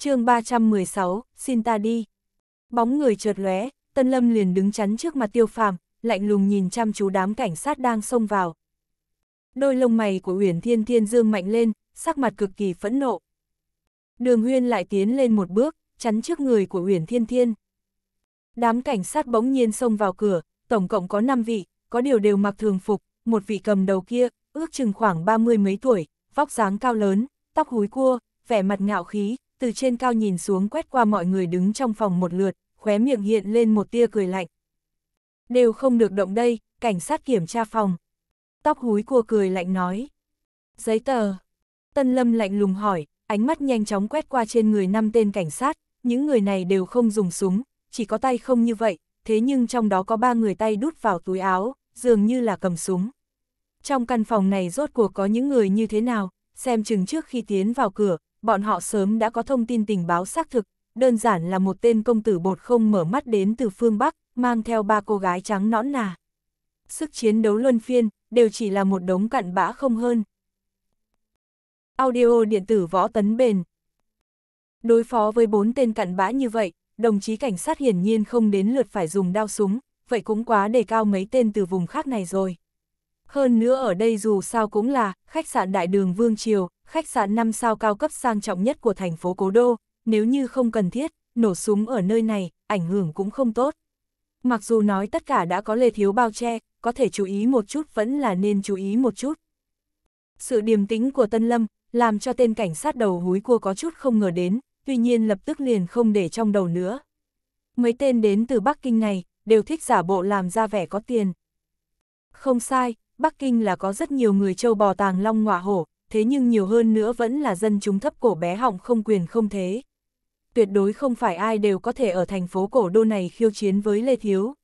chương 316, xin ta đi. Bóng người chợt lóe, Tân Lâm liền đứng chắn trước mặt Tiêu Phàm, lạnh lùng nhìn chăm chú đám cảnh sát đang xông vào. Đôi lông mày của Uyển Thiên Thiên dương mạnh lên, sắc mặt cực kỳ phẫn nộ. Đường Huyên lại tiến lên một bước, chắn trước người của Uyển Thiên Thiên. Đám cảnh sát bỗng nhiên xông vào cửa, tổng cộng có 5 vị, có điều đều mặc thường phục, một vị cầm đầu kia, ước chừng khoảng 30 mấy tuổi, vóc dáng cao lớn, tóc húi cua, vẻ mặt ngạo khí, từ trên cao nhìn xuống quét qua mọi người đứng trong phòng một lượt, khóe miệng hiện lên một tia cười lạnh. Đều không được động đây, cảnh sát kiểm tra phòng. Tóc húi cua cười lạnh nói. Giấy tờ. Tân Lâm lạnh lùng hỏi, ánh mắt nhanh chóng quét qua trên người năm tên cảnh sát, những người này đều không dùng súng, chỉ có tay không như vậy, thế nhưng trong đó có ba người tay đút vào túi áo, dường như là cầm súng. Trong căn phòng này rốt cuộc có những người như thế nào, xem chừng trước khi tiến vào cửa, bọn họ sớm đã có thông tin tình báo xác thực, đơn giản là một tên công tử bột không mở mắt đến từ phương Bắc, mang theo ba cô gái trắng nõn nà. Sức chiến đấu luân phiên, đều chỉ là một đống cặn bã không hơn. Audio điện tử võ tấn bền Đối phó với bốn tên cặn bã như vậy, đồng chí cảnh sát hiển nhiên không đến lượt phải dùng đao súng, vậy cũng quá đề cao mấy tên từ vùng khác này rồi. Hơn nữa ở đây dù sao cũng là khách sạn đại đường Vương Triều, khách sạn 5 sao cao cấp sang trọng nhất của thành phố Cố Đô, nếu như không cần thiết, nổ súng ở nơi này, ảnh hưởng cũng không tốt. Mặc dù nói tất cả đã có lề thiếu bao che, có thể chú ý một chút vẫn là nên chú ý một chút. Sự điềm tĩnh của Tân Lâm, làm cho tên cảnh sát đầu húi cua có chút không ngờ đến, tuy nhiên lập tức liền không để trong đầu nữa. Mấy tên đến từ Bắc Kinh này, đều thích giả bộ làm ra vẻ có tiền. Không sai, Bắc Kinh là có rất nhiều người châu bò tàng long ngọa hổ, thế nhưng nhiều hơn nữa vẫn là dân chúng thấp cổ bé họng không quyền không thế. Tuyệt đối không phải ai đều có thể ở thành phố cổ đô này khiêu chiến với Lê Thiếu.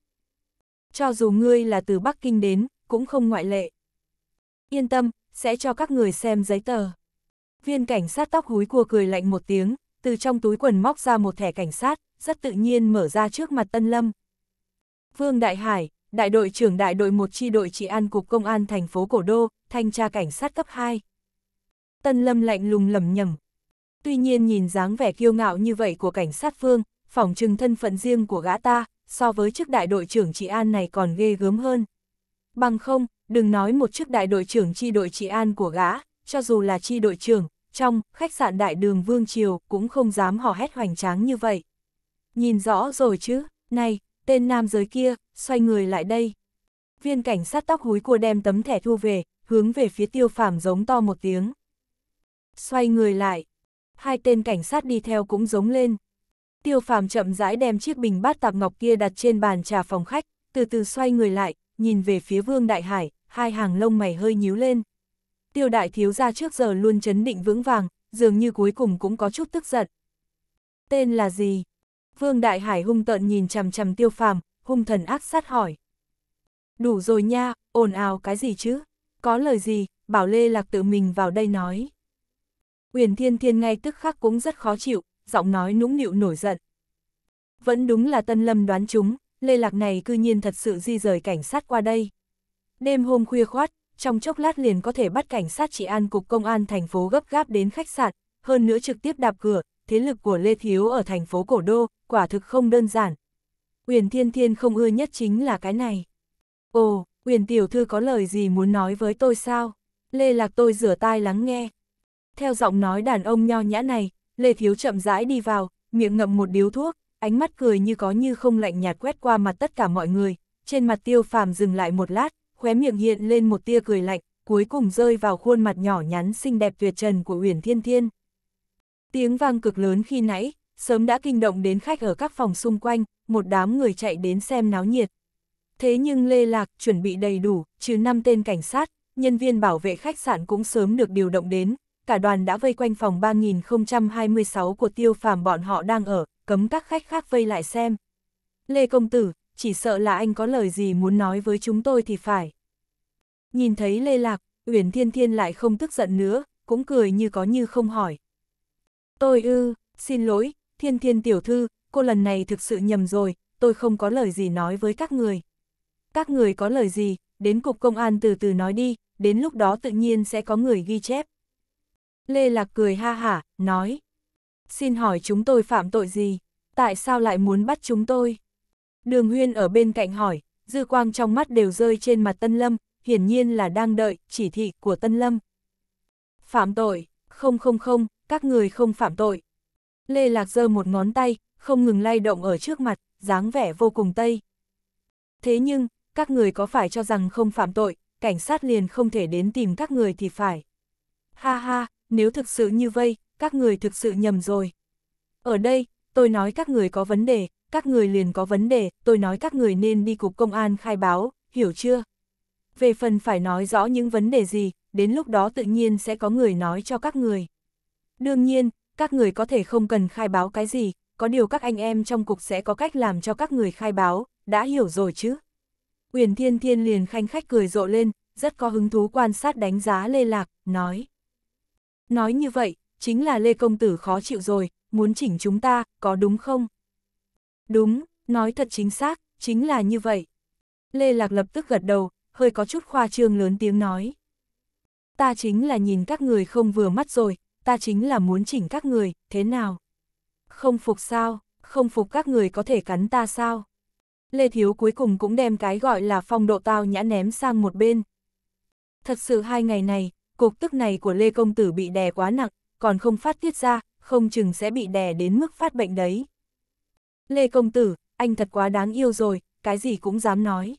Cho dù ngươi là từ Bắc Kinh đến, cũng không ngoại lệ. Yên tâm, sẽ cho các người xem giấy tờ. Viên cảnh sát tóc húi cua cười lạnh một tiếng, từ trong túi quần móc ra một thẻ cảnh sát, rất tự nhiên mở ra trước mặt Tân Lâm. Vương Đại Hải, đại đội trưởng đại đội một chi đội trị an cục công an thành phố Cổ Đô, thanh tra cảnh sát cấp 2. Tân Lâm lạnh lùng lẩm nhẩm. Tuy nhiên nhìn dáng vẻ kiêu ngạo như vậy của cảnh sát phương, phỏng chừng thân phận riêng của gã ta, so với chức đại đội trưởng trị an này còn ghê gớm hơn. Bằng không, đừng nói một chức đại đội trưởng chi đội trị an của gã, cho dù là chi đội trưởng, trong khách sạn đại đường Vương Triều cũng không dám hò hét hoành tráng như vậy. Nhìn rõ rồi chứ, này, tên nam giới kia, xoay người lại đây. Viên cảnh sát tóc húi cua đem tấm thẻ thu về, hướng về phía tiêu phàm giống to một tiếng xoay người lại. Hai tên cảnh sát đi theo cũng giống lên. Tiêu phàm chậm rãi đem chiếc bình bát tạp ngọc kia đặt trên bàn trà phòng khách, từ từ xoay người lại, nhìn về phía vương đại hải, hai hàng lông mày hơi nhíu lên. Tiêu đại thiếu ra trước giờ luôn chấn định vững vàng, dường như cuối cùng cũng có chút tức giận. Tên là gì? Vương đại hải hung tợn nhìn chằm chằm tiêu phàm, hung thần ác sát hỏi. Đủ rồi nha, ồn ào cái gì chứ? Có lời gì, bảo Lê Lạc tự mình vào đây nói. Uyển Thiên Thiên ngay tức khắc cũng rất khó chịu, giọng nói nũng nịu nổi giận. Vẫn đúng là Tân Lâm đoán chúng, Lê Lạc này cư nhiên thật sự di rời cảnh sát qua đây. Đêm hôm khuya khoát, trong chốc lát liền có thể bắt cảnh sát trị an cục công an thành phố gấp gáp đến khách sạn, hơn nữa trực tiếp đạp cửa, thế lực của Lê Thiếu ở thành phố cổ đô, quả thực không đơn giản. Uyển Thiên Thiên không ưa nhất chính là cái này. Ồ, Uyển Tiểu Thư có lời gì muốn nói với tôi sao? Lê Lạc tôi rửa tai lắng nghe. Theo giọng nói đàn ông nho nhã này, Lê Thiếu chậm rãi đi vào, miệng ngậm một điếu thuốc, ánh mắt cười như có như không lạnh nhạt quét qua mặt tất cả mọi người. Trên mặt tiêu phàm dừng lại một lát, khóe miệng hiện lên một tia cười lạnh, cuối cùng rơi vào khuôn mặt nhỏ nhắn xinh đẹp tuyệt trần của Uyển Thiên Thiên. Tiếng vang cực lớn khi nãy, sớm đã kinh động đến khách ở các phòng xung quanh, một đám người chạy đến xem náo nhiệt. Thế nhưng Lê Lạc chuẩn bị đầy đủ, trừ năm tên cảnh sát, nhân viên bảo vệ khách sạn cũng sớm được điều động đến, cả đoàn đã vây quanh phòng 3026 của tiêu phàm bọn họ đang ở, cấm các khách khác vây lại xem. Lê Công Tử, chỉ sợ là anh có lời gì muốn nói với chúng tôi thì phải. Nhìn thấy Lê Lạc, Uyển Thiên Thiên lại không tức giận nữa, cũng cười như có như không hỏi. Tôi ư, xin lỗi, Thiên Thiên tiểu thư, cô lần này thực sự nhầm rồi, tôi không có lời gì nói với các người. Các người có lời gì, đến cục công an từ từ nói đi, đến lúc đó tự nhiên sẽ có người ghi chép. Lê Lạc cười ha hả, nói. Xin hỏi chúng tôi phạm tội gì? Tại sao lại muốn bắt chúng tôi? Đường Huyên ở bên cạnh hỏi, dư quang trong mắt đều rơi trên mặt Tân Lâm, hiển nhiên là đang đợi chỉ thị của Tân Lâm. Phạm tội, không không không, các người không phạm tội. Lê Lạc giơ một ngón tay, không ngừng lay động ở trước mặt, dáng vẻ vô cùng tây. Thế nhưng, các người có phải cho rằng không phạm tội, cảnh sát liền không thể đến tìm các người thì phải ha ha, nếu thực sự như vậy, các người thực sự nhầm rồi. Ở đây, tôi nói các người có vấn đề, các người liền có vấn đề, tôi nói các người nên đi cục công an khai báo, hiểu chưa? Về phần phải nói rõ những vấn đề gì, đến lúc đó tự nhiên sẽ có người nói cho các người. Đương nhiên, các người có thể không cần khai báo cái gì, có điều các anh em trong cục sẽ có cách làm cho các người khai báo, đã hiểu rồi chứ? Uyển Thiên Thiên liền khanh khách cười rộ lên, rất có hứng thú quan sát đánh giá Lê Lạc, nói. Nói như vậy, chính là Lê Công Tử khó chịu rồi, muốn chỉnh chúng ta, có đúng không? Đúng, nói thật chính xác, chính là như vậy. Lê Lạc lập tức gật đầu, hơi có chút khoa trương lớn tiếng nói. Ta chính là nhìn các người không vừa mắt rồi, ta chính là muốn chỉnh các người, thế nào? Không phục sao, không phục các người có thể cắn ta sao? Lê Thiếu cuối cùng cũng đem cái gọi là phong độ tao nhã ném sang một bên. Thật sự hai ngày này, cục tức này của Lê Công Tử bị đè quá nặng, còn không phát tiết ra, không chừng sẽ bị đè đến mức phát bệnh đấy. Lê Công Tử, anh thật quá đáng yêu rồi, cái gì cũng dám nói.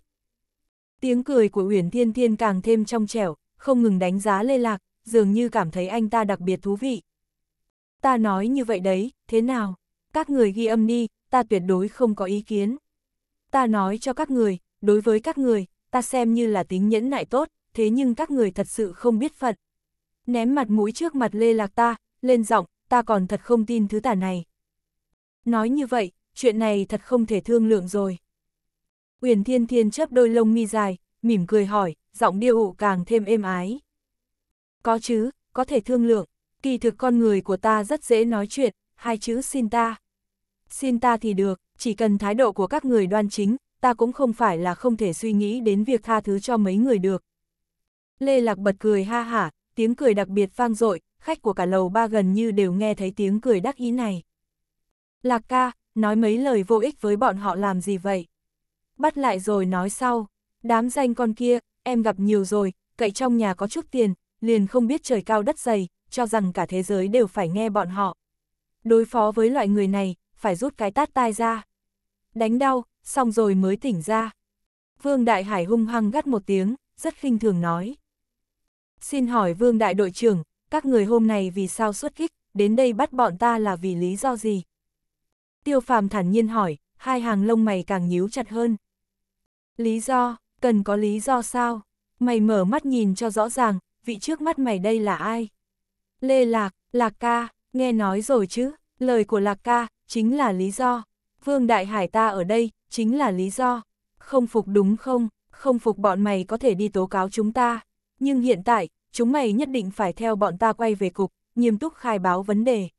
Tiếng cười của Uyển Thiên Thiên càng thêm trong trẻo, không ngừng đánh giá Lê Lạc, dường như cảm thấy anh ta đặc biệt thú vị. Ta nói như vậy đấy, thế nào? Các người ghi âm đi, ta tuyệt đối không có ý kiến. Ta nói cho các người, đối với các người, ta xem như là tính nhẫn nại tốt, thế nhưng các người thật sự không biết phận. Ném mặt mũi trước mặt Lê Lạc ta, lên giọng, ta còn thật không tin thứ tả này. Nói như vậy, chuyện này thật không thể thương lượng rồi. Uyển Thiên Thiên chớp đôi lông mi dài, mỉm cười hỏi, giọng điêu ụ càng thêm êm ái. Có chứ, có thể thương lượng, kỳ thực con người của ta rất dễ nói chuyện, hai chữ xin ta. Xin ta thì được, chỉ cần thái độ của các người đoan chính, ta cũng không phải là không thể suy nghĩ đến việc tha thứ cho mấy người được. Lê Lạc bật cười ha hả, tiếng cười đặc biệt vang dội, khách của cả lầu ba gần như đều nghe thấy tiếng cười đắc ý này. Lạc ca, nói mấy lời vô ích với bọn họ làm gì vậy? Bắt lại rồi nói sau, đám danh con kia, em gặp nhiều rồi, cậy trong nhà có chút tiền, liền không biết trời cao đất dày, cho rằng cả thế giới đều phải nghe bọn họ. Đối phó với loại người này, phải rút cái tát tai ra. Đánh đau, xong rồi mới tỉnh ra. Vương Đại Hải hung hăng gắt một tiếng, rất khinh thường nói. Xin hỏi Vương Đại đội trưởng, các người hôm nay vì sao xuất kích, đến đây bắt bọn ta là vì lý do gì? Tiêu phàm thản nhiên hỏi, hai hàng lông mày càng nhíu chặt hơn. Lý do, cần có lý do sao? Mày mở mắt nhìn cho rõ ràng, vị trước mắt mày đây là ai? Lê Lạc, Lạc ca, nghe nói rồi chứ, lời của Lạc ca, chính là lý do. Vương Đại Hải ta ở đây, chính là lý do. Không phục đúng không, không phục bọn mày có thể đi tố cáo chúng ta, nhưng hiện tại, chúng mày nhất định phải theo bọn ta quay về cục, nghiêm túc khai báo vấn đề.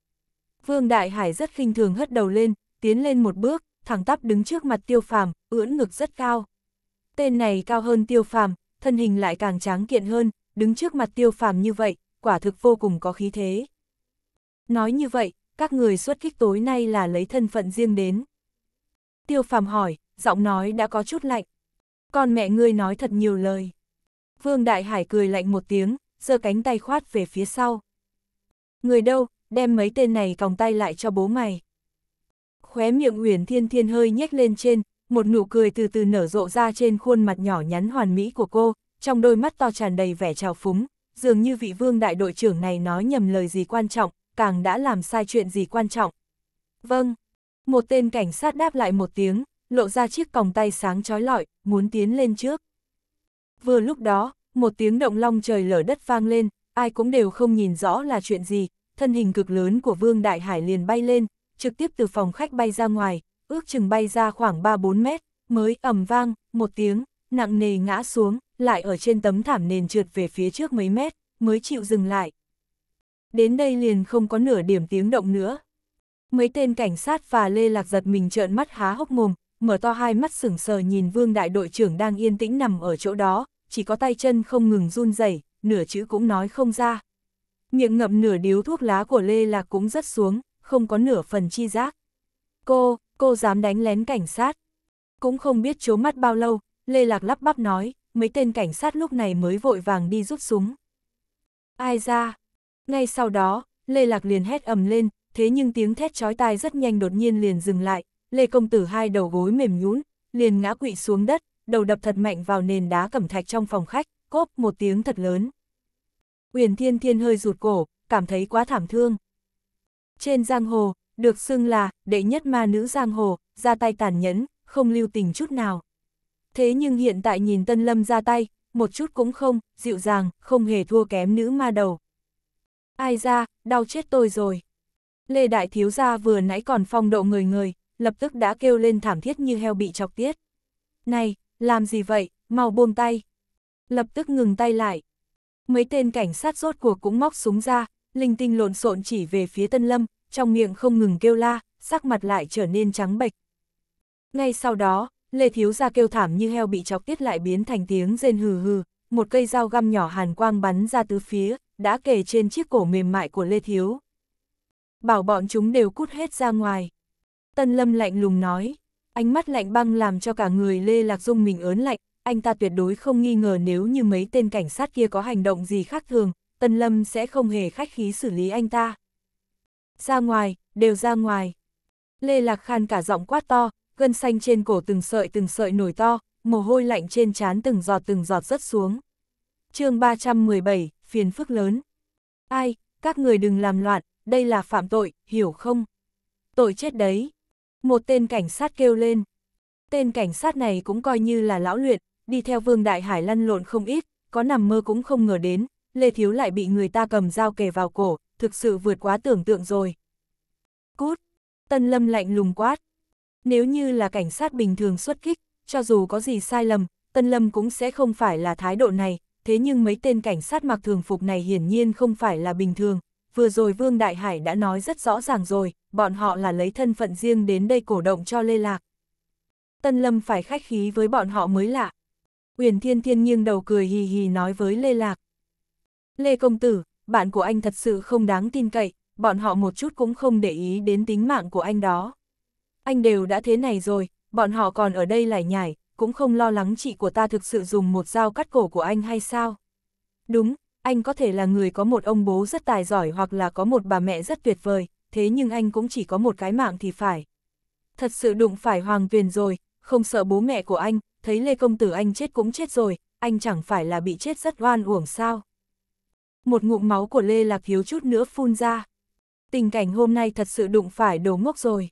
Vương Đại Hải rất khinh thường hất đầu lên, tiến lên một bước, thẳng tắp đứng trước mặt tiêu phàm, ưỡn ngực rất cao. Tên này cao hơn tiêu phàm, thân hình lại càng tráng kiện hơn, đứng trước mặt tiêu phàm như vậy, quả thực vô cùng có khí thế. Nói như vậy, các người xuất kích tối nay là lấy thân phận riêng đến. Tiêu phàm hỏi, giọng nói đã có chút lạnh. Con mẹ ngươi nói thật nhiều lời. Vương Đại Hải cười lạnh một tiếng, giơ cánh tay khoát về phía sau. Người đâu, đem mấy tên này còng tay lại cho bố mày. Khóe miệng huyền thiên thiên hơi nhếch lên trên, một nụ cười từ từ nở rộ ra trên khuôn mặt nhỏ nhắn hoàn mỹ của cô, trong đôi mắt to tràn đầy vẻ trào phúng, dường như vị vương đại đội trưởng này nói nhầm lời gì quan trọng, càng đã làm sai chuyện gì quan trọng. Vâng, một tên cảnh sát đáp lại một tiếng, lộ ra chiếc còng tay sáng chói lọi, muốn tiến lên trước. Vừa lúc đó, một tiếng động long trời lở đất vang lên, ai cũng đều không nhìn rõ là chuyện gì, thân hình cực lớn của Vương Đại Hải liền bay lên, trực tiếp từ phòng khách bay ra ngoài, ước chừng bay ra khoảng 3-4 mét, mới ầm vang, một tiếng, nặng nề ngã xuống, lại ở trên tấm thảm nền trượt về phía trước mấy mét, mới chịu dừng lại. Đến đây liền không có nửa điểm tiếng động nữa. Mấy tên cảnh sát và Lê Lạc giật mình trợn mắt há hốc mồm, mở to hai mắt sửng sờ nhìn vương đại đội trưởng đang yên tĩnh nằm ở chỗ đó, chỉ có tay chân không ngừng run rẩy, nửa chữ cũng nói không ra. Miệng ngậm nửa điếu thuốc lá của Lê Lạc cũng rất xuống, không có nửa phần chi giác. Cô, cô dám đánh lén cảnh sát. Cũng không biết chố mắt bao lâu, Lê Lạc lắp bắp nói, mấy tên cảnh sát lúc này mới vội vàng đi rút súng. Ai ra? Ngay sau đó, Lê Lạc liền hét ầm lên, thế nhưng tiếng thét chói tai rất nhanh đột nhiên liền dừng lại, Lê Công Tử hai đầu gối mềm nhũn, liền ngã quỵ xuống đất, đầu đập thật mạnh vào nền đá cẩm thạch trong phòng khách, cốp một tiếng thật lớn. Uyển Thiên Thiên hơi rụt cổ, cảm thấy quá thảm thương. Trên giang hồ, được xưng là đệ nhất ma nữ giang hồ, ra tay tàn nhẫn, không lưu tình chút nào. Thế nhưng hiện tại nhìn Tân Lâm ra tay, một chút cũng không, dịu dàng, không hề thua kém nữ ma đầu. Ai ra, đau chết tôi rồi. Lê Đại Thiếu Gia vừa nãy còn phong độ người người, lập tức đã kêu lên thảm thiết như heo bị chọc tiết. Này, làm gì vậy, mau buông tay. Lập tức ngừng tay lại. Mấy tên cảnh sát rốt cuộc cũng móc súng ra, linh tinh lộn xộn chỉ về phía Tân Lâm, trong miệng không ngừng kêu la, sắc mặt lại trở nên trắng bệch. Ngay sau đó, Lê Thiếu ra kêu thảm như heo bị chọc tiết lại biến thành tiếng rên hừ hừ, một cây dao găm nhỏ hàn quang bắn ra tứ phía, đã kề trên chiếc cổ mềm mại của Lê Thiếu. Bảo bọn chúng đều cút hết ra ngoài. Tân Lâm lạnh lùng nói, ánh mắt lạnh băng làm cho cả người Lê Lạc Dung mình ớn lạnh, anh ta tuyệt đối không nghi ngờ nếu như mấy tên cảnh sát kia có hành động gì khác thường, Tân Lâm sẽ không hề khách khí xử lý anh ta. Ra ngoài, đều ra ngoài. Lê Lạc Khan cả giọng quát to, gân xanh trên cổ từng sợi từng sợi nổi to, mồ hôi lạnh trên trán từng giọt từng giọt rớt xuống. chương 317, phiền phức lớn. Ai, các người đừng làm loạn, đây là phạm tội, hiểu không? Tội chết đấy. Một tên cảnh sát kêu lên. Tên cảnh sát này cũng coi như là lão luyện, đi theo Vương Đại Hải lăn lộn không ít, có nằm mơ cũng không ngờ đến, Lê Thiếu lại bị người ta cầm dao kề vào cổ, thực sự vượt quá tưởng tượng rồi. Cút! Tân Lâm lạnh lùng quát. Nếu như là cảnh sát bình thường xuất kích, cho dù có gì sai lầm, Tân Lâm cũng sẽ không phải là thái độ này, thế nhưng mấy tên cảnh sát mặc thường phục này hiển nhiên không phải là bình thường, vừa rồi Vương Đại Hải đã nói rất rõ ràng rồi, bọn họ là lấy thân phận riêng đến đây cổ động cho Lê Lạc. Tân Lâm phải khách khí với bọn họ mới lạ. Uyển Thiên Thiên nghiêng đầu cười hì hì nói với Lê Lạc. Lê Công Tử, bạn của anh thật sự không đáng tin cậy, bọn họ một chút cũng không để ý đến tính mạng của anh đó. Anh đều đã thế này rồi, bọn họ còn ở đây lải nhải, cũng không lo lắng chị của ta thực sự dùng một dao cắt cổ của anh hay sao. Đúng, anh có thể là người có một ông bố rất tài giỏi hoặc là có một bà mẹ rất tuyệt vời, thế nhưng anh cũng chỉ có một cái mạng thì phải. Thật sự đụng phải Hoàng Tuyền rồi, không sợ bố mẹ của anh, thấy Lê Công Tử anh chết cũng chết rồi, anh chẳng phải là bị chết rất oan uổng sao. Một ngụm máu của Lê Lạc Hiếu chút nữa phun ra. Tình cảnh hôm nay thật sự đụng phải đồ ngốc rồi.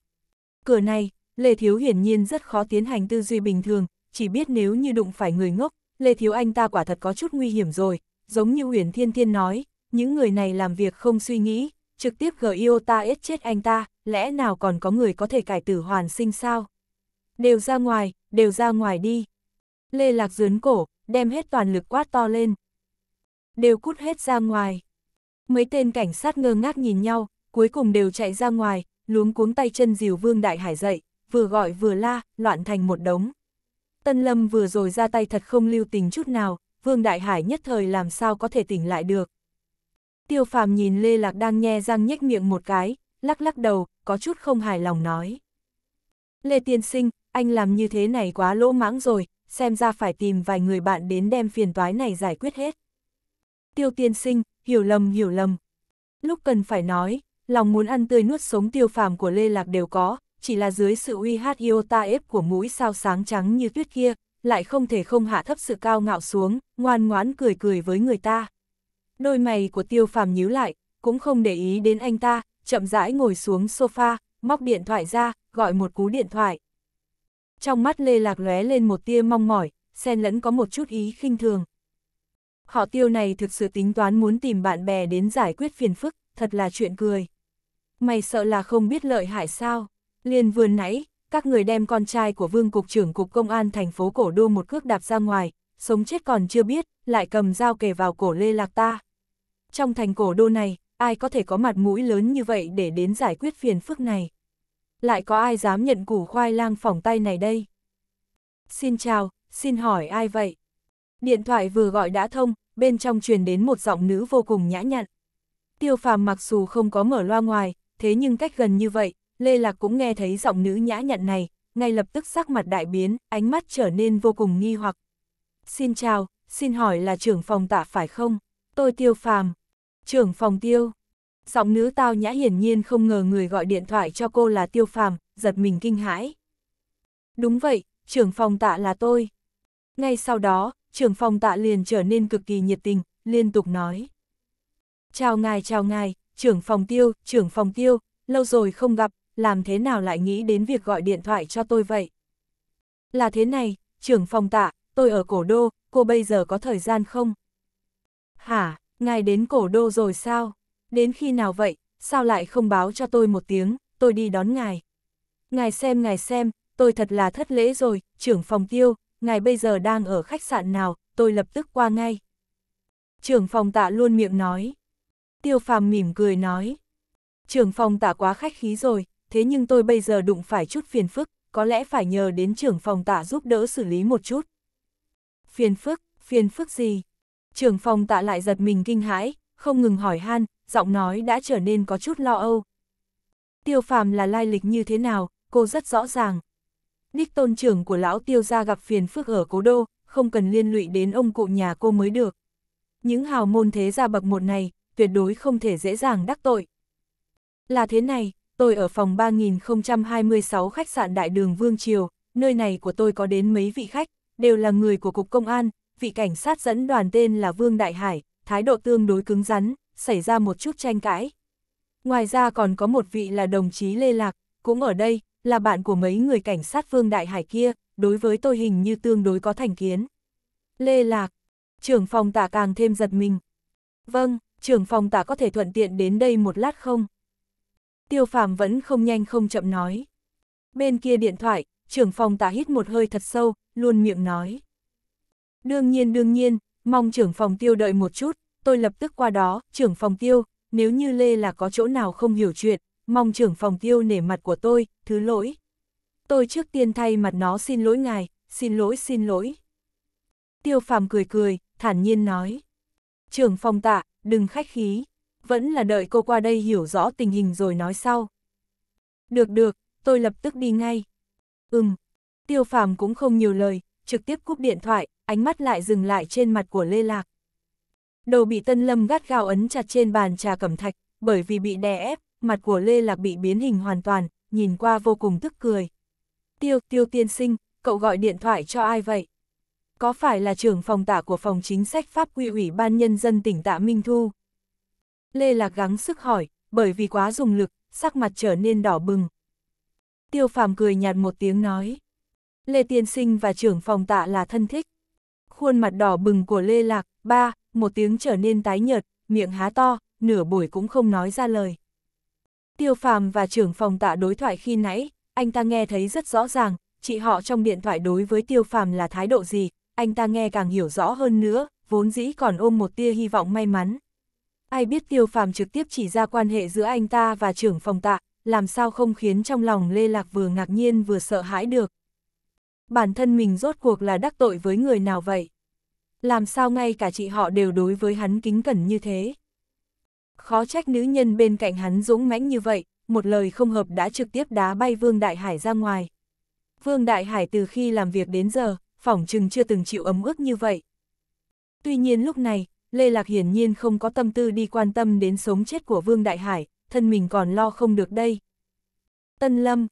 Cửa này, Lê Thiếu hiển nhiên rất khó tiến hành tư duy bình thường, chỉ biết nếu như đụng phải người ngốc, Lê Thiếu anh ta quả thật có chút nguy hiểm rồi, giống như Uyển Thiên Thiên nói, những người này làm việc không suy nghĩ, trực tiếp gờ yêu ta ết chết anh ta, lẽ nào còn có người có thể cải tử hoàn sinh sao? Đều ra ngoài, đều ra ngoài đi. Lê Lạc dướn cổ, đem hết toàn lực quát to lên. Đều cút hết ra ngoài. Mấy tên cảnh sát ngơ ngác nhìn nhau, cuối cùng đều chạy ra ngoài, luống cuống tay chân dìu Vương Đại Hải dậy, vừa gọi vừa la, loạn thành một đống. Tân Lâm vừa rồi ra tay thật không lưu tình chút nào, Vương Đại Hải nhất thời làm sao có thể tỉnh lại được. Tiêu phàm nhìn Lê Lạc đang nhe răng nhếch miệng một cái, lắc lắc đầu, có chút không hài lòng nói. Lê Tiên Sinh, anh làm như thế này quá lỗ mãng rồi, xem ra phải tìm vài người bạn đến đem phiền toái này giải quyết hết. Tiêu Tiên Sinh, hiểu lầm hiểu lầm. Lúc cần phải nói, lòng muốn ăn tươi nuốt sống tiêu phàm của Lê Lạc đều có, chỉ là dưới sự uy hát yêu ta ép của mũi sao sáng trắng như tuyết kia, lại không thể không hạ thấp sự cao ngạo xuống, ngoan ngoãn cười cười với người ta. Đôi mày của tiêu phàm nhíu lại, cũng không để ý đến anh ta, chậm rãi ngồi xuống sofa, móc điện thoại ra, gọi một cú điện thoại. Trong mắt Lê Lạc lóe lên một tia mong mỏi, xen lẫn có một chút ý khinh thường. Họ tiêu này thực sự tính toán muốn tìm bạn bè đến giải quyết phiền phức, thật là chuyện cười. Mày sợ là không biết lợi hại sao, liền vừa nãy, các người đem con trai của vương cục trưởng cục công an thành phố cổ đô một cước đạp ra ngoài, sống chết còn chưa biết, lại cầm dao kề vào cổ Lê Lạc ta. Trong thành cổ đô này, ai có thể có mặt mũi lớn như vậy để đến giải quyết phiền phức này? Lại có ai dám nhận củ khoai lang phỏng tay này đây? Xin chào, xin hỏi ai vậy? Điện thoại vừa gọi đã thông, bên trong truyền đến một giọng nữ vô cùng nhã nhặn. Tiêu phàm mặc dù không có mở loa ngoài, thế nhưng cách gần như vậy, Lê Lạc cũng nghe thấy giọng nữ nhã nhặn này, ngay lập tức sắc mặt đại biến, ánh mắt trở nên vô cùng nghi hoặc. Xin chào, xin hỏi là trưởng phòng tạ phải không? Tôi tiêu phàm. Trưởng phòng tiêu. Giọng nữ tao nhã hiển nhiên không ngờ người gọi điện thoại cho cô là tiêu phàm, giật mình kinh hãi. Đúng vậy, trưởng phòng tạ là tôi. Ngay sau đó, trưởng phòng tạ liền trở nên cực kỳ nhiệt tình, liên tục nói. Chào ngài, chào ngài, trưởng phòng tiêu, trưởng phòng tiêu, lâu rồi không gặp, làm thế nào lại nghĩ đến việc gọi điện thoại cho tôi vậy? Là thế này, trưởng phòng tạ, tôi ở cổ đô, cô bây giờ có thời gian không? Hả, ngài đến cổ đô rồi sao? Đến khi nào vậy, sao lại không báo cho tôi một tiếng, tôi đi đón ngài. Ngài xem ngài xem, tôi thật là thất lễ rồi, trưởng phòng tiêu, ngài bây giờ đang ở khách sạn nào, tôi lập tức qua ngay. Trưởng phòng tạ luôn miệng nói. Tiêu phàm mỉm cười nói. Trưởng phòng tạ quá khách khí rồi, thế nhưng tôi bây giờ đụng phải chút phiền phức, có lẽ phải nhờ đến trưởng phòng tạ giúp đỡ xử lý một chút. Phiền phức, phiền phức gì? Trưởng phòng tạ lại giật mình kinh hãi, không ngừng hỏi han, giọng nói đã trở nên có chút lo âu. Tiêu phàm là lai lịch như thế nào, cô rất rõ ràng. Đích tôn trưởng của lão tiêu gia gặp phiền phức ở cố đô, không cần liên lụy đến ông cụ nhà cô mới được. Những hào môn thế gia bậc một này, tuyệt đối không thể dễ dàng đắc tội. Là thế này, tôi ở phòng 3026 khách sạn Đại đường Vương Triều, nơi này của tôi có đến mấy vị khách, đều là người của Cục Công an, vị cảnh sát dẫn đoàn tên là Vương Đại Hải, thái độ tương đối cứng rắn, xảy ra một chút tranh cãi. Ngoài ra còn có một vị là đồng chí Lê Lạc, cũng ở đây, là bạn của mấy người cảnh sát Vương Đại Hải kia, đối với tôi hình như tương đối có thành kiến. Lê Lạc, trưởng phòng tả càng thêm giật mình. Vâng, trưởng phòng tả có thể thuận tiện đến đây một lát không? Tiêu phàm vẫn không nhanh không chậm nói. Bên kia điện thoại, trưởng phòng tả hít một hơi thật sâu, luôn miệng nói. Đương nhiên đương nhiên, mong trưởng phòng tiêu đợi một chút, tôi lập tức qua đó, trưởng phòng tiêu, nếu như Lê là có chỗ nào không hiểu chuyện, mong trưởng phòng tiêu nể mặt của tôi, thứ lỗi. Tôi trước tiên thay mặt nó xin lỗi ngài, xin lỗi xin lỗi. Tiêu phàm cười cười, thản nhiên nói. Trưởng phòng tạ, đừng khách khí, vẫn là đợi cô qua đây hiểu rõ tình hình rồi nói sau. Được được, tôi lập tức đi ngay. Ừm, tiêu phàm cũng không nhiều lời, trực tiếp cúp điện thoại, ánh mắt lại dừng lại trên mặt của Lê Lạc. Đầu bị Tân Lâm gắt gao ấn chặt trên bàn trà cẩm thạch, bởi vì bị đè ép, mặt của Lê Lạc bị biến hình hoàn toàn, nhìn qua vô cùng tức cười. Tiêu, tiêu tiên sinh, cậu gọi điện thoại cho ai vậy? Có phải là trưởng phòng tả của phòng chính sách pháp quy ủy ban nhân dân tỉnh tạ Minh Thu? Lê Lạc gắng sức hỏi, bởi vì quá dùng lực, sắc mặt trở nên đỏ bừng. Tiêu phàm cười nhạt một tiếng nói. Lê Tiên Sinh và trưởng phòng tạ là thân thích. Khuôn mặt đỏ bừng của Lê Lạc, ba, một tiếng trở nên tái nhợt, miệng há to, nửa buổi cũng không nói ra lời. Tiêu phàm và trưởng phòng tạ đối thoại khi nãy, anh ta nghe thấy rất rõ ràng, chị họ trong điện thoại đối với tiêu phàm là thái độ gì, anh ta nghe càng hiểu rõ hơn nữa, vốn dĩ còn ôm một tia hy vọng may mắn ai biết tiêu phàm trực tiếp chỉ ra quan hệ giữa anh ta và trưởng phòng tạ, làm sao không khiến trong lòng Lê Lạc vừa ngạc nhiên vừa sợ hãi được. Bản thân mình rốt cuộc là đắc tội với người nào vậy? Làm sao ngay cả chị họ đều đối với hắn kính cẩn như thế? Khó trách nữ nhân bên cạnh hắn dũng mãnh như vậy, một lời không hợp đã trực tiếp đá bay Vương Đại Hải ra ngoài. Vương Đại Hải từ khi làm việc đến giờ, phỏng chừng chưa từng chịu ấm ức như vậy. Tuy nhiên lúc này, Lê Lạc hiển nhiên không có tâm tư đi quan tâm đến sống chết của Vương Đại Hải, thân mình còn lo không được đây. Tân Lâm,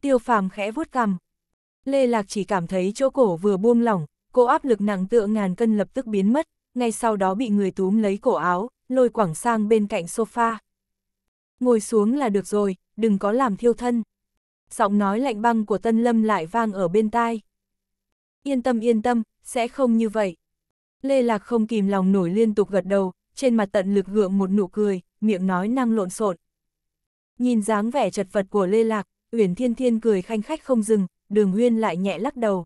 tiêu phàm khẽ vuốt cằm. Lê Lạc chỉ cảm thấy chỗ cổ vừa buông lỏng, cô áp lực nặng tựa ngàn cân lập tức biến mất, ngay sau đó bị người túm lấy cổ áo, lôi quảng sang bên cạnh sofa. Ngồi xuống là được rồi, đừng có làm thiêu thân. Giọng nói lạnh băng của Tân Lâm lại vang ở bên tai. Yên tâm yên tâm, sẽ không như vậy. Lê Lạc không kìm lòng nổi liên tục gật đầu, trên mặt tận lực gượng một nụ cười, miệng nói năng lộn xộn. Nhìn dáng vẻ chật vật của Lê Lạc, Uyển Thiên Thiên cười khanh khách không dừng, Đường Huyên lại nhẹ lắc đầu.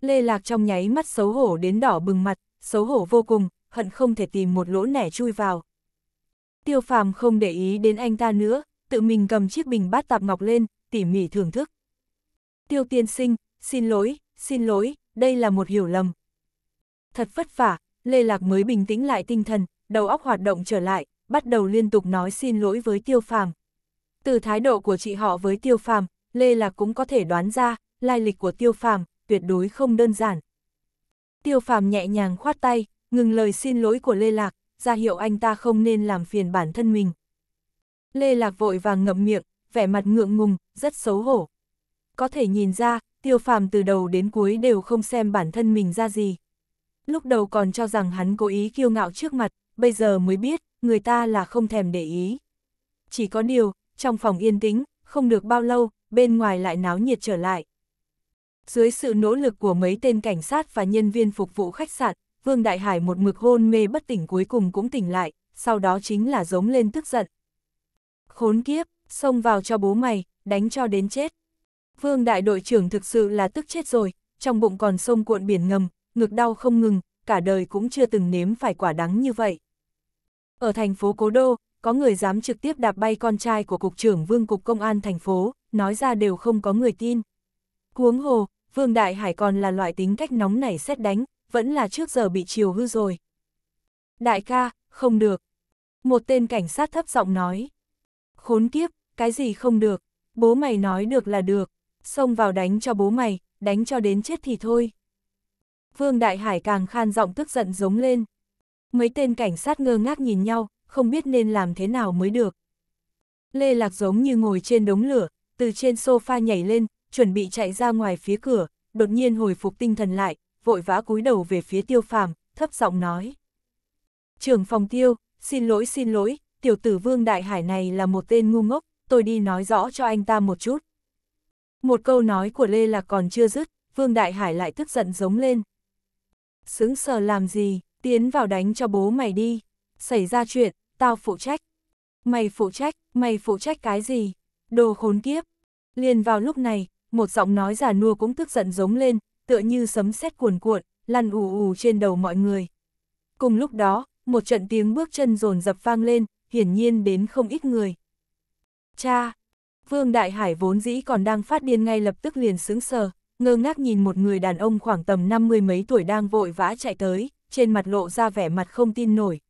Lê Lạc trong nháy mắt xấu hổ đến đỏ bừng mặt, xấu hổ vô cùng, hận không thể tìm một lỗ nẻ chui vào. Tiêu Phàm không để ý đến anh ta nữa, tự mình cầm chiếc bình bát tạp ngọc lên, tỉ mỉ thưởng thức. Tiêu tiên sinh, xin lỗi, xin lỗi, đây là một hiểu lầm, thật vất vả, Lê Lạc mới bình tĩnh lại tinh thần, đầu óc hoạt động trở lại, bắt đầu liên tục nói xin lỗi với Tiêu Phàm. Từ thái độ của chị họ với Tiêu Phàm, Lê Lạc cũng có thể đoán ra, lai lịch của Tiêu Phàm tuyệt đối không đơn giản. Tiêu Phàm nhẹ nhàng khoát tay, ngừng lời xin lỗi của Lê Lạc, ra hiệu anh ta không nên làm phiền bản thân mình. Lê Lạc vội vàng ngậm miệng, vẻ mặt ngượng ngùng, rất xấu hổ. Có thể nhìn ra, Tiêu Phàm từ đầu đến cuối đều không xem bản thân mình ra gì lúc đầu còn cho rằng hắn cố ý kiêu ngạo trước mặt, bây giờ mới biết, người ta là không thèm để ý. Chỉ có điều, trong phòng yên tĩnh, không được bao lâu, bên ngoài lại náo nhiệt trở lại. Dưới sự nỗ lực của mấy tên cảnh sát và nhân viên phục vụ khách sạn, Vương Đại Hải một mực hôn mê bất tỉnh cuối cùng cũng tỉnh lại, sau đó chính là giống lên tức giận. Khốn kiếp, xông vào cho bố mày, đánh cho đến chết. Vương Đại đội trưởng thực sự là tức chết rồi, trong bụng còn sông cuộn biển ngầm, ngực đau không ngừng, cả đời cũng chưa từng nếm phải quả đắng như vậy. Ở thành phố Cố Đô, có người dám trực tiếp đạp bay con trai của Cục trưởng Vương Cục Công an thành phố, nói ra đều không có người tin. Huống hồ, Vương Đại Hải còn là loại tính cách nóng nảy xét đánh, vẫn là trước giờ bị chiều hư rồi. Đại ca, không được. Một tên cảnh sát thấp giọng nói. Khốn kiếp, cái gì không được, bố mày nói được là được, xông vào đánh cho bố mày, đánh cho đến chết thì thôi. Vương Đại Hải càng khan giọng tức giận giống lên. Mấy tên cảnh sát ngơ ngác nhìn nhau, không biết nên làm thế nào mới được. Lê Lạc giống như ngồi trên đống lửa, từ trên sofa nhảy lên, chuẩn bị chạy ra ngoài phía cửa, đột nhiên hồi phục tinh thần lại, vội vã cúi đầu về phía tiêu phàm, thấp giọng nói. Trưởng phòng tiêu, xin lỗi xin lỗi, tiểu tử Vương Đại Hải này là một tên ngu ngốc, tôi đi nói rõ cho anh ta một chút. Một câu nói của Lê Lạc còn chưa dứt, Vương Đại Hải lại tức giận giống lên xứng sờ làm gì, tiến vào đánh cho bố mày đi. Xảy ra chuyện, tao phụ trách. Mày phụ trách, mày phụ trách cái gì? Đồ khốn kiếp. Liền vào lúc này, một giọng nói giả nua cũng tức giận giống lên, tựa như sấm sét cuồn cuộn, lăn ù ù trên đầu mọi người. Cùng lúc đó, một trận tiếng bước chân rồn dập vang lên, hiển nhiên đến không ít người. Cha! Vương Đại Hải vốn dĩ còn đang phát điên ngay lập tức liền xứng sờ, ngơ ngác nhìn một người đàn ông khoảng tầm năm mươi mấy tuổi đang vội vã chạy tới, trên mặt lộ ra vẻ mặt không tin nổi.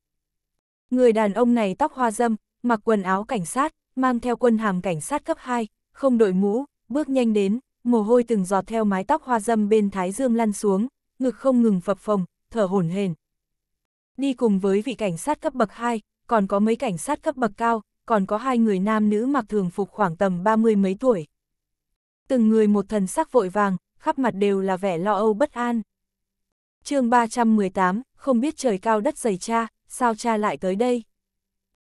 Người đàn ông này tóc hoa dâm, mặc quần áo cảnh sát, mang theo quân hàm cảnh sát cấp 2, không đội mũ, bước nhanh đến, mồ hôi từng giọt theo mái tóc hoa dâm bên thái dương lăn xuống, ngực không ngừng phập phồng, thở hổn hển. Đi cùng với vị cảnh sát cấp bậc 2, còn có mấy cảnh sát cấp bậc cao, còn có hai người nam nữ mặc thường phục khoảng tầm 30 mấy tuổi. Từng người một thần sắc vội vàng, khắp mặt đều là vẻ lo âu bất an. chương 318, không biết trời cao đất dày cha, sao cha lại tới đây?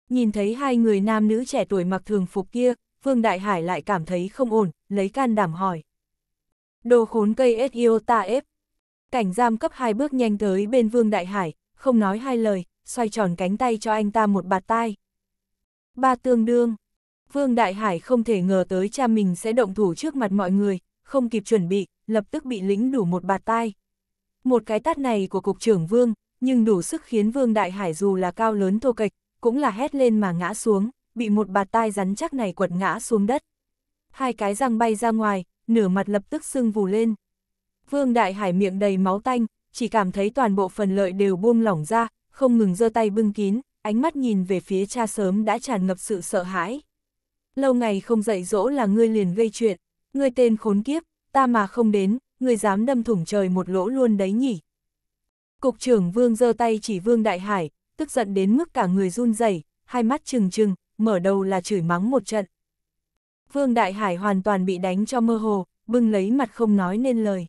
Nhìn thấy hai người nam nữ trẻ tuổi mặc thường phục kia, Vương Đại Hải lại cảm thấy không ổn, lấy can đảm hỏi. Đồ khốn cây S.I.O. ta ép. Cảnh giam cấp hai bước nhanh tới bên Vương Đại Hải, không nói hai lời, xoay tròn cánh tay cho anh ta một bạt tai. Ba tương đương, Vương Đại Hải không thể ngờ tới cha mình sẽ động thủ trước mặt mọi người, không kịp chuẩn bị, lập tức bị lính đủ một bạt tai. Một cái tát này của cục trưởng Vương, nhưng đủ sức khiến Vương Đại Hải dù là cao lớn thô kịch, cũng là hét lên mà ngã xuống, bị một bạt tai rắn chắc này quật ngã xuống đất. Hai cái răng bay ra ngoài, nửa mặt lập tức sưng vù lên. Vương Đại Hải miệng đầy máu tanh, chỉ cảm thấy toàn bộ phần lợi đều buông lỏng ra, không ngừng giơ tay bưng kín, ánh mắt nhìn về phía cha sớm đã tràn ngập sự sợ hãi lâu ngày không dạy dỗ là ngươi liền gây chuyện, ngươi tên khốn kiếp, ta mà không đến, ngươi dám đâm thủng trời một lỗ luôn đấy nhỉ. Cục trưởng Vương giơ tay chỉ Vương Đại Hải, tức giận đến mức cả người run rẩy, hai mắt trừng trừng, mở đầu là chửi mắng một trận. Vương Đại Hải hoàn toàn bị đánh cho mơ hồ, bưng lấy mặt không nói nên lời.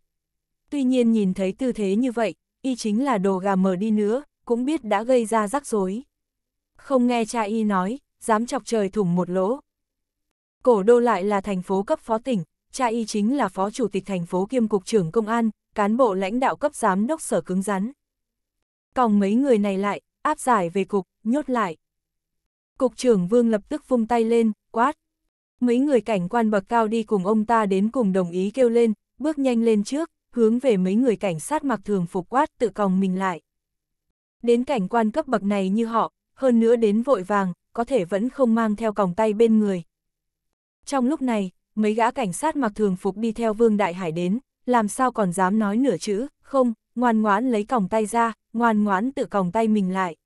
Tuy nhiên nhìn thấy tư thế như vậy, y chính là đồ gà mờ đi nữa, cũng biết đã gây ra rắc rối. Không nghe cha y nói, dám chọc trời thủng một lỗ, Cổ đô lại là thành phố cấp phó tỉnh, cha y chính là phó chủ tịch thành phố kiêm cục trưởng công an, cán bộ lãnh đạo cấp giám đốc sở cứng rắn. Còng mấy người này lại, áp giải về cục, nhốt lại. Cục trưởng Vương lập tức vung tay lên, quát. Mấy người cảnh quan bậc cao đi cùng ông ta đến cùng đồng ý kêu lên, bước nhanh lên trước, hướng về mấy người cảnh sát mặc thường phục quát tự còng mình lại. Đến cảnh quan cấp bậc này như họ, hơn nữa đến vội vàng, có thể vẫn không mang theo còng tay bên người. Trong lúc này, mấy gã cảnh sát mặc thường phục đi theo Vương Đại Hải đến, làm sao còn dám nói nửa chữ, không, ngoan ngoãn lấy còng tay ra, ngoan ngoãn tự còng tay mình lại.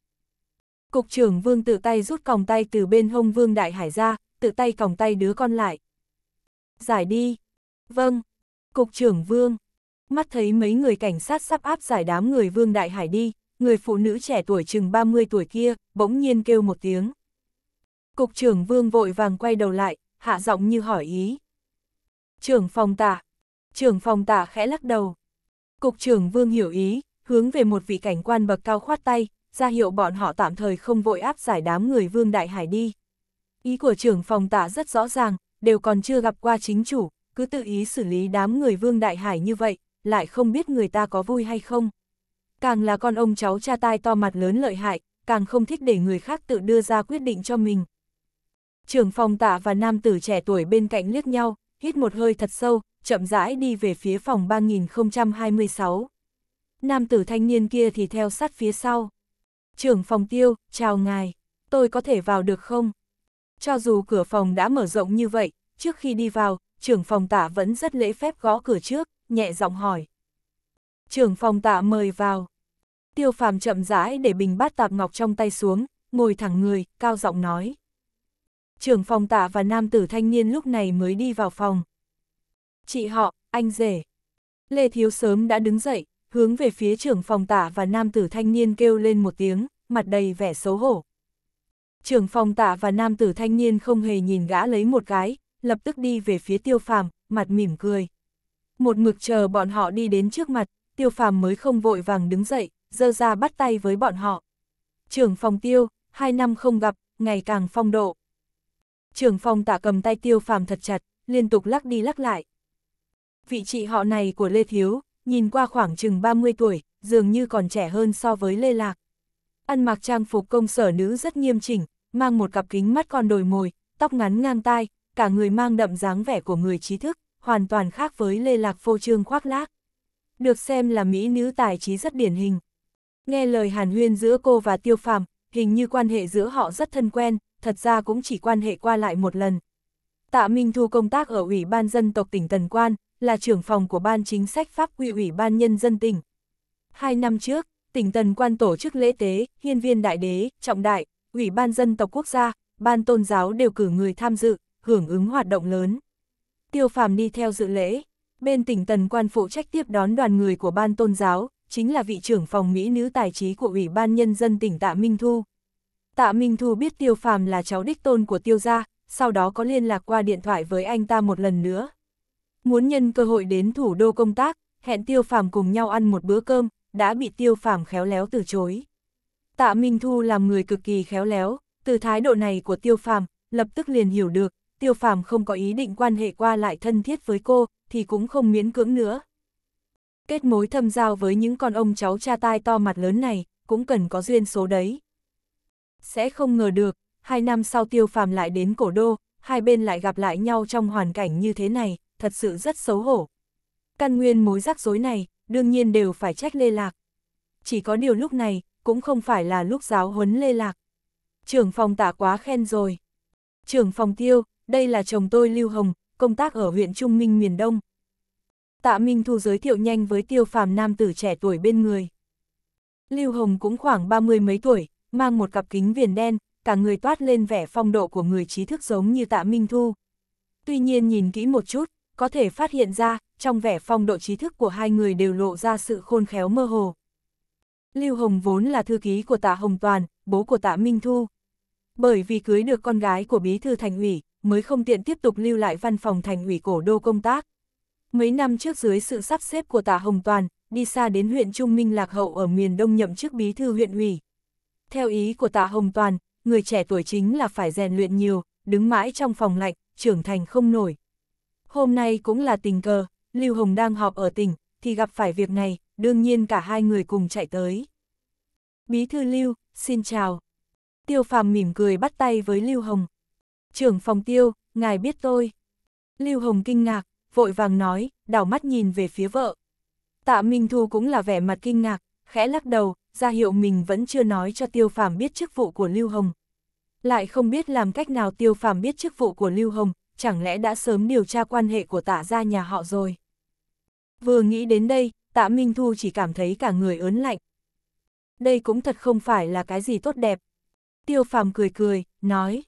Cục trưởng Vương tự tay rút còng tay từ bên hông Vương Đại Hải ra, tự tay còng tay đứa con lại. Giải đi. Vâng. Cục trưởng Vương. Mắt thấy mấy người cảnh sát sắp áp giải đám người Vương Đại Hải đi, người phụ nữ trẻ tuổi chừng 30 tuổi kia, bỗng nhiên kêu một tiếng. Cục trưởng Vương vội vàng quay đầu lại, hạ giọng như hỏi ý. Trưởng phòng tả. Trưởng phòng tả khẽ lắc đầu. Cục trưởng Vương hiểu ý, hướng về một vị cảnh quan bậc cao khoát tay, ra hiệu bọn họ tạm thời không vội áp giải đám người Vương Đại Hải đi. Ý của trưởng phòng tả rất rõ ràng, đều còn chưa gặp qua chính chủ, cứ tự ý xử lý đám người Vương Đại Hải như vậy, lại không biết người ta có vui hay không. Càng là con ông cháu cha tai to mặt lớn lợi hại, càng không thích để người khác tự đưa ra quyết định cho mình. Trưởng phòng tạ và nam tử trẻ tuổi bên cạnh liếc nhau, hít một hơi thật sâu, chậm rãi đi về phía phòng 3026. Nam tử thanh niên kia thì theo sát phía sau. Trưởng phòng tiêu, chào ngài, tôi có thể vào được không? Cho dù cửa phòng đã mở rộng như vậy, trước khi đi vào, trưởng phòng tạ vẫn rất lễ phép gõ cửa trước, nhẹ giọng hỏi. Trưởng phòng tạ mời vào. Tiêu phàm chậm rãi để bình bát tạp ngọc trong tay xuống, ngồi thẳng người, cao giọng nói trưởng phòng tạ và nam tử thanh niên lúc này mới đi vào phòng. Chị họ, anh rể. Lê Thiếu sớm đã đứng dậy, hướng về phía trưởng phòng tạ và nam tử thanh niên kêu lên một tiếng, mặt đầy vẻ xấu hổ. Trưởng phòng tạ và nam tử thanh niên không hề nhìn gã lấy một cái, lập tức đi về phía tiêu phàm, mặt mỉm cười. Một mực chờ bọn họ đi đến trước mặt, tiêu phàm mới không vội vàng đứng dậy, dơ ra bắt tay với bọn họ. Trưởng phòng tiêu, hai năm không gặp, ngày càng phong độ. Trường Phong tạ cầm tay tiêu phàm thật chặt, liên tục lắc đi lắc lại. Vị trị họ này của Lê Thiếu, nhìn qua khoảng chừng 30 tuổi, dường như còn trẻ hơn so với Lê Lạc. Ăn mặc trang phục công sở nữ rất nghiêm chỉnh, mang một cặp kính mắt con đồi mồi, tóc ngắn ngang tai, cả người mang đậm dáng vẻ của người trí thức, hoàn toàn khác với Lê Lạc phô trương khoác lác. Được xem là mỹ nữ tài trí rất điển hình. Nghe lời hàn huyên giữa cô và Tiêu Phàm, hình như quan hệ giữa họ rất thân quen, thật ra cũng chỉ quan hệ qua lại một lần. Tạ Minh Thu công tác ở Ủy ban Dân tộc tỉnh Tần Quan, là trưởng phòng của Ban Chính sách Pháp quy Ủy ban Nhân dân tỉnh. Hai năm trước, tỉnh Tần Quan tổ chức lễ tế, hiên viên đại đế, trọng đại, Ủy ban Dân tộc quốc gia, Ban Tôn giáo đều cử người tham dự, hưởng ứng hoạt động lớn. Tiêu Phàm đi theo dự lễ, bên tỉnh Tần Quan phụ trách tiếp đón đoàn người của Ban Tôn giáo, chính là vị trưởng phòng Mỹ nữ tài trí của Ủy ban Nhân dân tỉnh Tạ Minh Thu. Tạ Minh Thu biết Tiêu Phàm là cháu đích tôn của Tiêu gia, sau đó có liên lạc qua điện thoại với anh ta một lần nữa. Muốn nhân cơ hội đến thủ đô công tác, hẹn Tiêu Phàm cùng nhau ăn một bữa cơm, đã bị Tiêu Phàm khéo léo từ chối. Tạ Minh Thu làm người cực kỳ khéo léo, từ thái độ này của Tiêu Phàm, lập tức liền hiểu được, Tiêu Phàm không có ý định quan hệ qua lại thân thiết với cô, thì cũng không miễn cưỡng nữa. Kết mối thâm giao với những con ông cháu cha tai to mặt lớn này, cũng cần có duyên số đấy sẽ không ngờ được, hai năm sau tiêu phàm lại đến cổ đô, hai bên lại gặp lại nhau trong hoàn cảnh như thế này, thật sự rất xấu hổ. Căn nguyên mối rắc rối này, đương nhiên đều phải trách Lê Lạc. Chỉ có điều lúc này, cũng không phải là lúc giáo huấn Lê Lạc. Trưởng phòng tạ quá khen rồi. Trưởng phòng tiêu, đây là chồng tôi Lưu Hồng, công tác ở huyện Trung Minh miền Đông. Tạ Minh Thu giới thiệu nhanh với tiêu phàm nam tử trẻ tuổi bên người. Lưu Hồng cũng khoảng ba mươi mấy tuổi, mang một cặp kính viền đen, cả người toát lên vẻ phong độ của người trí thức giống như tạ Minh Thu. Tuy nhiên nhìn kỹ một chút, có thể phát hiện ra, trong vẻ phong độ trí thức của hai người đều lộ ra sự khôn khéo mơ hồ. Lưu Hồng vốn là thư ký của tạ Hồng Toàn, bố của tạ Minh Thu. Bởi vì cưới được con gái của bí thư thành ủy, mới không tiện tiếp tục lưu lại văn phòng thành ủy cổ đô công tác. Mấy năm trước dưới sự sắp xếp của tạ Hồng Toàn, đi xa đến huyện Trung Minh Lạc Hậu ở miền Đông nhậm chức bí thư huyện ủy. Theo ý của Tạ Hồng Toàn, người trẻ tuổi chính là phải rèn luyện nhiều, đứng mãi trong phòng lạnh, trưởng thành không nổi. Hôm nay cũng là tình cờ, Lưu Hồng đang họp ở tỉnh, thì gặp phải việc này, đương nhiên cả hai người cùng chạy tới. Bí thư Lưu, xin chào. Tiêu Phàm mỉm cười bắt tay với Lưu Hồng. Trưởng phòng Tiêu, ngài biết tôi. Lưu Hồng kinh ngạc, vội vàng nói, đảo mắt nhìn về phía vợ. Tạ Minh Thu cũng là vẻ mặt kinh ngạc, khẽ lắc đầu, ra hiệu mình vẫn chưa nói cho tiêu phàm biết chức vụ của Lưu Hồng. Lại không biết làm cách nào tiêu phàm biết chức vụ của Lưu Hồng, chẳng lẽ đã sớm điều tra quan hệ của tạ gia nhà họ rồi. Vừa nghĩ đến đây, tạ Minh Thu chỉ cảm thấy cả người ớn lạnh. Đây cũng thật không phải là cái gì tốt đẹp. Tiêu phàm cười cười, nói.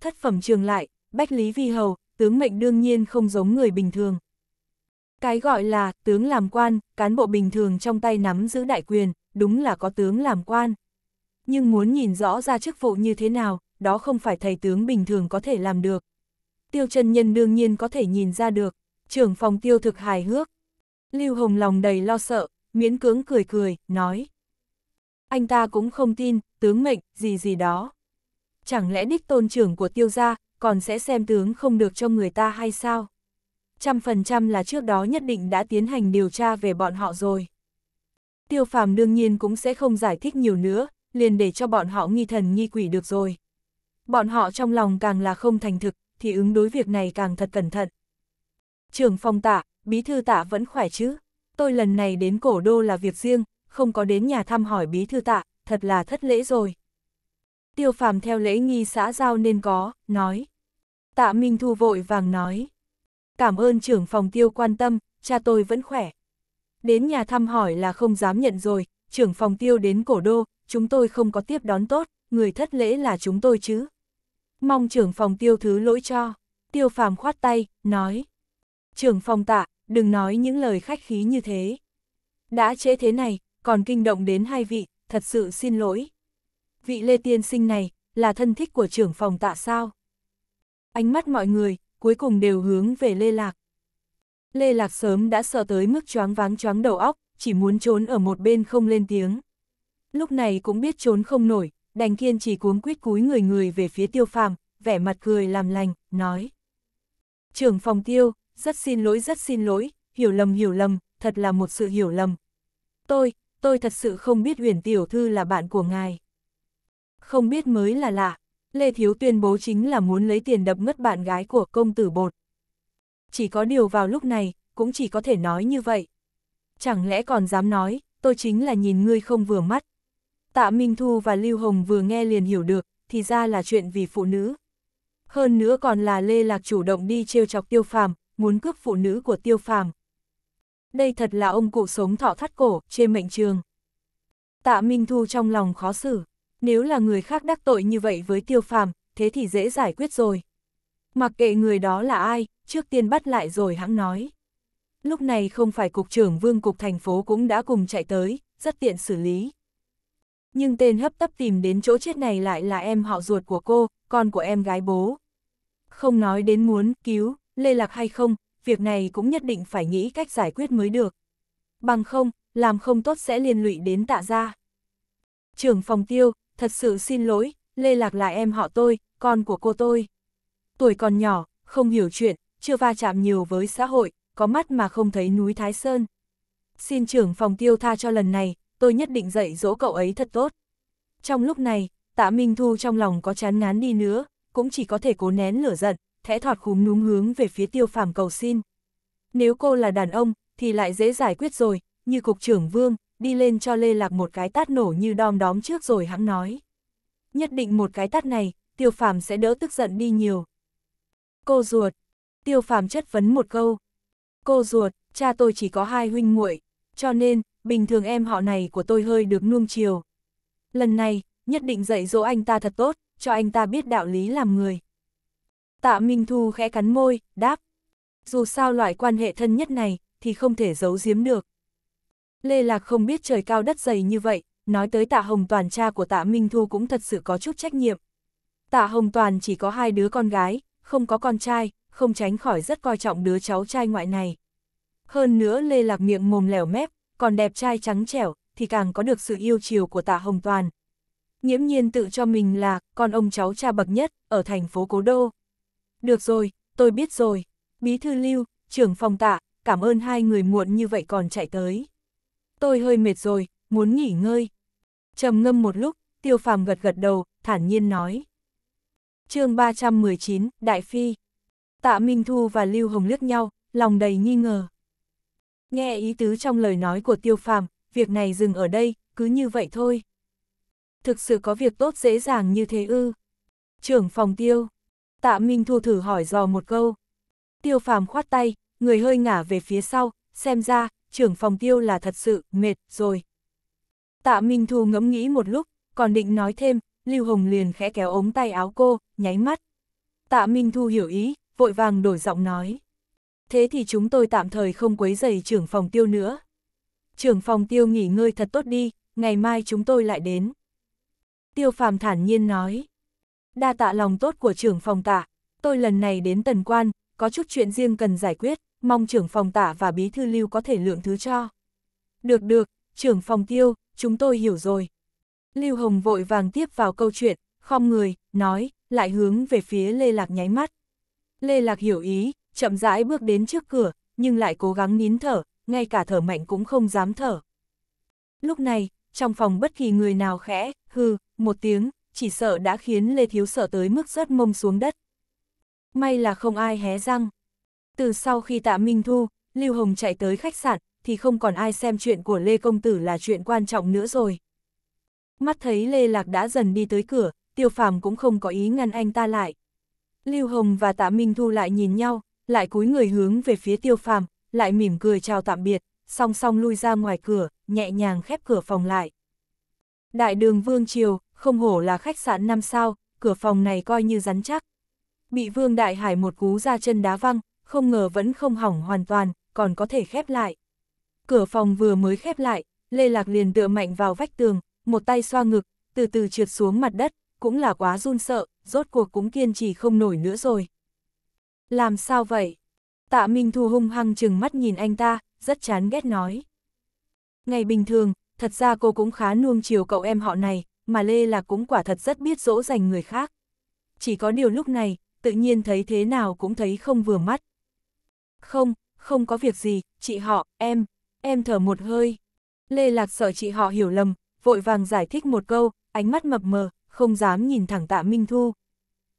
Thất phẩm trường lại, bách lý vi hầu, tướng mệnh đương nhiên không giống người bình thường. Cái gọi là tướng làm quan, cán bộ bình thường trong tay nắm giữ đại quyền, đúng là có tướng làm quan. Nhưng muốn nhìn rõ ra chức vụ như thế nào, đó không phải thầy tướng bình thường có thể làm được. Tiêu chân nhân đương nhiên có thể nhìn ra được, trưởng phòng tiêu thực hài hước. Lưu Hồng lòng đầy lo sợ, miễn cưỡng cười cười, nói. Anh ta cũng không tin, tướng mệnh, gì gì đó. Chẳng lẽ đích tôn trưởng của tiêu gia, còn sẽ xem tướng không được cho người ta hay sao? Trăm phần trăm là trước đó nhất định đã tiến hành điều tra về bọn họ rồi tiêu phàm đương nhiên cũng sẽ không giải thích nhiều nữa, liền để cho bọn họ nghi thần nghi quỷ được rồi. Bọn họ trong lòng càng là không thành thực, thì ứng đối việc này càng thật cẩn thận. Trường Phong tạ, bí thư tạ vẫn khỏe chứ? Tôi lần này đến cổ đô là việc riêng, không có đến nhà thăm hỏi bí thư tạ, thật là thất lễ rồi. Tiêu phàm theo lễ nghi xã giao nên có, nói. Tạ Minh Thu vội vàng nói. Cảm ơn trưởng phòng tiêu quan tâm, cha tôi vẫn khỏe. Đến nhà thăm hỏi là không dám nhận rồi, trưởng phòng tiêu đến cổ đô, chúng tôi không có tiếp đón tốt, người thất lễ là chúng tôi chứ. Mong trưởng phòng tiêu thứ lỗi cho. Tiêu phàm khoát tay, nói. Trưởng phòng tạ, đừng nói những lời khách khí như thế. Đã trễ thế này, còn kinh động đến hai vị, thật sự xin lỗi. Vị Lê Tiên Sinh này, là thân thích của trưởng phòng tạ sao? Ánh mắt mọi người, cuối cùng đều hướng về Lê Lạc. Lê Lạc sớm đã sợ tới mức choáng váng choáng đầu óc, chỉ muốn trốn ở một bên không lên tiếng. Lúc này cũng biết trốn không nổi, đành kiên chỉ cuống quýt cúi người người về phía tiêu phàm, vẻ mặt cười làm lành, nói. Trưởng phòng tiêu, rất xin lỗi rất xin lỗi, hiểu lầm hiểu lầm, thật là một sự hiểu lầm. Tôi, tôi thật sự không biết huyền tiểu thư là bạn của ngài. Không biết mới là lạ, Lê Thiếu tuyên bố chính là muốn lấy tiền đập ngất bạn gái của công tử bột chỉ có điều vào lúc này, cũng chỉ có thể nói như vậy. Chẳng lẽ còn dám nói, tôi chính là nhìn ngươi không vừa mắt. Tạ Minh Thu và Lưu Hồng vừa nghe liền hiểu được, thì ra là chuyện vì phụ nữ. Hơn nữa còn là Lê Lạc chủ động đi trêu chọc tiêu phàm, muốn cướp phụ nữ của tiêu phàm. Đây thật là ông cụ sống thọ thắt cổ, trên mệnh trường. Tạ Minh Thu trong lòng khó xử, nếu là người khác đắc tội như vậy với tiêu phàm, thế thì dễ giải quyết rồi. Mặc kệ người đó là ai, trước tiên bắt lại rồi hãng nói. Lúc này không phải cục trưởng vương cục thành phố cũng đã cùng chạy tới, rất tiện xử lý. Nhưng tên hấp tấp tìm đến chỗ chết này lại là em họ ruột của cô, con của em gái bố. Không nói đến muốn cứu, lê lạc hay không, việc này cũng nhất định phải nghĩ cách giải quyết mới được. Bằng không, làm không tốt sẽ liên lụy đến tạ gia. Trưởng phòng tiêu, thật sự xin lỗi, Lê Lạc là em họ tôi, con của cô tôi. Tuổi còn nhỏ, không hiểu chuyện, chưa va chạm nhiều với xã hội, có mắt mà không thấy núi Thái Sơn. Xin trưởng phòng tiêu tha cho lần này, tôi nhất định dạy dỗ cậu ấy thật tốt. Trong lúc này, tạ Minh Thu trong lòng có chán ngán đi nữa, cũng chỉ có thể cố nén lửa giận, thẽ thọt khúm núm hướng về phía tiêu phàm cầu xin. Nếu cô là đàn ông, thì lại dễ giải quyết rồi, như cục trưởng vương, đi lên cho Lê Lạc một cái tát nổ như đom đóm trước rồi hãng nói. Nhất định một cái tát này, tiêu phàm sẽ đỡ tức giận đi nhiều. Cô ruột, tiêu phàm chất vấn một câu. Cô ruột, cha tôi chỉ có hai huynh muội cho nên, bình thường em họ này của tôi hơi được nuông chiều. Lần này, nhất định dạy dỗ anh ta thật tốt, cho anh ta biết đạo lý làm người. Tạ Minh Thu khẽ cắn môi, đáp. Dù sao loại quan hệ thân nhất này, thì không thể giấu giếm được. Lê Lạc không biết trời cao đất dày như vậy, nói tới tạ Hồng Toàn cha của tạ Minh Thu cũng thật sự có chút trách nhiệm. Tạ Hồng Toàn chỉ có hai đứa con gái, không có con trai, không tránh khỏi rất coi trọng đứa cháu trai ngoại này. Hơn nữa Lê Lạc miệng mồm lẻo mép, còn đẹp trai trắng trẻo, thì càng có được sự yêu chiều của tạ Hồng Toàn. Nhiễm nhiên tự cho mình là con ông cháu cha bậc nhất ở thành phố Cố Đô. Được rồi, tôi biết rồi. Bí thư lưu, trưởng phòng tạ, cảm ơn hai người muộn như vậy còn chạy tới. Tôi hơi mệt rồi, muốn nghỉ ngơi. trầm ngâm một lúc, tiêu phàm gật gật đầu, thản nhiên nói. chương 319, Đại Phi Tạ Minh Thu và Lưu Hồng liếc nhau, lòng đầy nghi ngờ. Nghe ý tứ trong lời nói của Tiêu Phàm, việc này dừng ở đây, cứ như vậy thôi. Thực sự có việc tốt dễ dàng như thế ư? Trưởng phòng Tiêu, Tạ Minh Thu thử hỏi dò một câu. Tiêu Phàm khoát tay, người hơi ngả về phía sau, xem ra, trưởng phòng Tiêu là thật sự mệt rồi. Tạ Minh Thu ngẫm nghĩ một lúc, còn định nói thêm, Lưu Hồng liền khẽ kéo ống tay áo cô, nháy mắt. Tạ Minh Thu hiểu ý, vội vàng đổi giọng nói. Thế thì chúng tôi tạm thời không quấy dày trưởng phòng tiêu nữa. Trưởng phòng tiêu nghỉ ngơi thật tốt đi, ngày mai chúng tôi lại đến. Tiêu phàm thản nhiên nói. Đa tạ lòng tốt của trưởng phòng tạ, tôi lần này đến tần quan, có chút chuyện riêng cần giải quyết, mong trưởng phòng tạ và bí thư lưu có thể lượng thứ cho. Được được, trưởng phòng tiêu, chúng tôi hiểu rồi. Lưu Hồng vội vàng tiếp vào câu chuyện, khom người, nói, lại hướng về phía Lê Lạc nháy mắt. Lê Lạc hiểu ý, chậm rãi bước đến trước cửa, nhưng lại cố gắng nín thở, ngay cả thở mạnh cũng không dám thở. Lúc này, trong phòng bất kỳ người nào khẽ, hư, một tiếng, chỉ sợ đã khiến Lê Thiếu sợ tới mức rớt mông xuống đất. May là không ai hé răng. Từ sau khi tạ Minh Thu, Lưu Hồng chạy tới khách sạn, thì không còn ai xem chuyện của Lê Công Tử là chuyện quan trọng nữa rồi. Mắt thấy Lê Lạc đã dần đi tới cửa, Tiêu Phàm cũng không có ý ngăn anh ta lại. Lưu Hồng và Tạ Minh Thu lại nhìn nhau, lại cúi người hướng về phía tiêu phàm, lại mỉm cười chào tạm biệt, song song lui ra ngoài cửa, nhẹ nhàng khép cửa phòng lại. Đại đường Vương Triều, không hổ là khách sạn 5 sao, cửa phòng này coi như rắn chắc. Bị Vương Đại Hải một cú ra chân đá văng, không ngờ vẫn không hỏng hoàn toàn, còn có thể khép lại. Cửa phòng vừa mới khép lại, Lê Lạc liền tựa mạnh vào vách tường, một tay xoa ngực, từ từ trượt xuống mặt đất, cũng là quá run sợ, rốt cuộc cũng kiên trì không nổi nữa rồi. Làm sao vậy? Tạ Minh Thu hung hăng chừng mắt nhìn anh ta, rất chán ghét nói. Ngày bình thường, thật ra cô cũng khá nuông chiều cậu em họ này, mà Lê là cũng quả thật rất biết dỗ dành người khác. Chỉ có điều lúc này, tự nhiên thấy thế nào cũng thấy không vừa mắt. Không, không có việc gì, chị họ, em, em thở một hơi. Lê Lạc sợ chị họ hiểu lầm, vội vàng giải thích một câu, ánh mắt mập mờ, không dám nhìn thẳng tạ Minh Thu.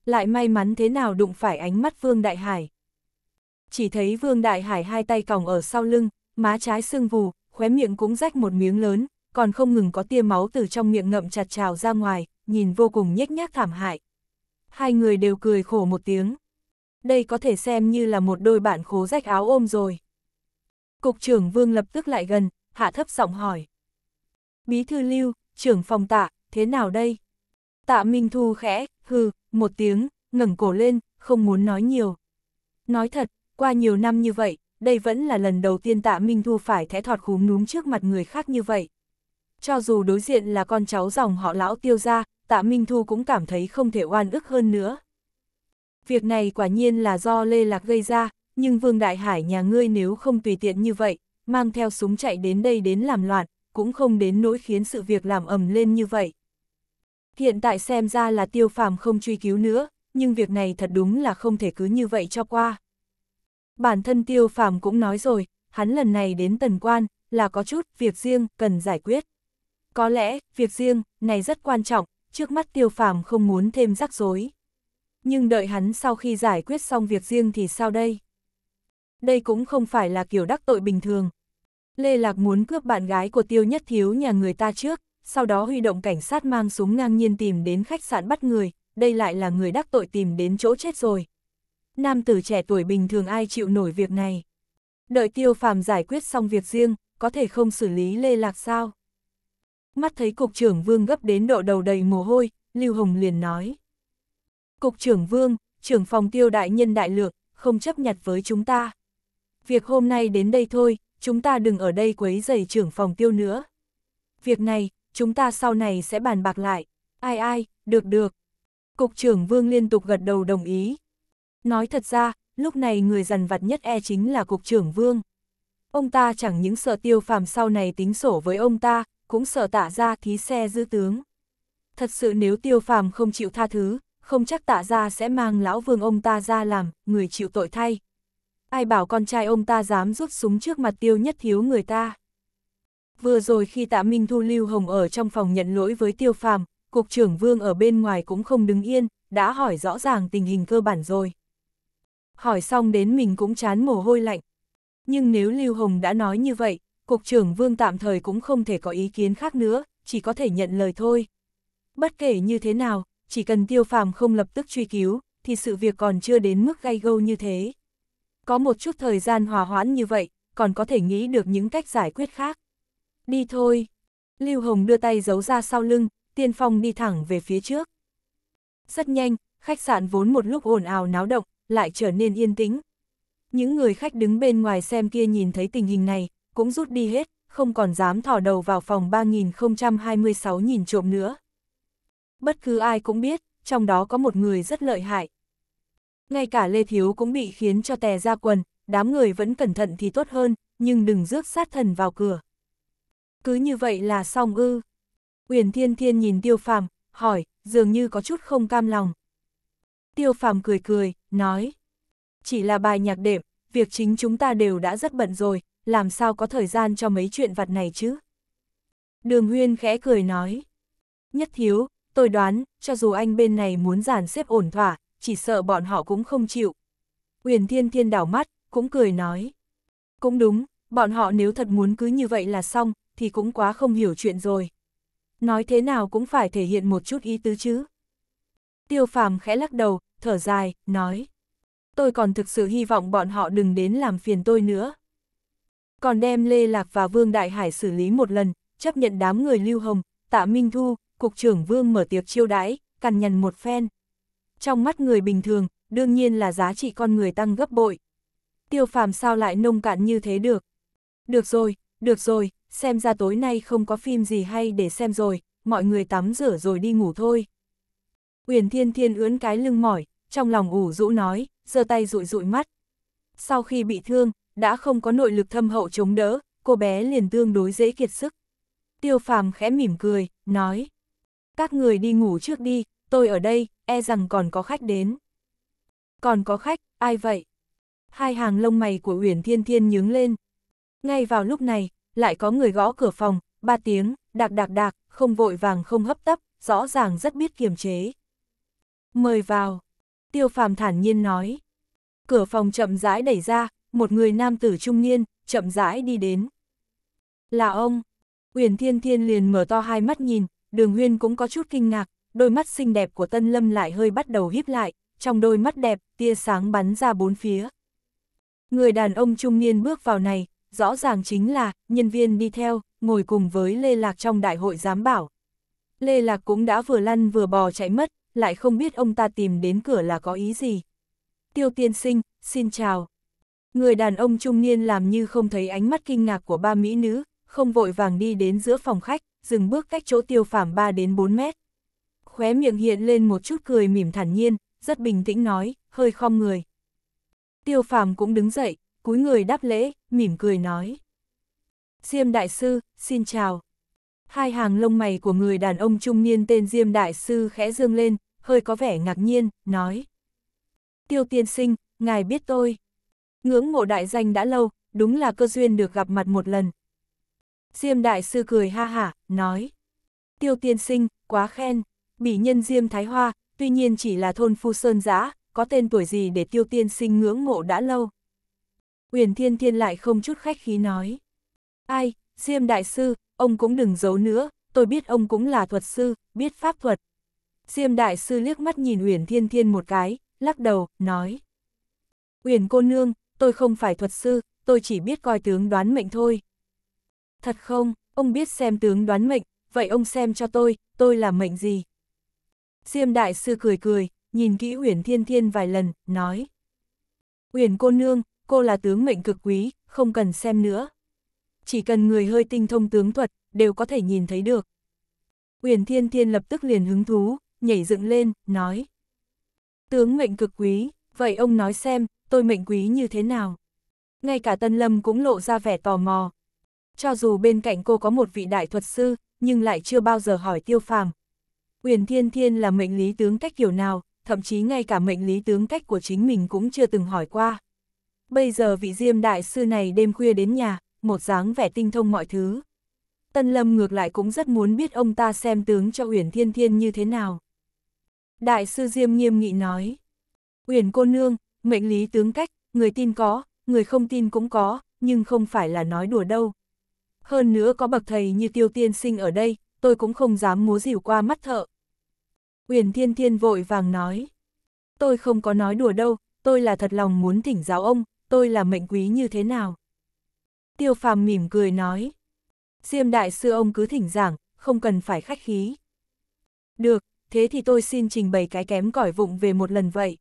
Lại may mắn thế nào đụng phải ánh mắt Vương Đại Hải. Chỉ thấy Vương Đại Hải hai tay còng ở sau lưng, má trái sưng vù, khóe miệng cũng rách một miếng lớn, còn không ngừng có tia máu từ trong miệng ngậm chặt trào ra ngoài, nhìn vô cùng nhếch nhác thảm hại. Hai người đều cười khổ một tiếng. Đây có thể xem như là một đôi bạn khố rách áo ôm rồi. Cục trưởng Vương lập tức lại gần, hạ thấp giọng hỏi. Bí thư lưu, trưởng phòng tạ, thế nào đây? Tạ Minh Thu khẽ, hừ, một tiếng, ngẩng cổ lên, không muốn nói nhiều. Nói thật, qua nhiều năm như vậy, đây vẫn là lần đầu tiên tạ Minh Thu phải thẽ thọt khúm núm trước mặt người khác như vậy. Cho dù đối diện là con cháu dòng họ lão tiêu ra, tạ Minh Thu cũng cảm thấy không thể oan ức hơn nữa. Việc này quả nhiên là do Lê Lạc gây ra, nhưng Vương Đại Hải nhà ngươi nếu không tùy tiện như vậy, mang theo súng chạy đến đây đến làm loạn, cũng không đến nỗi khiến sự việc làm ầm lên như vậy. Hiện tại xem ra là tiêu phàm không truy cứu nữa, nhưng việc này thật đúng là không thể cứ như vậy cho qua. Bản thân tiêu phàm cũng nói rồi, hắn lần này đến tần quan, là có chút việc riêng cần giải quyết. Có lẽ, việc riêng, này rất quan trọng, trước mắt tiêu phàm không muốn thêm rắc rối. Nhưng đợi hắn sau khi giải quyết xong việc riêng thì sao đây? Đây cũng không phải là kiểu đắc tội bình thường. Lê Lạc muốn cướp bạn gái của tiêu nhất thiếu nhà người ta trước, sau đó huy động cảnh sát mang súng ngang nhiên tìm đến khách sạn bắt người, đây lại là người đắc tội tìm đến chỗ chết rồi. Nam tử trẻ tuổi bình thường ai chịu nổi việc này. Đợi tiêu phàm giải quyết xong việc riêng, có thể không xử lý lê lạc sao? Mắt thấy cục trưởng vương gấp đến độ đầu đầy mồ hôi, Lưu Hồng liền nói. Cục trưởng vương, trưởng phòng tiêu đại nhân đại lược, không chấp nhặt với chúng ta. Việc hôm nay đến đây thôi, chúng ta đừng ở đây quấy giày trưởng phòng tiêu nữa. Việc này, chúng ta sau này sẽ bàn bạc lại. Ai ai, được được. Cục trưởng Vương liên tục gật đầu đồng ý. Nói thật ra, lúc này người dần vặt nhất e chính là Cục trưởng Vương. Ông ta chẳng những sợ tiêu phàm sau này tính sổ với ông ta, cũng sợ tạ ra thí xe dư tướng. Thật sự nếu tiêu phàm không chịu tha thứ, không chắc tạ ra sẽ mang lão vương ông ta ra làm, người chịu tội thay. Ai bảo con trai ông ta dám rút súng trước mặt tiêu nhất thiếu người ta vừa rồi khi tạ Minh Thu Lưu Hồng ở trong phòng nhận lỗi với tiêu phàm, cục trưởng vương ở bên ngoài cũng không đứng yên, đã hỏi rõ ràng tình hình cơ bản rồi. Hỏi xong đến mình cũng chán mồ hôi lạnh. Nhưng nếu Lưu Hồng đã nói như vậy, cục trưởng vương tạm thời cũng không thể có ý kiến khác nữa, chỉ có thể nhận lời thôi. Bất kể như thế nào, chỉ cần tiêu phàm không lập tức truy cứu, thì sự việc còn chưa đến mức gay gâu như thế. Có một chút thời gian hòa hoãn như vậy, còn có thể nghĩ được những cách giải quyết khác đi thôi. Lưu Hồng đưa tay giấu ra sau lưng, tiên phong đi thẳng về phía trước. Rất nhanh, khách sạn vốn một lúc ồn ào náo động, lại trở nên yên tĩnh. Những người khách đứng bên ngoài xem kia nhìn thấy tình hình này, cũng rút đi hết, không còn dám thỏ đầu vào phòng 3026 nhìn trộm nữa. Bất cứ ai cũng biết, trong đó có một người rất lợi hại. Ngay cả Lê Thiếu cũng bị khiến cho tè ra quần, đám người vẫn cẩn thận thì tốt hơn, nhưng đừng rước sát thần vào cửa. Cứ như vậy là xong ư. Uyển Thiên Thiên nhìn Tiêu Phàm, hỏi, dường như có chút không cam lòng. Tiêu Phàm cười cười, nói, chỉ là bài nhạc đệm, việc chính chúng ta đều đã rất bận rồi, làm sao có thời gian cho mấy chuyện vặt này chứ? Đường Huyên khẽ cười nói, nhất thiếu, tôi đoán, cho dù anh bên này muốn giàn xếp ổn thỏa, chỉ sợ bọn họ cũng không chịu. Uyển Thiên Thiên đảo mắt, cũng cười nói, cũng đúng, bọn họ nếu thật muốn cứ như vậy là xong, thì cũng quá không hiểu chuyện rồi. Nói thế nào cũng phải thể hiện một chút ý tứ chứ. Tiêu phàm khẽ lắc đầu, thở dài, nói. Tôi còn thực sự hy vọng bọn họ đừng đến làm phiền tôi nữa. Còn đem Lê Lạc và Vương Đại Hải xử lý một lần, chấp nhận đám người lưu hồng, tạ Minh Thu, Cục trưởng Vương mở tiệc chiêu đãi, cằn nhằn một phen. Trong mắt người bình thường, đương nhiên là giá trị con người tăng gấp bội. Tiêu phàm sao lại nông cạn như thế được? Được rồi, được rồi, xem ra tối nay không có phim gì hay để xem rồi, mọi người tắm rửa rồi đi ngủ thôi. Uyển Thiên Thiên ướn cái lưng mỏi, trong lòng ủ rũ nói, giơ tay rụi rụi mắt. Sau khi bị thương, đã không có nội lực thâm hậu chống đỡ, cô bé liền tương đối dễ kiệt sức. Tiêu phàm khẽ mỉm cười, nói. Các người đi ngủ trước đi, tôi ở đây, e rằng còn có khách đến. Còn có khách, ai vậy? Hai hàng lông mày của Uyển Thiên Thiên nhướng lên. Ngay vào lúc này, lại có người gõ cửa phòng, ba tiếng, đạc đạc đạc, không vội vàng không hấp tấp, rõ ràng rất biết kiềm chế. Mời vào, tiêu phàm thản nhiên nói. Cửa phòng chậm rãi đẩy ra, một người nam tử trung niên, chậm rãi đi đến. Là ông, Uyển Thiên Thiên liền mở to hai mắt nhìn, đường huyên cũng có chút kinh ngạc, đôi mắt xinh đẹp của Tân Lâm lại hơi bắt đầu híp lại, trong đôi mắt đẹp, tia sáng bắn ra bốn phía. Người đàn ông trung niên bước vào này, rõ ràng chính là nhân viên đi theo, ngồi cùng với Lê Lạc trong đại hội giám bảo. Lê Lạc cũng đã vừa lăn vừa bò chạy mất, lại không biết ông ta tìm đến cửa là có ý gì. Tiêu tiên sinh, xin chào. Người đàn ông trung niên làm như không thấy ánh mắt kinh ngạc của ba mỹ nữ, không vội vàng đi đến giữa phòng khách, dừng bước cách chỗ tiêu phàm 3 đến 4 mét. Khóe miệng hiện lên một chút cười mỉm thản nhiên, rất bình tĩnh nói, hơi khom người. Tiêu phàm cũng đứng dậy, cúi người đáp lễ, mỉm cười nói. Diêm Đại Sư, xin chào. Hai hàng lông mày của người đàn ông trung niên tên Diêm Đại Sư khẽ dương lên, hơi có vẻ ngạc nhiên, nói. Tiêu tiên sinh, ngài biết tôi. Ngưỡng mộ đại danh đã lâu, đúng là cơ duyên được gặp mặt một lần. Diêm Đại Sư cười ha hả, nói. Tiêu tiên sinh, quá khen, Bị nhân Diêm Thái Hoa, tuy nhiên chỉ là thôn Phu Sơn Giã, có tên tuổi gì để tiêu tiên sinh ngưỡng mộ đã lâu. Huyền Thiên Thiên lại không chút khách khí nói. Ai, Diêm Đại Sư, ông cũng đừng giấu nữa, tôi biết ông cũng là thuật sư, biết pháp thuật. Diêm Đại Sư liếc mắt nhìn Huyền Thiên Thiên một cái, lắc đầu, nói. Huyền cô nương, tôi không phải thuật sư, tôi chỉ biết coi tướng đoán mệnh thôi. Thật không, ông biết xem tướng đoán mệnh, vậy ông xem cho tôi, tôi là mệnh gì? Diêm Đại Sư cười cười, nhìn kỹ Huyền Thiên Thiên vài lần, nói. Huyền cô nương, cô là tướng mệnh cực quý, không cần xem nữa. Chỉ cần người hơi tinh thông tướng thuật, đều có thể nhìn thấy được. Uyển Thiên Thiên lập tức liền hứng thú, nhảy dựng lên, nói. Tướng mệnh cực quý, vậy ông nói xem, tôi mệnh quý như thế nào? Ngay cả Tân Lâm cũng lộ ra vẻ tò mò. Cho dù bên cạnh cô có một vị đại thuật sư, nhưng lại chưa bao giờ hỏi tiêu phàm. Uyển Thiên Thiên là mệnh lý tướng cách kiểu nào, thậm chí ngay cả mệnh lý tướng cách của chính mình cũng chưa từng hỏi qua. Bây giờ vị diêm đại sư này đêm khuya đến nhà, một dáng vẻ tinh thông mọi thứ. Tân Lâm ngược lại cũng rất muốn biết ông ta xem tướng cho Uyển Thiên Thiên như thế nào. Đại sư Diêm nghiêm nghị nói, Uyển cô nương, mệnh lý tướng cách, người tin có, người không tin cũng có, nhưng không phải là nói đùa đâu. Hơn nữa có bậc thầy như tiêu tiên sinh ở đây, tôi cũng không dám múa dìu qua mắt thợ. Uyển Thiên Thiên vội vàng nói, tôi không có nói đùa đâu, tôi là thật lòng muốn thỉnh giáo ông, tôi là mệnh quý như thế nào? Tiêu phàm mỉm cười nói. Diêm đại sư ông cứ thỉnh giảng, không cần phải khách khí. Được, thế thì tôi xin trình bày cái kém cỏi vụng về một lần vậy.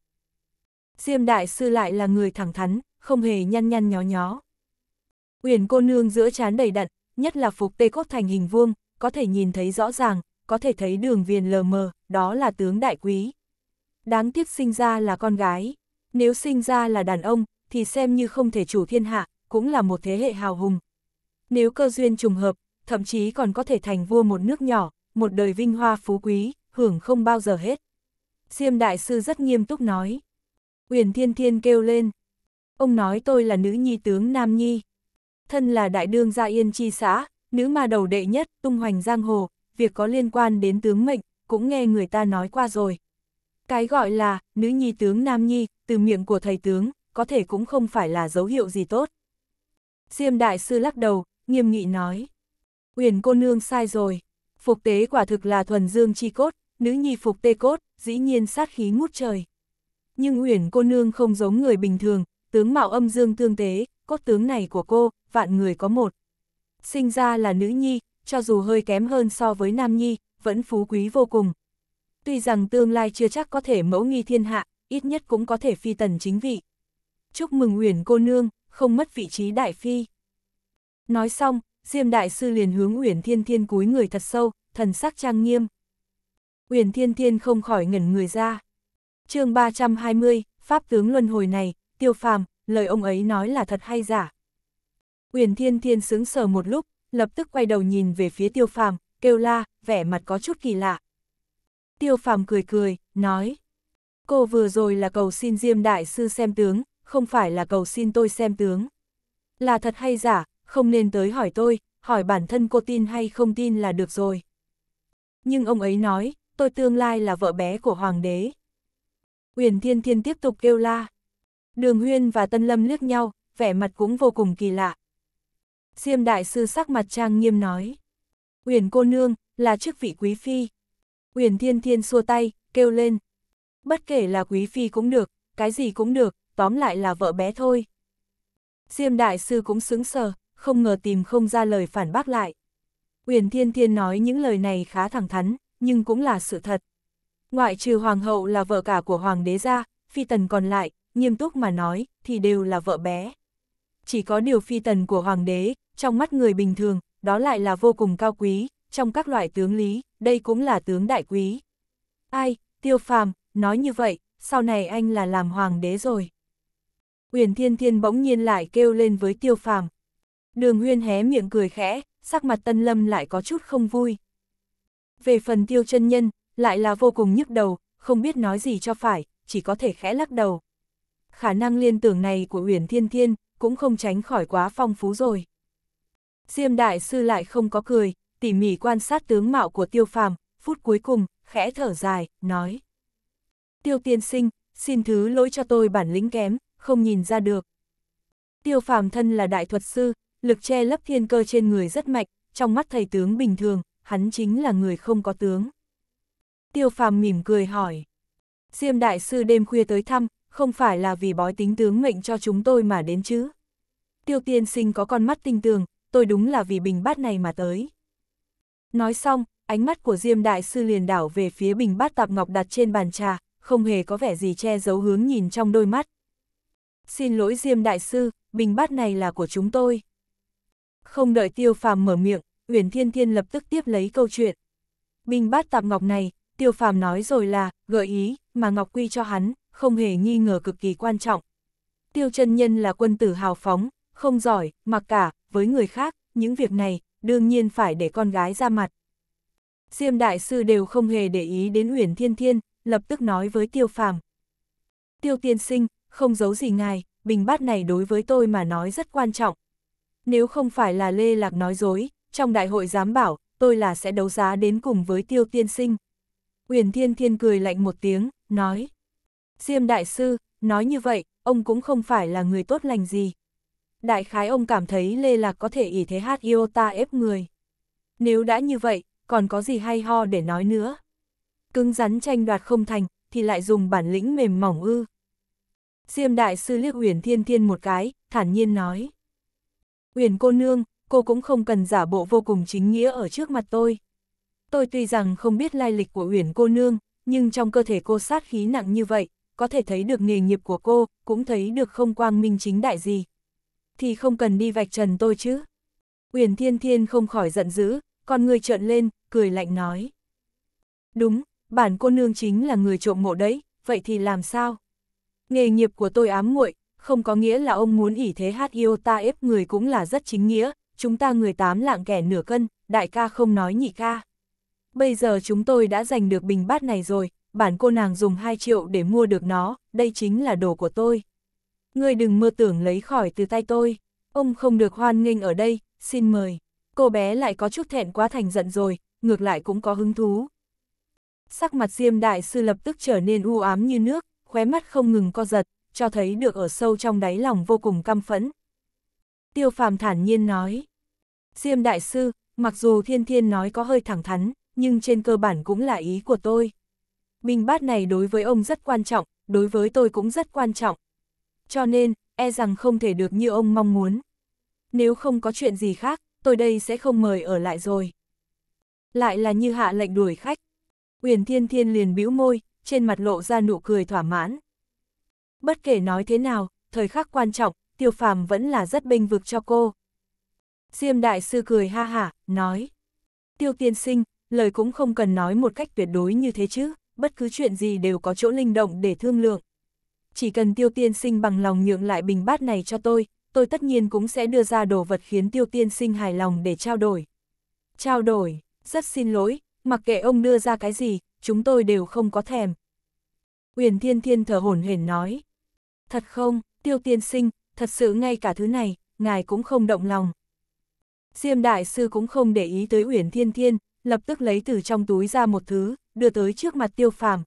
Diêm đại sư lại là người thẳng thắn, không hề nhăn nhăn nhó nhó. Uyển cô nương giữa trán đầy đặn, nhất là phục tê cốt thành hình vuông, có thể nhìn thấy rõ ràng, có thể thấy đường viền lờ mờ, đó là tướng đại quý. Đáng tiếc sinh ra là con gái, nếu sinh ra là đàn ông, thì xem như không thể chủ thiên hạ, cũng là một thế hệ hào hùng. Nếu cơ duyên trùng hợp, thậm chí còn có thể thành vua một nước nhỏ, một đời vinh hoa phú quý, hưởng không bao giờ hết. Diêm Đại Sư rất nghiêm túc nói. Uyển Thiên Thiên kêu lên. Ông nói tôi là nữ nhi tướng Nam Nhi. Thân là đại đương gia Yên Chi xã, nữ mà đầu đệ nhất, tung hoành giang hồ, việc có liên quan đến tướng mệnh, cũng nghe người ta nói qua rồi. Cái gọi là, nữ nhi tướng Nam Nhi, từ miệng của thầy tướng, có thể cũng không phải là dấu hiệu gì tốt. Diêm đại sư lắc đầu, nghiêm nghị nói. Uyển cô nương sai rồi. Phục tế quả thực là thuần dương chi cốt, nữ nhi phục tê cốt, dĩ nhiên sát khí ngút trời. Nhưng Uyển cô nương không giống người bình thường, tướng mạo âm dương tương tế, cốt tướng này của cô, vạn người có một. Sinh ra là nữ nhi, cho dù hơi kém hơn so với nam nhi, vẫn phú quý vô cùng. Tuy rằng tương lai chưa chắc có thể mẫu nghi thiên hạ, ít nhất cũng có thể phi tần chính vị chúc mừng Uyển cô nương, không mất vị trí đại phi. Nói xong, Diêm đại sư liền hướng Uyển Thiên Thiên cúi người thật sâu, thần sắc trang nghiêm. Uyển Thiên Thiên không khỏi ngẩn người ra. Chương 320, pháp tướng luân hồi này, Tiêu Phàm, lời ông ấy nói là thật hay giả? Uyển Thiên Thiên sững sờ một lúc, lập tức quay đầu nhìn về phía Tiêu Phàm, kêu la, vẻ mặt có chút kỳ lạ. Tiêu Phàm cười cười, nói: "Cô vừa rồi là cầu xin Diêm đại sư xem tướng, không phải là cầu xin tôi xem tướng. Là thật hay giả, không nên tới hỏi tôi, hỏi bản thân cô tin hay không tin là được rồi. Nhưng ông ấy nói, tôi tương lai là vợ bé của hoàng đế. Uyển Thiên Thiên tiếp tục kêu la. Đường Huyên và Tân Lâm liếc nhau, vẻ mặt cũng vô cùng kỳ lạ. Diêm đại sư sắc mặt trang nghiêm nói. Uyển cô nương, là chức vị quý phi. Uyển Thiên Thiên xua tay, kêu lên. Bất kể là quý phi cũng được, cái gì cũng được, tóm lại là vợ bé thôi. Diêm đại sư cũng xứng sờ, không ngờ tìm không ra lời phản bác lại. Uyển Thiên Thiên nói những lời này khá thẳng thắn, nhưng cũng là sự thật. Ngoại trừ hoàng hậu là vợ cả của hoàng đế ra, phi tần còn lại, nghiêm túc mà nói, thì đều là vợ bé. Chỉ có điều phi tần của hoàng đế, trong mắt người bình thường, đó lại là vô cùng cao quý, trong các loại tướng lý, đây cũng là tướng đại quý. Ai, tiêu phàm, nói như vậy, sau này anh là làm hoàng đế rồi. Uyển Thiên Thiên bỗng nhiên lại kêu lên với Tiêu Phàm. Đường Huyên hé miệng cười khẽ, sắc mặt Tân Lâm lại có chút không vui. Về phần Tiêu chân nhân, lại là vô cùng nhức đầu, không biết nói gì cho phải, chỉ có thể khẽ lắc đầu. Khả năng liên tưởng này của Uyển Thiên Thiên cũng không tránh khỏi quá phong phú rồi. Diêm đại sư lại không có cười, tỉ mỉ quan sát tướng mạo của Tiêu Phàm, phút cuối cùng, khẽ thở dài, nói: "Tiêu tiên sinh, xin thứ lỗi cho tôi bản lĩnh kém, không nhìn ra được. Tiêu phàm thân là đại thuật sư, lực che lấp thiên cơ trên người rất mạnh, trong mắt thầy tướng bình thường, hắn chính là người không có tướng. Tiêu phàm mỉm cười hỏi. Diêm đại sư đêm khuya tới thăm, không phải là vì bói tính tướng mệnh cho chúng tôi mà đến chứ. Tiêu tiên sinh có con mắt tinh tường, tôi đúng là vì bình bát này mà tới. Nói xong, ánh mắt của Diêm đại sư liền đảo về phía bình bát tạp ngọc đặt trên bàn trà, không hề có vẻ gì che giấu hướng nhìn trong đôi mắt, Xin lỗi Diêm Đại Sư, bình bát này là của chúng tôi. Không đợi Tiêu Phàm mở miệng, Uyển Thiên Thiên lập tức tiếp lấy câu chuyện. Bình bát tạp ngọc này, Tiêu Phàm nói rồi là, gợi ý, mà Ngọc Quy cho hắn, không hề nghi ngờ cực kỳ quan trọng. Tiêu chân Nhân là quân tử hào phóng, không giỏi, mặc cả, với người khác, những việc này, đương nhiên phải để con gái ra mặt. Diêm Đại Sư đều không hề để ý đến Uyển Thiên Thiên, lập tức nói với Tiêu Phàm. Tiêu Tiên Sinh, không giấu gì ngài, bình bát này đối với tôi mà nói rất quan trọng. Nếu không phải là Lê Lạc nói dối, trong đại hội dám bảo, tôi là sẽ đấu giá đến cùng với tiêu tiên sinh. Uyển Thiên Thiên cười lạnh một tiếng, nói. Diêm đại sư, nói như vậy, ông cũng không phải là người tốt lành gì. Đại khái ông cảm thấy Lê Lạc có thể ỉ thế hát yêu ta ép người. Nếu đã như vậy, còn có gì hay ho để nói nữa? Cứng rắn tranh đoạt không thành, thì lại dùng bản lĩnh mềm mỏng ư. Diêm Đại Sư liếc Uyển Thiên Thiên một cái, thản nhiên nói. Uyển cô nương, cô cũng không cần giả bộ vô cùng chính nghĩa ở trước mặt tôi. Tôi tuy rằng không biết lai lịch của Uyển cô nương, nhưng trong cơ thể cô sát khí nặng như vậy, có thể thấy được nghề nghiệp của cô, cũng thấy được không quang minh chính đại gì. Thì không cần đi vạch trần tôi chứ. Uyển Thiên Thiên không khỏi giận dữ, con người trợn lên, cười lạnh nói. Đúng, bản cô nương chính là người trộm mộ đấy, vậy thì làm sao? Nghề nghiệp của tôi ám muội, không có nghĩa là ông muốn ỉ thế hát yêu ta ép người cũng là rất chính nghĩa, chúng ta người tám lạng kẻ nửa cân, đại ca không nói nhị ca. Bây giờ chúng tôi đã giành được bình bát này rồi, bản cô nàng dùng 2 triệu để mua được nó, đây chính là đồ của tôi. Ngươi đừng mơ tưởng lấy khỏi từ tay tôi, ông không được hoan nghênh ở đây, xin mời. Cô bé lại có chút thẹn quá thành giận rồi, ngược lại cũng có hứng thú. Sắc mặt Diêm Đại Sư lập tức trở nên u ám như nước, khóe mắt không ngừng co giật, cho thấy được ở sâu trong đáy lòng vô cùng căm phẫn. Tiêu phàm thản nhiên nói, Diêm Đại Sư, mặc dù thiên thiên nói có hơi thẳng thắn, nhưng trên cơ bản cũng là ý của tôi. Minh bát này đối với ông rất quan trọng, đối với tôi cũng rất quan trọng. Cho nên, e rằng không thể được như ông mong muốn. Nếu không có chuyện gì khác, tôi đây sẽ không mời ở lại rồi. Lại là như hạ lệnh đuổi khách. Uyển Thiên Thiên liền bĩu môi, trên mặt lộ ra nụ cười thỏa mãn. Bất kể nói thế nào, thời khắc quan trọng, tiêu phàm vẫn là rất bình vực cho cô. Diêm đại sư cười ha hả, nói. Tiêu tiên sinh, lời cũng không cần nói một cách tuyệt đối như thế chứ, bất cứ chuyện gì đều có chỗ linh động để thương lượng. Chỉ cần tiêu tiên sinh bằng lòng nhượng lại bình bát này cho tôi, tôi tất nhiên cũng sẽ đưa ra đồ vật khiến tiêu tiên sinh hài lòng để trao đổi. Trao đổi, rất xin lỗi, mặc kệ ông đưa ra cái gì, chúng tôi đều không có thèm. uyển Thiên Thiên thở hổn hển nói. Thật không, tiêu tiên sinh, thật sự ngay cả thứ này, ngài cũng không động lòng. Diêm đại sư cũng không để ý tới Uyển Thiên Thiên, lập tức lấy từ trong túi ra một thứ, đưa tới trước mặt Tiêu Phàm.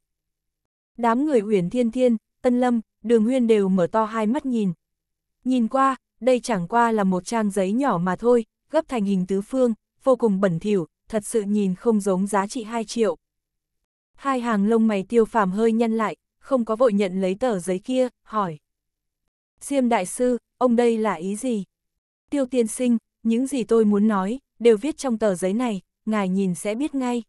Đám người Uyển Thiên Thiên, Tân Lâm, Đường Huyên đều mở to hai mắt nhìn. Nhìn qua, đây chẳng qua là một trang giấy nhỏ mà thôi, gấp thành hình tứ phương, vô cùng bẩn thỉu, thật sự nhìn không giống giá trị 2 triệu. Hai hàng lông mày tiêu phàm hơi nhăn lại, không có vội nhận lấy tờ giấy kia, hỏi. Diêm đại sư, ông đây là ý gì? Tiêu tiên sinh, những gì tôi muốn nói, đều viết trong tờ giấy này, ngài nhìn sẽ biết ngay.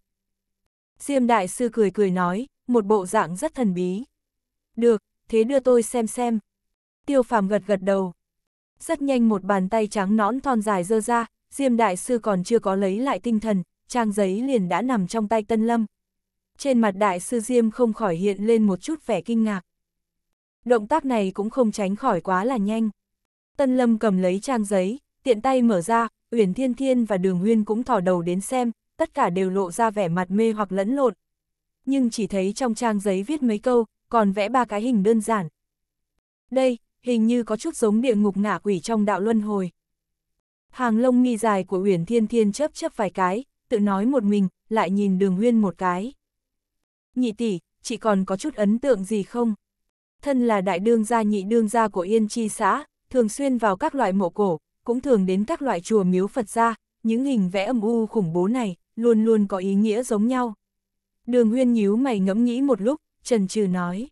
Diêm đại sư cười cười nói, một bộ dạng rất thần bí. Được, thế đưa tôi xem xem. Tiêu phàm gật gật đầu. Rất nhanh một bàn tay trắng nõn thon dài dơ ra, Diêm đại sư còn chưa có lấy lại tinh thần, trang giấy liền đã nằm trong tay Tân Lâm, trên mặt đại sư Diêm không khỏi hiện lên một chút vẻ kinh ngạc. Động tác này cũng không tránh khỏi quá là nhanh. Tân Lâm cầm lấy trang giấy, tiện tay mở ra, Uyển Thiên Thiên và Đường nguyên cũng thỏ đầu đến xem, tất cả đều lộ ra vẻ mặt mê hoặc lẫn lộn. Nhưng chỉ thấy trong trang giấy viết mấy câu, còn vẽ ba cái hình đơn giản. Đây, hình như có chút giống địa ngục ngạ quỷ trong đạo luân hồi. Hàng lông nghi dài của Uyển Thiên Thiên chớp chớp vài cái, tự nói một mình, lại nhìn Đường nguyên một cái. Nhị tỷ, chị còn có chút ấn tượng gì không? Thân là đại đương gia nhị đương gia của Yên Chi xã, thường xuyên vào các loại mộ cổ, cũng thường đến các loại chùa miếu Phật gia, những hình vẽ âm u khủng bố này, luôn luôn có ý nghĩa giống nhau. Đường huyên nhíu mày ngẫm nghĩ một lúc, trần trừ nói.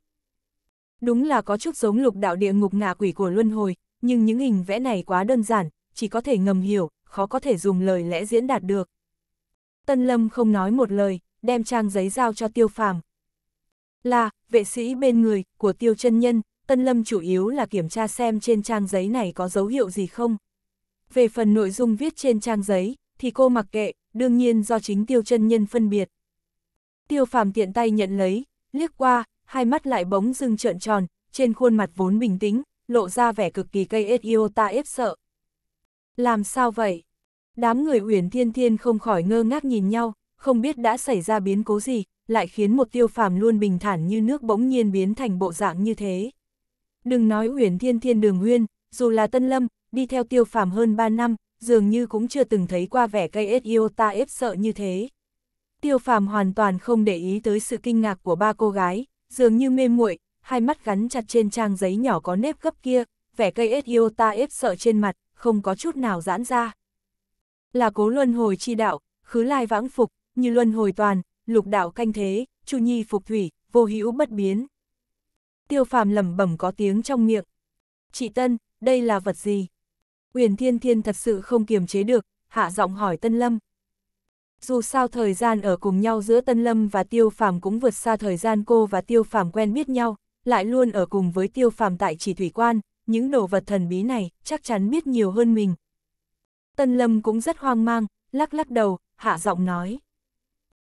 Đúng là có chút giống lục đạo địa ngục ngạ quỷ của Luân Hồi, nhưng những hình vẽ này quá đơn giản, chỉ có thể ngầm hiểu, khó có thể dùng lời lẽ diễn đạt được. Tân Lâm không nói một lời, đem trang giấy giao cho tiêu phàm. Là, vệ sĩ bên người, của tiêu chân nhân, Tân Lâm chủ yếu là kiểm tra xem trên trang giấy này có dấu hiệu gì không. Về phần nội dung viết trên trang giấy, thì cô mặc kệ, đương nhiên do chính tiêu chân nhân phân biệt. Tiêu phàm tiện tay nhận lấy, liếc qua, hai mắt lại bóng dưng trợn tròn, trên khuôn mặt vốn bình tĩnh, lộ ra vẻ cực kỳ cây ết yêu ta ép sợ. Làm sao vậy? Đám người Uyển Thiên Thiên không khỏi ngơ ngác nhìn nhau, không biết đã xảy ra biến cố gì, lại khiến một tiêu phàm luôn bình thản như nước bỗng nhiên biến thành bộ dạng như thế. Đừng nói huyền thiên thiên đường Nguyên dù là tân lâm, đi theo tiêu phàm hơn 3 năm, dường như cũng chưa từng thấy qua vẻ cây yêu ta ép sợ như thế. Tiêu phàm hoàn toàn không để ý tới sự kinh ngạc của ba cô gái, dường như mê muội, hai mắt gắn chặt trên trang giấy nhỏ có nếp gấp kia, vẻ cây yêu ta ép sợ trên mặt, không có chút nào giãn ra. Là cố luân hồi chi đạo, khứ lai vãng phục, như luân hồi toàn, lục đạo canh thế, chu nhi phục thủy, vô hữu bất biến. Tiêu phàm lẩm bẩm có tiếng trong miệng. Chị Tân, đây là vật gì? Uyển Thiên Thiên thật sự không kiềm chế được, hạ giọng hỏi Tân Lâm. Dù sao thời gian ở cùng nhau giữa Tân Lâm và Tiêu Phàm cũng vượt xa thời gian cô và Tiêu Phàm quen biết nhau, lại luôn ở cùng với Tiêu Phàm tại Chỉ Thủy Quan, những đồ vật thần bí này chắc chắn biết nhiều hơn mình. Tân Lâm cũng rất hoang mang, lắc lắc đầu, hạ giọng nói.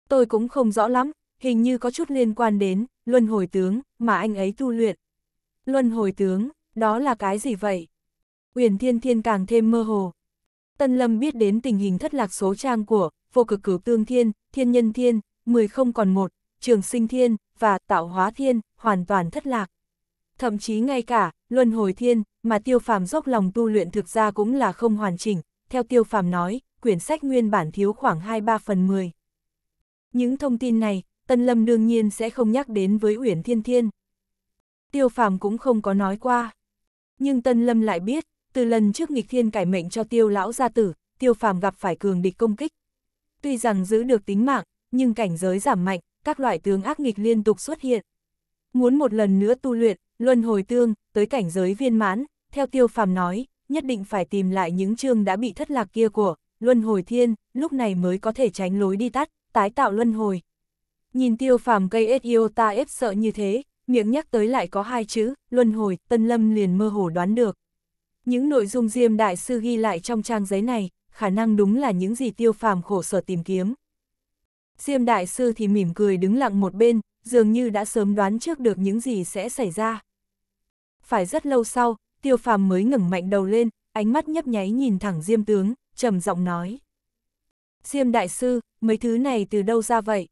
Tôi cũng không rõ lắm, hình như có chút liên quan đến luân hồi tướng mà anh ấy tu luyện. Luân hồi tướng, đó là cái gì vậy? Uyển Thiên Thiên càng thêm mơ hồ. Tân Lâm biết đến tình hình thất lạc số trang của vô cực cửu tương thiên, thiên nhân thiên, mười không còn một, trường sinh thiên và tạo hóa thiên hoàn toàn thất lạc. Thậm chí ngay cả luân hồi thiên mà tiêu phàm dốc lòng tu luyện thực ra cũng là không hoàn chỉnh. Theo tiêu phàm nói, quyển sách nguyên bản thiếu khoảng 2-3 phần 10. Những thông tin này, Tân Lâm đương nhiên sẽ không nhắc đến với Uyển Thiên Thiên. Tiêu Phàm cũng không có nói qua. Nhưng Tân Lâm lại biết, từ lần trước nghịch thiên cải mệnh cho Tiêu lão gia tử, Tiêu Phàm gặp phải cường địch công kích. Tuy rằng giữ được tính mạng, nhưng cảnh giới giảm mạnh, các loại tướng ác nghịch liên tục xuất hiện. Muốn một lần nữa tu luyện, luân hồi tương, tới cảnh giới viên mãn, theo Tiêu Phàm nói, nhất định phải tìm lại những chương đã bị thất lạc kia của luân hồi thiên, lúc này mới có thể tránh lối đi tắt, tái tạo luân hồi. Nhìn tiêu phàm gây Ediota ép sợ như thế, miệng nhắc tới lại có hai chữ, luân hồi, tân lâm liền mơ hồ đoán được. Những nội dung Diêm Đại Sư ghi lại trong trang giấy này, khả năng đúng là những gì tiêu phàm khổ sở tìm kiếm. Diêm Đại Sư thì mỉm cười đứng lặng một bên, dường như đã sớm đoán trước được những gì sẽ xảy ra. Phải rất lâu sau, tiêu phàm mới ngẩng mạnh đầu lên, ánh mắt nhấp nháy nhìn thẳng Diêm Tướng, trầm giọng nói. Diêm Đại Sư, mấy thứ này từ đâu ra vậy?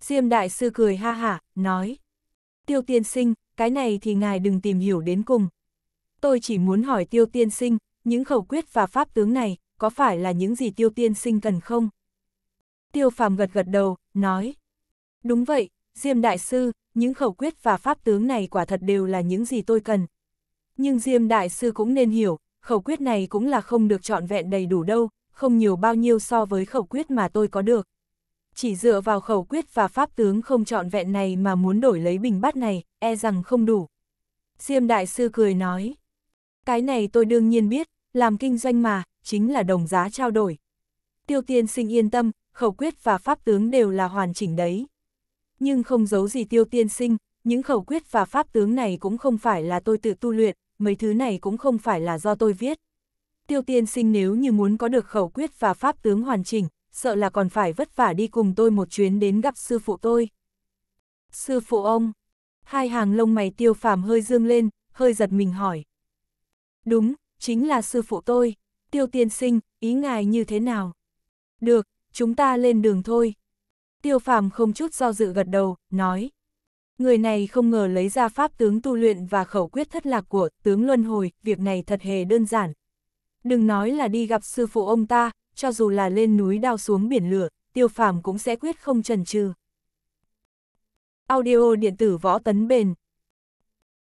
Diêm đại sư cười ha hả, nói. Tiêu tiên sinh, cái này thì ngài đừng tìm hiểu đến cùng. Tôi chỉ muốn hỏi tiêu tiên sinh, những khẩu quyết và pháp tướng này, có phải là những gì tiêu tiên sinh cần không? Tiêu phàm gật gật đầu, nói. Đúng vậy, Diêm đại sư, những khẩu quyết và pháp tướng này quả thật đều là những gì tôi cần. Nhưng Diêm đại sư cũng nên hiểu, khẩu quyết này cũng là không được trọn vẹn đầy đủ đâu, không nhiều bao nhiêu so với khẩu quyết mà tôi có được. Chỉ dựa vào khẩu quyết và pháp tướng không trọn vẹn này mà muốn đổi lấy bình bát này, e rằng không đủ. Diêm Đại Sư cười nói, cái này tôi đương nhiên biết, làm kinh doanh mà, chính là đồng giá trao đổi. Tiêu tiên sinh yên tâm, khẩu quyết và pháp tướng đều là hoàn chỉnh đấy. Nhưng không giấu gì tiêu tiên sinh, những khẩu quyết và pháp tướng này cũng không phải là tôi tự tu luyện, mấy thứ này cũng không phải là do tôi viết tiêu tiên sinh nếu như muốn có được khẩu quyết và pháp tướng hoàn chỉnh, sợ là còn phải vất vả đi cùng tôi một chuyến đến gặp sư phụ tôi. Sư phụ ông, hai hàng lông mày tiêu phàm hơi dương lên, hơi giật mình hỏi. Đúng, chính là sư phụ tôi, tiêu tiên sinh, ý ngài như thế nào? Được, chúng ta lên đường thôi. Tiêu phàm không chút do dự gật đầu, nói. Người này không ngờ lấy ra pháp tướng tu luyện và khẩu quyết thất lạc của tướng luân hồi, việc này thật hề đơn giản, Đừng nói là đi gặp sư phụ ông ta, cho dù là lên núi đao xuống biển lửa, tiêu phàm cũng sẽ quyết không chần chừ. Audio điện tử võ tấn bền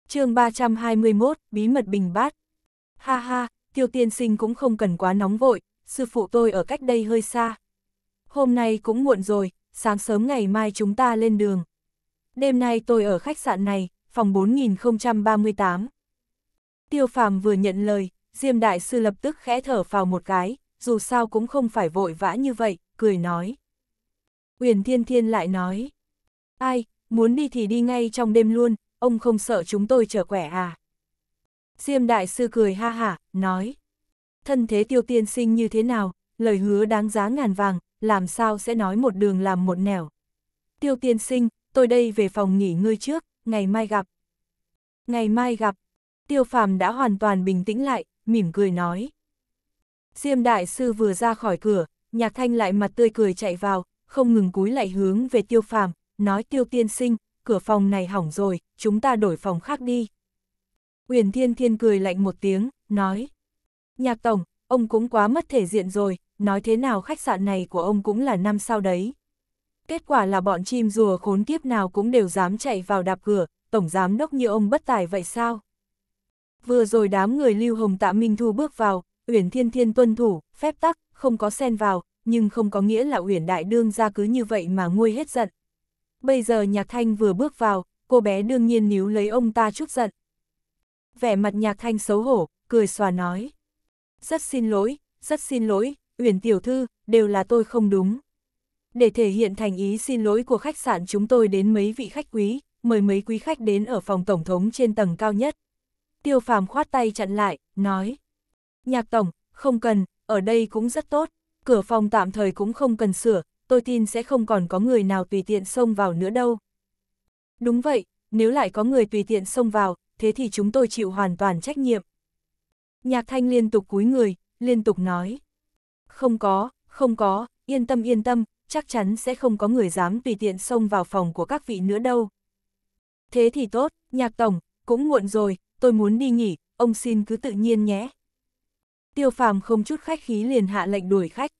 chương 321, bí mật bình bát. Ha ha, tiêu tiên sinh cũng không cần quá nóng vội, sư phụ tôi ở cách đây hơi xa. Hôm nay cũng muộn rồi, sáng sớm ngày mai chúng ta lên đường. Đêm nay tôi ở khách sạn này, phòng 4038. Tiêu phàm vừa nhận lời, Diêm Đại Sư lập tức khẽ thở vào một cái, dù sao cũng không phải vội vã như vậy, cười nói. Uyển Thiên Thiên lại nói, ai, muốn đi thì đi ngay trong đêm luôn, ông không sợ chúng tôi trở quẻ à? Diêm Đại Sư cười ha hả, nói, thân thế tiêu tiên sinh như thế nào, lời hứa đáng giá ngàn vàng, làm sao sẽ nói một đường làm một nẻo. Tiêu tiên sinh, tôi đây về phòng nghỉ ngơi trước, ngày mai gặp. Ngày mai gặp, tiêu phàm đã hoàn toàn bình tĩnh lại, mỉm cười nói. Diêm đại sư vừa ra khỏi cửa, nhạc thanh lại mặt tươi cười chạy vào, không ngừng cúi lại hướng về tiêu phàm, nói tiêu tiên sinh, cửa phòng này hỏng rồi, chúng ta đổi phòng khác đi. Uyển thiên thiên cười lạnh một tiếng, nói. Nhạc tổng, ông cũng quá mất thể diện rồi, nói thế nào khách sạn này của ông cũng là năm sao đấy. Kết quả là bọn chim rùa khốn kiếp nào cũng đều dám chạy vào đạp cửa, tổng giám đốc như ông bất tài vậy sao? Vừa rồi đám người Lưu Hồng Tạ Minh Thu bước vào, Uyển Thiên Thiên tuân thủ, phép tắc, không có xen vào, nhưng không có nghĩa là Uyển Đại Đương ra cứ như vậy mà nguôi hết giận. Bây giờ Nhạc Thanh vừa bước vào, cô bé đương nhiên níu lấy ông ta chút giận. Vẻ mặt Nhạc Thanh xấu hổ, cười xòa nói. Rất xin lỗi, rất xin lỗi, Uyển Tiểu Thư, đều là tôi không đúng. Để thể hiện thành ý xin lỗi của khách sạn chúng tôi đến mấy vị khách quý, mời mấy quý khách đến ở phòng tổng thống trên tầng cao nhất tiêu phàm khoát tay chặn lại, nói. Nhạc tổng, không cần, ở đây cũng rất tốt, cửa phòng tạm thời cũng không cần sửa, tôi tin sẽ không còn có người nào tùy tiện xông vào nữa đâu. Đúng vậy, nếu lại có người tùy tiện xông vào, thế thì chúng tôi chịu hoàn toàn trách nhiệm. Nhạc thanh liên tục cúi người, liên tục nói. Không có, không có, yên tâm yên tâm, chắc chắn sẽ không có người dám tùy tiện xông vào phòng của các vị nữa đâu. Thế thì tốt, nhạc tổng, cũng muộn rồi, tôi muốn đi nghỉ, ông xin cứ tự nhiên nhé. Tiêu phàm không chút khách khí liền hạ lệnh đuổi khách.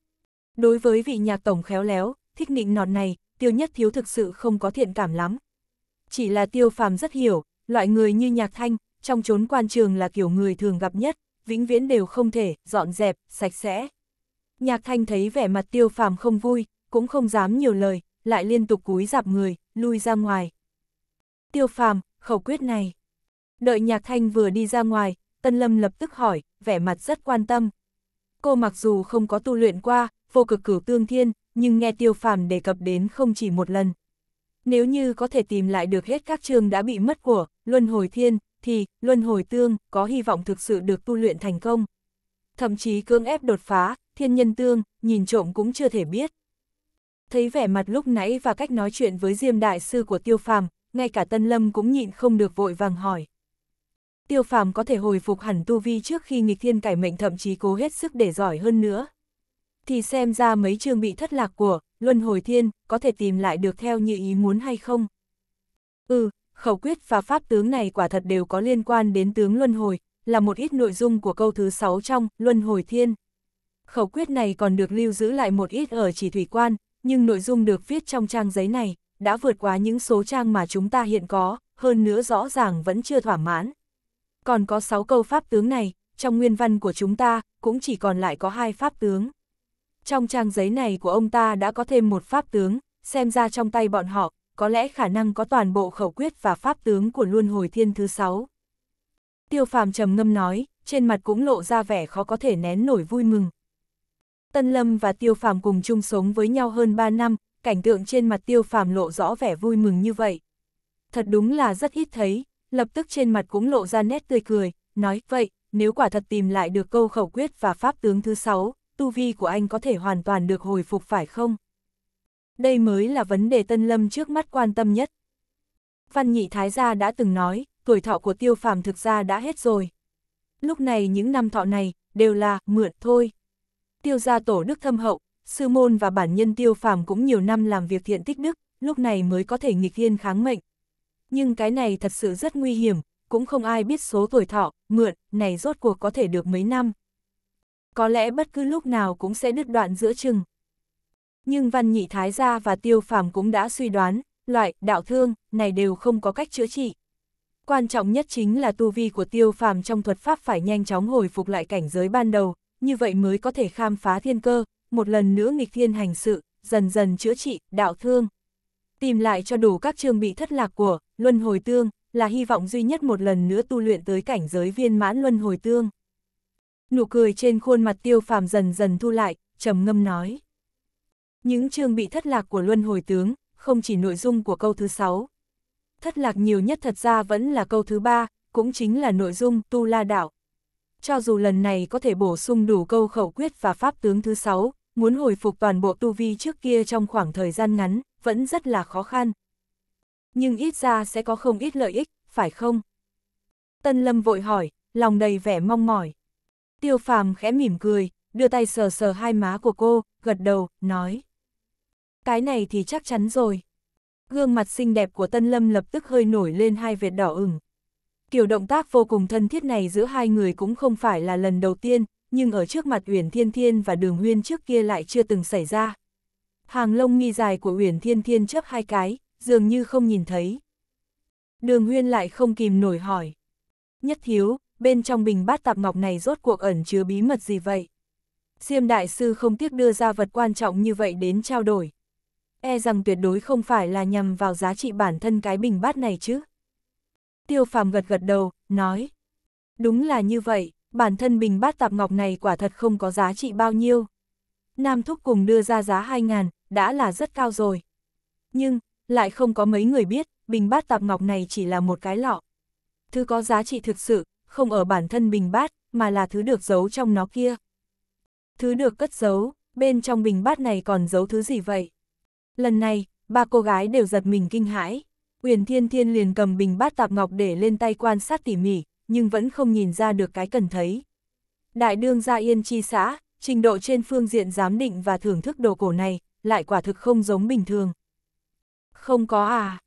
Đối với vị nhạc tổng khéo léo, thích nịnh nọt này, tiêu nhất thiếu thực sự không có thiện cảm lắm. Chỉ là tiêu phàm rất hiểu, loại người như nhạc thanh, trong chốn quan trường là kiểu người thường gặp nhất, vĩnh viễn đều không thể, dọn dẹp, sạch sẽ. Nhạc thanh thấy vẻ mặt tiêu phàm không vui, cũng không dám nhiều lời, lại liên tục cúi dạp người, lui ra ngoài. Tiêu phàm, khẩu quyết này. Đợi Nhạc Thanh vừa đi ra ngoài, Tân Lâm lập tức hỏi, vẻ mặt rất quan tâm. Cô mặc dù không có tu luyện qua, vô cực cửu tương thiên, nhưng nghe tiêu phàm đề cập đến không chỉ một lần. Nếu như có thể tìm lại được hết các trường đã bị mất của Luân Hồi Thiên, thì Luân Hồi Tương có hy vọng thực sự được tu luyện thành công. Thậm chí cưỡng ép đột phá, Thiên Nhân Tương, nhìn trộm cũng chưa thể biết. Thấy vẻ mặt lúc nãy và cách nói chuyện với Diêm Đại Sư của Tiêu Phàm ngay cả Tân Lâm cũng nhịn không được vội vàng hỏi tiêu phàm có thể hồi phục hẳn tu vi trước khi nghịch thiên cải mệnh thậm chí cố hết sức để giỏi hơn nữa. Thì xem ra mấy chương bị thất lạc của, luân hồi thiên, có thể tìm lại được theo như ý muốn hay không. Ừ, khẩu quyết và pháp tướng này quả thật đều có liên quan đến tướng luân hồi, là một ít nội dung của câu thứ 6 trong luân hồi thiên. Khẩu quyết này còn được lưu giữ lại một ít ở chỉ thủy quan, nhưng nội dung được viết trong trang giấy này đã vượt quá những số trang mà chúng ta hiện có, hơn nữa rõ ràng vẫn chưa thỏa mãn còn có 6 câu pháp tướng này, trong nguyên văn của chúng ta, cũng chỉ còn lại có hai pháp tướng. Trong trang giấy này của ông ta đã có thêm một pháp tướng, xem ra trong tay bọn họ, có lẽ khả năng có toàn bộ khẩu quyết và pháp tướng của luân hồi thiên thứ 6. Tiêu phàm trầm ngâm nói, trên mặt cũng lộ ra vẻ khó có thể nén nổi vui mừng. Tân Lâm và Tiêu Phàm cùng chung sống với nhau hơn 3 năm, cảnh tượng trên mặt Tiêu Phàm lộ rõ vẻ vui mừng như vậy. Thật đúng là rất ít thấy, lập tức trên mặt cũng lộ ra nét tươi cười, nói, vậy, nếu quả thật tìm lại được câu khẩu quyết và pháp tướng thứ sáu, tu vi của anh có thể hoàn toàn được hồi phục phải không? Đây mới là vấn đề Tân Lâm trước mắt quan tâm nhất. Văn Nhị Thái Gia đã từng nói, tuổi thọ của tiêu phàm thực ra đã hết rồi. Lúc này những năm thọ này, đều là mượn thôi. Tiêu gia tổ đức thâm hậu, sư môn và bản nhân tiêu phàm cũng nhiều năm làm việc thiện tích đức, lúc này mới có thể nghịch thiên kháng mệnh, nhưng cái này thật sự rất nguy hiểm, cũng không ai biết số tuổi thọ, mượn, này rốt cuộc có thể được mấy năm. Có lẽ bất cứ lúc nào cũng sẽ đứt đoạn giữa chừng. Nhưng văn nhị thái gia và tiêu phàm cũng đã suy đoán, loại, đạo thương, này đều không có cách chữa trị. Quan trọng nhất chính là tu vi của tiêu phàm trong thuật pháp phải nhanh chóng hồi phục lại cảnh giới ban đầu, như vậy mới có thể khám phá thiên cơ, một lần nữa nghịch thiên hành sự, dần dần chữa trị, đạo thương tìm lại cho đủ các trường bị thất lạc của luân hồi tương, là hy vọng duy nhất một lần nữa tu luyện tới cảnh giới viên mãn luân hồi tương. Nụ cười trên khuôn mặt tiêu phàm dần dần thu lại, trầm ngâm nói. Những trường bị thất lạc của luân hồi tướng, không chỉ nội dung của câu thứ sáu Thất lạc nhiều nhất thật ra vẫn là câu thứ ba cũng chính là nội dung tu la đạo. Cho dù lần này có thể bổ sung đủ câu khẩu quyết và pháp tướng thứ sáu muốn hồi phục toàn bộ tu vi trước kia trong khoảng thời gian ngắn, vẫn rất là khó khăn. Nhưng ít ra sẽ có không ít lợi ích, phải không? Tân Lâm vội hỏi, lòng đầy vẻ mong mỏi. Tiêu phàm khẽ mỉm cười, đưa tay sờ sờ hai má của cô, gật đầu, nói. Cái này thì chắc chắn rồi. Gương mặt xinh đẹp của Tân Lâm lập tức hơi nổi lên hai vệt đỏ ửng. Kiểu động tác vô cùng thân thiết này giữa hai người cũng không phải là lần đầu tiên, nhưng ở trước mặt Uyển Thiên Thiên và Đường Huyên trước kia lại chưa từng xảy ra. Hàng lông mi dài của Uyển Thiên Thiên chớp hai cái, dường như không nhìn thấy. Đường Huyên lại không kìm nổi hỏi. Nhất thiếu, bên trong bình bát tạp ngọc này rốt cuộc ẩn chứa bí mật gì vậy? Siêm đại sư không tiếc đưa ra vật quan trọng như vậy đến trao đổi. E rằng tuyệt đối không phải là nhằm vào giá trị bản thân cái bình bát này chứ. Tiêu phàm gật gật đầu, nói. Đúng là như vậy, bản thân bình bát tạp ngọc này quả thật không có giá trị bao nhiêu. Nam Thúc cùng đưa ra giá 2 ngàn, đã là rất cao rồi. Nhưng, lại không có mấy người biết, bình bát tạp ngọc này chỉ là một cái lọ. Thứ có giá trị thực sự, không ở bản thân bình bát, mà là thứ được giấu trong nó kia. Thứ được cất giấu, bên trong bình bát này còn giấu thứ gì vậy? Lần này, ba cô gái đều giật mình kinh hãi. Uyển Thiên Thiên liền cầm bình bát tạp ngọc để lên tay quan sát tỉ mỉ, nhưng vẫn không nhìn ra được cái cần thấy. Đại đương gia yên chi xã, trình độ trên phương diện giám định và thưởng thức đồ cổ này, lại quả thực không giống bình thường. Không có à.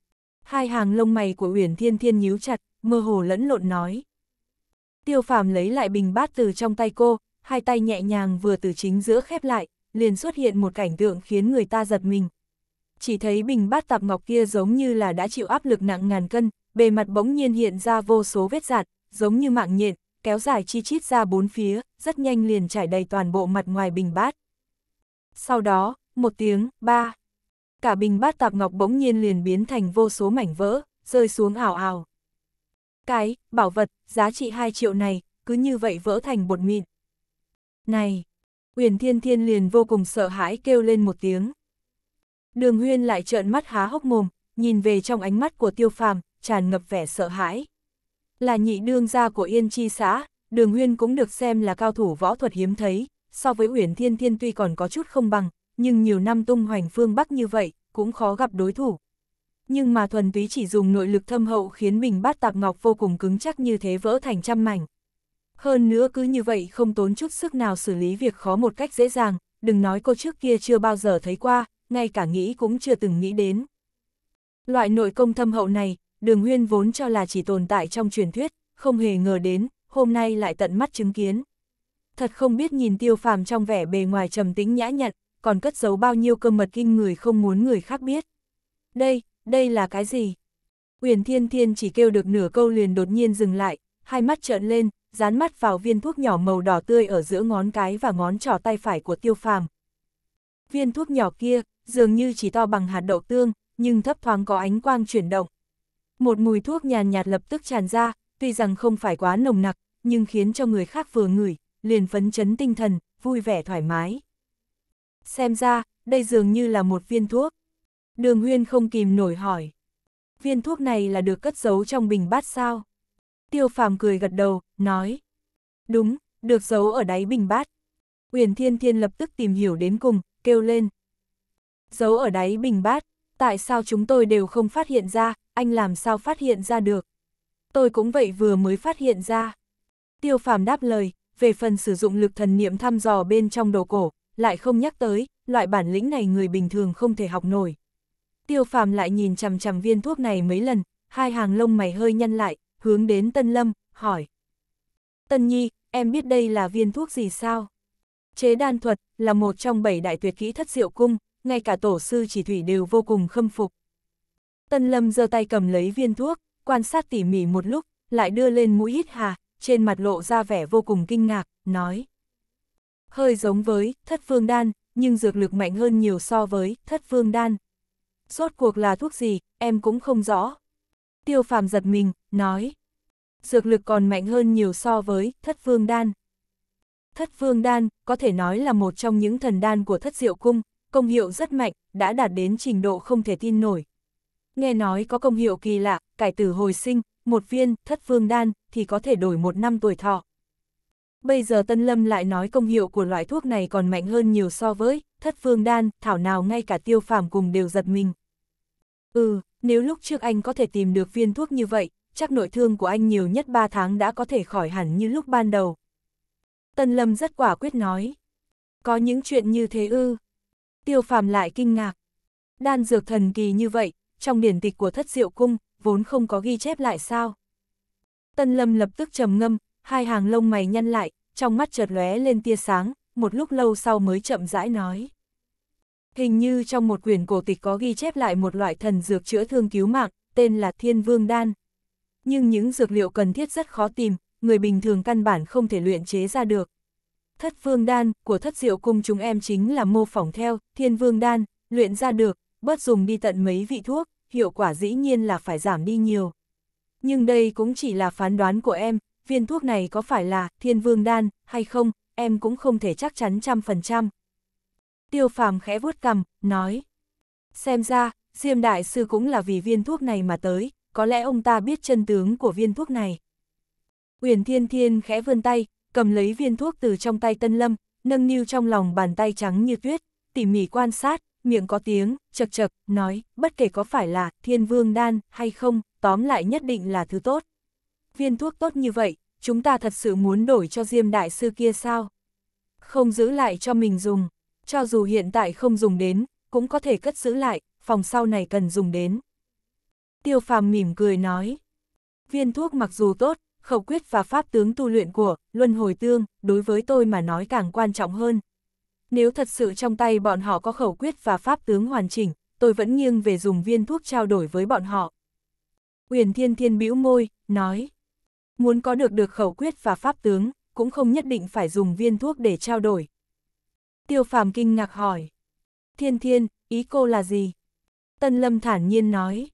Hai hàng lông mày của Uyển Thiên Thiên nhíu chặt, mơ hồ lẫn lộn nói. Tiêu phàm lấy lại bình bát từ trong tay cô, hai tay nhẹ nhàng vừa từ chính giữa khép lại, liền xuất hiện một cảnh tượng khiến người ta giật mình. Chỉ thấy bình bát tạp ngọc kia giống như là đã chịu áp lực nặng ngàn cân, bề mặt bỗng nhiên hiện ra vô số vết giạt, giống như mạng nhện, kéo dài chi chít ra bốn phía, rất nhanh liền trải đầy toàn bộ mặt ngoài bình bát. Sau đó, một tiếng, ba. Cả bình bát tạp ngọc bỗng nhiên liền biến thành vô số mảnh vỡ, rơi xuống ảo ảo. Cái, bảo vật, giá trị 2 triệu này, cứ như vậy vỡ thành bột mịn. Này, Uyển Thiên Thiên liền vô cùng sợ hãi kêu lên một tiếng. Đường Huyên lại trợn mắt há hốc mồm, nhìn về trong ánh mắt của Tiêu Phàm, tràn ngập vẻ sợ hãi. Là nhị đương gia của Yên Chi xã, Đường Huyên cũng được xem là cao thủ võ thuật hiếm thấy, so với Uyển Thiên Thiên tuy còn có chút không bằng, nhưng nhiều năm tung hoành phương Bắc như vậy, cũng khó gặp đối thủ. Nhưng mà thuần túy chỉ dùng nội lực thâm hậu khiến mình bát tạp ngọc vô cùng cứng chắc như thế vỡ thành trăm mảnh. Hơn nữa cứ như vậy không tốn chút sức nào xử lý việc khó một cách dễ dàng, đừng nói cô trước kia chưa bao giờ thấy qua, ngay cả nghĩ cũng chưa từng nghĩ đến. Loại nội công thâm hậu này, đường huyên vốn cho là chỉ tồn tại trong truyền thuyết, không hề ngờ đến, hôm nay lại tận mắt chứng kiến. Thật không biết nhìn tiêu phàm trong vẻ bề ngoài trầm tính nhã nhặn, còn cất giấu bao nhiêu cơ mật kinh người không muốn người khác biết. Đây, đây là cái gì? Uyển Thiên Thiên chỉ kêu được nửa câu liền đột nhiên dừng lại, hai mắt trợn lên, dán mắt vào viên thuốc nhỏ màu đỏ tươi ở giữa ngón cái và ngón trỏ tay phải của tiêu phàm. Viên thuốc nhỏ kia, dường như chỉ to bằng hạt đậu tương, nhưng thấp thoáng có ánh quang chuyển động một mùi thuốc nhàn nhạt lập tức tràn ra, tuy rằng không phải quá nồng nặc, nhưng khiến cho người khác vừa ngửi, liền phấn chấn tinh thần, vui vẻ thoải mái. Xem ra, đây dường như là một viên thuốc. Đường Huyên không kìm nổi hỏi. Viên thuốc này là được cất giấu trong bình bát sao? Tiêu phàm cười gật đầu, nói. Đúng, được giấu ở đáy bình bát. Huyền Thiên Thiên lập tức tìm hiểu đến cùng, kêu lên. Giấu ở đáy bình bát, tại sao chúng tôi đều không phát hiện ra, anh làm sao phát hiện ra được? Tôi cũng vậy vừa mới phát hiện ra. Tiêu phàm đáp lời, về phần sử dụng lực thần niệm thăm dò bên trong đồ cổ, lại không nhắc tới, loại bản lĩnh này người bình thường không thể học nổi. Tiêu phàm lại nhìn chằm chằm viên thuốc này mấy lần, hai hàng lông mày hơi nhăn lại, hướng đến Tân Lâm, hỏi. Tân Nhi, em biết đây là viên thuốc gì sao? Chế đan thuật là một trong bảy đại tuyệt kỹ thất diệu cung, ngay cả tổ sư chỉ thủy đều vô cùng khâm phục. Tân Lâm giơ tay cầm lấy viên thuốc, quan sát tỉ mỉ một lúc, lại đưa lên mũi hít hà, trên mặt lộ ra vẻ vô cùng kinh ngạc, nói. Hơi giống với thất phương đan, nhưng dược lực mạnh hơn nhiều so với thất phương đan. Rốt cuộc là thuốc gì, em cũng không rõ. Tiêu phàm giật mình, nói. Dược lực còn mạnh hơn nhiều so với thất phương đan. Thất phương đan, có thể nói là một trong những thần đan của thất diệu cung, công hiệu rất mạnh, đã đạt đến trình độ không thể tin nổi, nghe nói có công hiệu kỳ lạ, cải tử hồi sinh, một viên thất phương đan thì có thể đổi một năm tuổi thọ. Bây giờ Tân Lâm lại nói công hiệu của loại thuốc này còn mạnh hơn nhiều so với thất phương đan, thảo nào ngay cả tiêu phàm cùng đều giật mình. Ừ, nếu lúc trước anh có thể tìm được viên thuốc như vậy, chắc nội thương của anh nhiều nhất 3 tháng đã có thể khỏi hẳn như lúc ban đầu. Tân Lâm rất quả quyết nói. Có những chuyện như thế ư. Tiêu phàm lại kinh ngạc. Đan dược thần kỳ như vậy, trong điển tịch của thất diệu cung, vốn không có ghi chép lại sao. Tân Lâm lập tức trầm ngâm, hai hàng lông mày nhăn lại, trong mắt chợt lóe lên tia sáng, một lúc lâu sau mới chậm rãi nói. Hình như trong một quyển cổ tịch có ghi chép lại một loại thần dược chữa thương cứu mạng, tên là Thiên Vương Đan. Nhưng những dược liệu cần thiết rất khó tìm, người bình thường căn bản không thể luyện chế ra được. Thất Vương Đan của Thất Diệu Cung chúng em chính là mô phỏng theo Thiên Vương Đan, luyện ra được, bớt dùng đi tận mấy vị thuốc, hiệu quả dĩ nhiên là phải giảm đi nhiều. Nhưng đây cũng chỉ là phán đoán của em, viên thuốc này có phải là thiên vương đan hay không, em cũng không thể chắc chắn trăm phần trăm. Tiêu phàm khẽ vuốt cầm, nói. Xem ra, Diêm Đại Sư cũng là vì viên thuốc này mà tới, có lẽ ông ta biết chân tướng của viên thuốc này. Uyển Thiên Thiên khẽ vươn tay, cầm lấy viên thuốc từ trong tay Tân Lâm, nâng niu trong lòng bàn tay trắng như tuyết, tỉ mỉ quan sát, miệng có tiếng, chật chật, nói, bất kể có phải là thiên vương đan hay không, tóm lại nhất định là thứ tốt. Viên thuốc tốt như vậy, chúng ta thật sự muốn đổi cho Diêm Đại Sư kia sao? Không giữ lại cho mình dùng, cho dù hiện tại không dùng đến, cũng có thể cất giữ lại, phòng sau này cần dùng đến. Tiêu phàm mỉm cười nói, viên thuốc mặc dù tốt, khẩu quyết và pháp tướng tu luyện của Luân Hồi Tương, đối với tôi mà nói càng quan trọng hơn, nếu thật sự trong tay bọn họ có khẩu quyết và pháp tướng hoàn chỉnh, tôi vẫn nghiêng về dùng viên thuốc trao đổi với bọn họ. Uyển Thiên Thiên bĩu môi, nói. Muốn có được được khẩu quyết và pháp tướng, cũng không nhất định phải dùng viên thuốc để trao đổi. Tiêu phàm kinh ngạc hỏi. Thiên Thiên, ý cô là gì? Tân Lâm thản nhiên nói.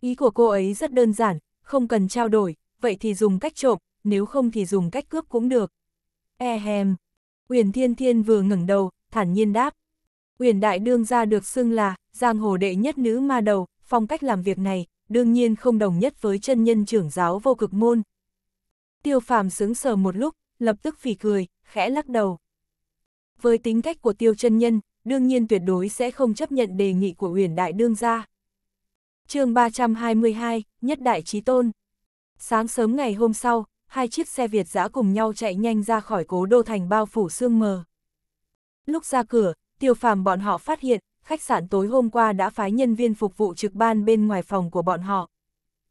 Ý của cô ấy rất đơn giản, không cần trao đổi, vậy thì dùng cách trộm, nếu không thì dùng cách cướp cũng được. E hèm, Uyển Thiên Thiên vừa ngẩng đầu, thản nhiên đáp. Uyển Đại Đương gia được xưng là, giang hồ đệ nhất nữ ma đầu, phong cách làm việc này, đương nhiên không đồng nhất với chân nhân trưởng giáo vô cực môn. Tiêu phàm sướng sờ một lúc, lập tức phỉ cười, khẽ lắc đầu. Với tính cách của tiêu chân nhân, đương nhiên tuyệt đối sẽ không chấp nhận đề nghị của Uyển Đại Đương gia. chương 322, Nhất Đại Chí Tôn Sáng sớm ngày hôm sau, hai chiếc xe Việt giã cùng nhau chạy nhanh ra khỏi cố đô thành bao phủ sương mờ. Lúc ra cửa, tiêu phàm bọn họ phát hiện, khách sạn tối hôm qua đã phái nhân viên phục vụ trực ban bên ngoài phòng của bọn họ.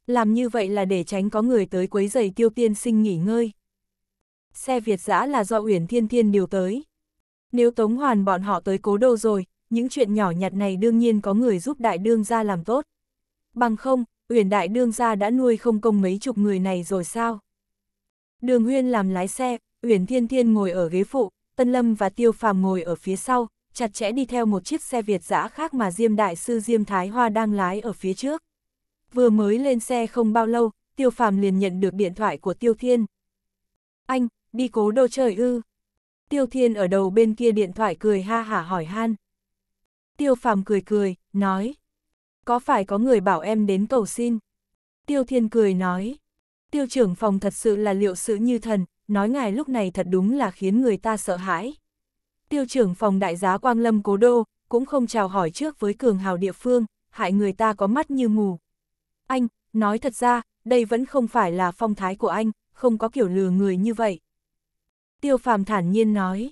Làm như vậy là để tránh có người tới quấy giày tiêu tiên sinh nghỉ ngơi. Xe Việt giã là do Uyển Thiên Thiên điều tới. Nếu Tống Hoàn bọn họ tới cố đô rồi, những chuyện nhỏ nhặt này đương nhiên có người giúp đại đương gia làm tốt. Bằng không, Uyển đại đương gia đã nuôi không công mấy chục người này rồi sao? Đường Huyên làm lái xe, Uyển Thiên Thiên ngồi ở ghế phụ, Tân Lâm và Tiêu Phàm ngồi ở phía sau, chặt chẽ đi theo một chiếc xe Việt dã khác mà Diêm Đại Sư Diêm Thái Hoa đang lái ở phía trước. Vừa mới lên xe không bao lâu, Tiêu Phàm liền nhận được điện thoại của Tiêu Thiên. Anh, đi cố đô trời ư. Tiêu Thiên ở đầu bên kia điện thoại cười ha hả hỏi han. Tiêu Phàm cười cười, nói. Có phải có người bảo em đến cầu xin? Tiêu Thiên cười nói tiêu trưởng phòng thật sự là liệu sự như thần, nói ngài lúc này thật đúng là khiến người ta sợ hãi. Tiêu trưởng phòng đại giá Quang Lâm Cố Đô, cũng không chào hỏi trước với cường hào địa phương, hại người ta có mắt như mù. Anh, nói thật ra, đây vẫn không phải là phong thái của anh, không có kiểu lừa người như vậy. Tiêu phàm thản nhiên nói.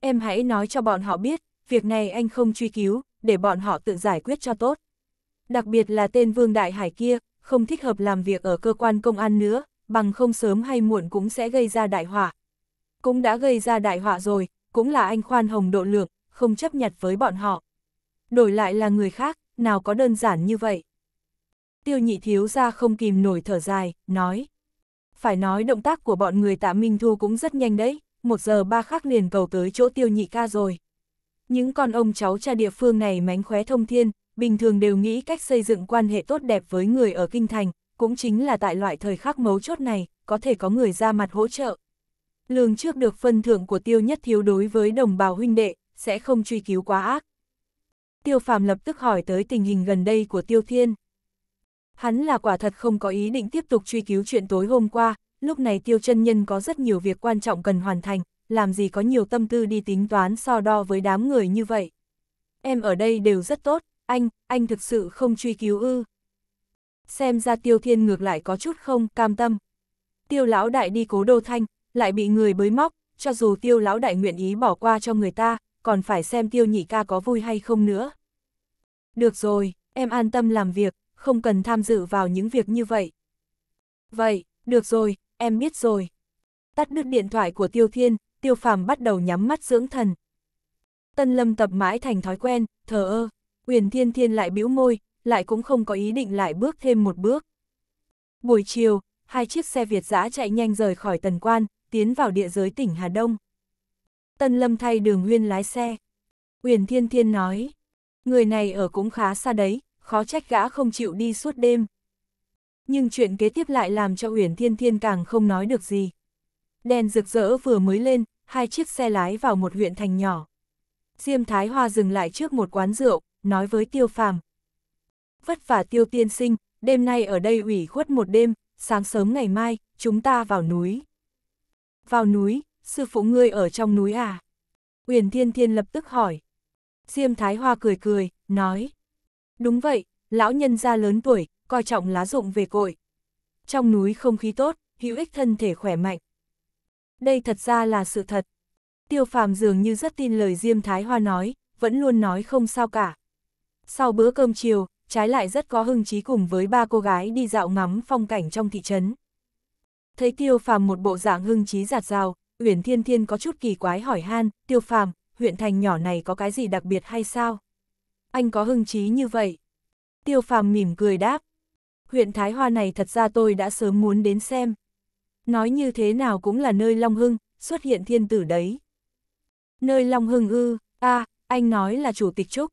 Em hãy nói cho bọn họ biết, việc này anh không truy cứu, để bọn họ tự giải quyết cho tốt. Đặc biệt là tên Vương Đại Hải kia, không thích hợp làm việc ở cơ quan công an nữa, bằng không sớm hay muộn cũng sẽ gây ra đại họa. Cũng đã gây ra đại họa rồi, cũng là anh khoan hồng độ lượng, không chấp nhặt với bọn họ. Đổi lại là người khác, nào có đơn giản như vậy. Tiêu nhị thiếu ra không kìm nổi thở dài, nói. Phải nói động tác của bọn người tạ Minh Thu cũng rất nhanh đấy, một giờ ba khắc liền cầu tới chỗ tiêu nhị ca rồi. Những con ông cháu cha địa phương này mánh khóe thông thiên, bình thường đều nghĩ cách xây dựng quan hệ tốt đẹp với người ở Kinh Thành, cũng chính là tại loại thời khắc mấu chốt này, có thể có người ra mặt hỗ trợ. Lường trước được phân thưởng của tiêu nhất thiếu đối với đồng bào huynh đệ, sẽ không truy cứu quá ác. Tiêu phàm lập tức hỏi tới tình hình gần đây của tiêu thiên. Hắn là quả thật không có ý định tiếp tục truy cứu chuyện tối hôm qua, lúc này tiêu chân nhân có rất nhiều việc quan trọng cần hoàn thành, làm gì có nhiều tâm tư đi tính toán so đo với đám người như vậy. Em ở đây đều rất tốt, anh, anh thực sự không truy cứu ư. Xem ra tiêu thiên ngược lại có chút không cam tâm. Tiêu lão đại đi cố đô thanh, lại bị người bới móc, cho dù tiêu lão đại nguyện ý bỏ qua cho người ta, còn phải xem tiêu nhị ca có vui hay không nữa. Được rồi, em an tâm làm việc, không cần tham dự vào những việc như vậy. Vậy, được rồi, em biết rồi. Tắt đứt điện thoại của tiêu thiên, tiêu phàm bắt đầu nhắm mắt dưỡng thần. Tân lâm tập mãi thành thói quen, thờ ơ. Uyển Thiên Thiên lại bĩu môi, lại cũng không có ý định lại bước thêm một bước. Buổi chiều, hai chiếc xe Việt giã chạy nhanh rời khỏi tần quan, tiến vào địa giới tỉnh Hà Đông. Tân Lâm thay đường huyên lái xe. Uyển Thiên Thiên nói, người này ở cũng khá xa đấy, khó trách gã không chịu đi suốt đêm. Nhưng chuyện kế tiếp lại làm cho Uyển Thiên Thiên càng không nói được gì. Đèn rực rỡ vừa mới lên, hai chiếc xe lái vào một huyện thành nhỏ. Diêm Thái Hoa dừng lại trước một quán rượu, nói với tiêu phàm. Vất vả tiêu tiên sinh, đêm nay ở đây ủy khuất một đêm, sáng sớm ngày mai, chúng ta vào núi. Vào núi, sư phụ ngươi ở trong núi à? Uyển Thiên Thiên lập tức hỏi. Diêm Thái Hoa cười cười, nói. Đúng vậy, lão nhân gia lớn tuổi, coi trọng lá rụng về cội. Trong núi không khí tốt, hữu ích thân thể khỏe mạnh. Đây thật ra là sự thật. Tiêu phàm dường như rất tin lời Diêm Thái Hoa nói, vẫn luôn nói không sao cả sau bữa cơm chiều, trái lại rất có hưng trí cùng với ba cô gái đi dạo ngắm phong cảnh trong thị trấn. Thấy Tiêu Phàm một bộ dạng hưng trí giạt rào, Uyển Thiên Thiên có chút kỳ quái hỏi han, Tiêu Phàm, huyện thành nhỏ này có cái gì đặc biệt hay sao? Anh có hưng trí như vậy? Tiêu Phàm mỉm cười đáp, huyện Thái Hoa này thật ra tôi đã sớm muốn đến xem. Nói như thế nào cũng là nơi Long Hưng, xuất hiện thiên tử đấy. Nơi Long Hưng ư, a à, anh nói là chủ tịch Trúc.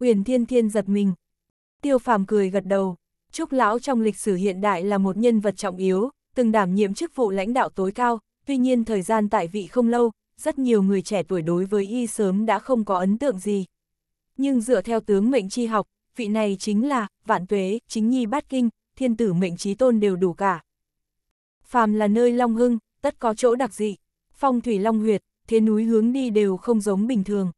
Uyển Thiên Thiên giật mình. Tiêu Phàm cười gật đầu. Trúc Lão trong lịch sử hiện đại là một nhân vật trọng yếu, từng đảm nhiệm chức vụ lãnh đạo tối cao, tuy nhiên thời gian tại vị không lâu, rất nhiều người trẻ tuổi đối với y sớm đã không có ấn tượng gì. Nhưng dựa theo tướng mệnh chi học, vị này chính là Vạn Tuế, Chính Nhi Bát Kinh, Thiên Tử Mệnh Trí Tôn đều đủ cả. Phàm là nơi Long Hưng, tất có chỗ đặc dị, phong thủy Long Huyệt, thế núi hướng đi đều không giống bình thường.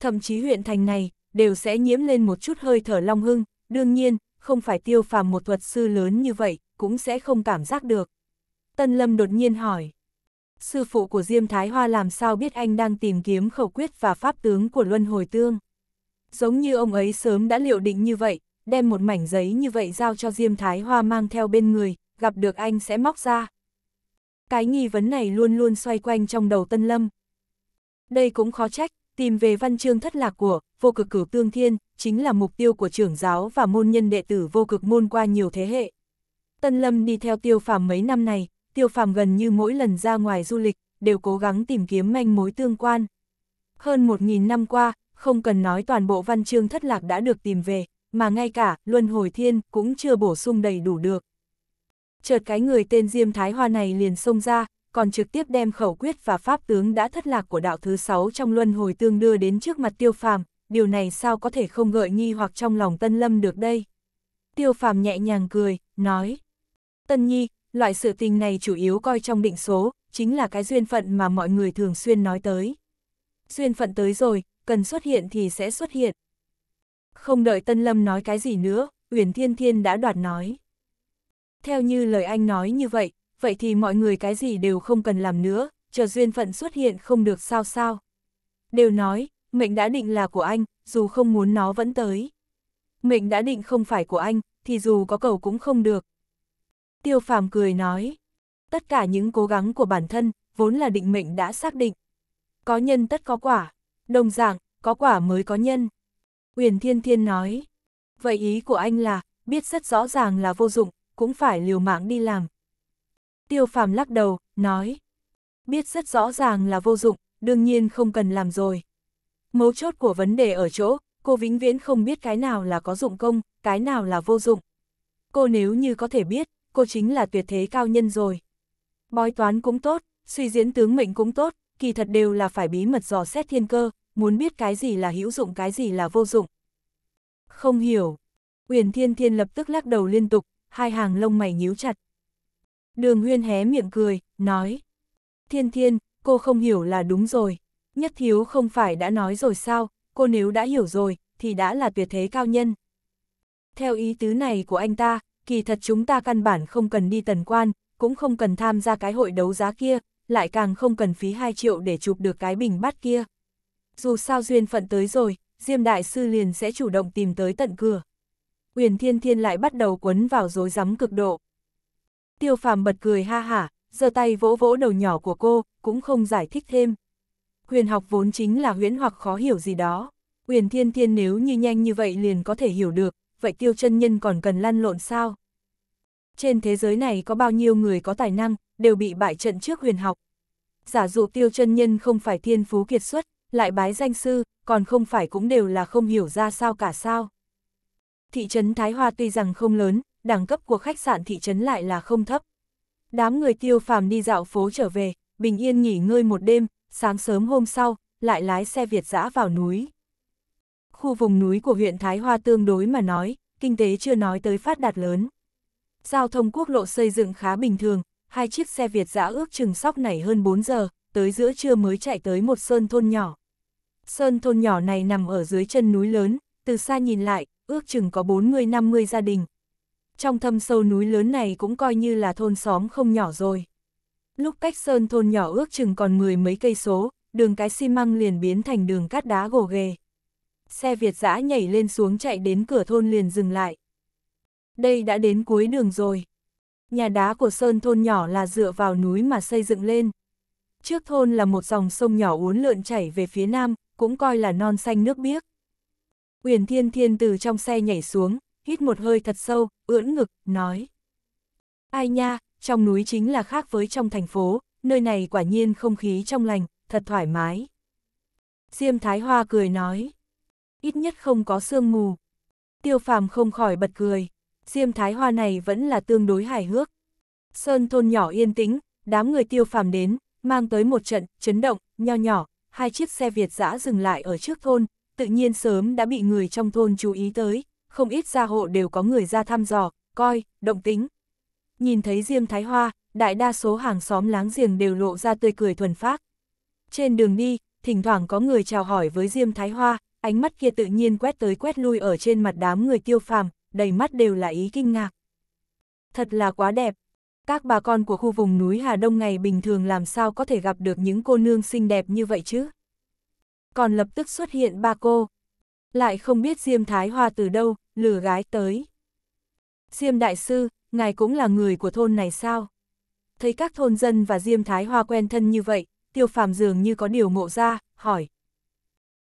Thậm chí huyện thành này, đều sẽ nhiễm lên một chút hơi thở long hưng, đương nhiên, không phải tiêu phàm một thuật sư lớn như vậy, cũng sẽ không cảm giác được. Tân Lâm đột nhiên hỏi, sư phụ của Diêm Thái Hoa làm sao biết anh đang tìm kiếm khẩu quyết và pháp tướng của Luân Hồi Tương? Giống như ông ấy sớm đã liệu định như vậy, đem một mảnh giấy như vậy giao cho Diêm Thái Hoa mang theo bên người, gặp được anh sẽ móc ra. Cái nghi vấn này luôn luôn xoay quanh trong đầu Tân Lâm. Đây cũng khó trách, tìm về văn chương thất lạc của vô cực cửu tương thiên, chính là mục tiêu của trưởng giáo và môn nhân đệ tử vô cực môn qua nhiều thế hệ. Tân Lâm đi theo tiêu phàm mấy năm này, tiêu phàm gần như mỗi lần ra ngoài du lịch, đều cố gắng tìm kiếm manh mối tương quan. Hơn một nghìn năm qua, không cần nói toàn bộ văn chương thất lạc đã được tìm về, mà ngay cả luân hồi thiên cũng chưa bổ sung đầy đủ được. Chợt cái người tên Diêm Thái Hoa này liền xông ra, còn trực tiếp đem khẩu quyết và pháp tướng đã thất lạc của đạo thứ sáu trong luân hồi tương đưa đến trước mặt tiêu phàm, điều này sao có thể không gợi nghi hoặc trong lòng tân lâm được đây. Tiêu phàm nhẹ nhàng cười, nói. Tân nhi, loại sự tình này chủ yếu coi trong định số, chính là cái duyên phận mà mọi người thường xuyên nói tới. Duyên phận tới rồi, cần xuất hiện thì sẽ xuất hiện. Không đợi Tân Lâm nói cái gì nữa, Uyển Thiên Thiên đã đoạt nói. Theo như lời anh nói như vậy, vậy thì mọi người cái gì đều không cần làm nữa, chờ duyên phận xuất hiện không được sao sao. Đều nói, mệnh đã định là của anh, dù không muốn nó vẫn tới. Mệnh đã định không phải của anh, thì dù có cầu cũng không được. Tiêu phàm cười nói, tất cả những cố gắng của bản thân, vốn là định mệnh đã xác định. Có nhân tất có quả, đồng dạng, có quả mới có nhân. Uyển Thiên Thiên nói, vậy ý của anh là, biết rất rõ ràng là vô dụng, cũng phải liều mạng đi làm, Tiêu phàm lắc đầu, nói. Biết rất rõ ràng là vô dụng, đương nhiên không cần làm rồi. Mấu chốt của vấn đề ở chỗ, cô vĩnh viễn không biết cái nào là có dụng công, cái nào là vô dụng. Cô nếu như có thể biết, cô chính là tuyệt thế cao nhân rồi. Bói toán cũng tốt, suy diễn tướng mệnh cũng tốt, kỳ thật đều là phải bí mật dò xét thiên cơ, muốn biết cái gì là hữu dụng cái gì là vô dụng. Không hiểu. Uyển Thiên Thiên lập tức lắc đầu liên tục, hai hàng lông mày nhíu chặt, Đường huyên hé miệng cười, nói. Thiên thiên, cô không hiểu là đúng rồi. Nhất thiếu không phải đã nói rồi sao, cô nếu đã hiểu rồi, thì đã là tuyệt thế cao nhân. Theo ý tứ này của anh ta, kỳ thật chúng ta căn bản không cần đi tần quan, cũng không cần tham gia cái hội đấu giá kia, lại càng không cần phí 2 triệu để chụp được cái bình bát kia. Dù sao duyên phận tới rồi, Diêm Đại Sư liền sẽ chủ động tìm tới tận cửa. Uyển Thiên Thiên lại bắt đầu quấn vào rối rắm cực độ. Tiêu phàm bật cười ha hả, giơ tay vỗ vỗ đầu nhỏ của cô, cũng không giải thích thêm. Huyền học vốn chính là huyễn hoặc khó hiểu gì đó. Huyền thiên thiên nếu như nhanh như vậy liền có thể hiểu được, vậy tiêu chân nhân còn cần lăn lộn sao? Trên thế giới này có bao nhiêu người có tài năng, đều bị bại trận trước huyền học. Giả dụ tiêu chân nhân không phải thiên phú kiệt xuất, lại bái danh sư, còn không phải cũng đều là không hiểu ra sao cả sao. Thị trấn Thái Hoa tuy rằng không lớn, đẳng cấp của khách sạn thị trấn lại là không thấp. Đám người tiêu phàm đi dạo phố trở về, bình yên nghỉ ngơi một đêm, sáng sớm hôm sau, lại lái xe Việt dã vào núi. Khu vùng núi của huyện Thái Hoa tương đối mà nói, kinh tế chưa nói tới phát đạt lớn. Giao thông quốc lộ xây dựng khá bình thường, hai chiếc xe Việt dã ước chừng sóc nảy hơn 4 giờ, tới giữa trưa mới chạy tới một sơn thôn nhỏ. Sơn thôn nhỏ này nằm ở dưới chân núi lớn, từ xa nhìn lại, ước chừng có 40-50 gia đình, trong thâm sâu núi lớn này cũng coi như là thôn xóm không nhỏ rồi. Lúc cách sơn thôn nhỏ ước chừng còn mười mấy cây số, đường cái xi măng liền biến thành đường cát đá gồ ghề. Xe Việt giã nhảy lên xuống chạy đến cửa thôn liền dừng lại. Đây đã đến cuối đường rồi. Nhà đá của sơn thôn nhỏ là dựa vào núi mà xây dựng lên. Trước thôn là một dòng sông nhỏ uốn lượn chảy về phía nam, cũng coi là non xanh nước biếc. Uyển Thiên Thiên từ trong xe nhảy xuống, hít một hơi thật sâu, ưỡn ngực, nói. Ai nha, trong núi chính là khác với trong thành phố, nơi này quả nhiên không khí trong lành, thật thoải mái. Diêm Thái Hoa cười nói. Ít nhất không có sương mù. Tiêu phàm không khỏi bật cười. Diêm Thái Hoa này vẫn là tương đối hài hước. Sơn thôn nhỏ yên tĩnh, đám người tiêu phàm đến, mang tới một trận, chấn động, nho nhỏ, hai chiếc xe Việt dã dừng lại ở trước thôn, tự nhiên sớm đã bị người trong thôn chú ý tới, không ít gia hộ đều có người ra thăm dò, coi, động tính. Nhìn thấy Diêm Thái Hoa, đại đa số hàng xóm láng giềng đều lộ ra tươi cười thuần phát. Trên đường đi, thỉnh thoảng có người chào hỏi với Diêm Thái Hoa, ánh mắt kia tự nhiên quét tới quét lui ở trên mặt đám người tiêu phàm, đầy mắt đều là ý kinh ngạc. Thật là quá đẹp. Các bà con của khu vùng núi Hà Đông ngày bình thường làm sao có thể gặp được những cô nương xinh đẹp như vậy chứ? Còn lập tức xuất hiện ba cô. Lại không biết Diêm Thái Hoa từ đâu, lừa gái tới. Diêm Đại Sư, ngài cũng là người của thôn này sao? Thấy các thôn dân và Diêm Thái Hoa quen thân như vậy, tiêu phàm dường như có điều ngộ ra, hỏi.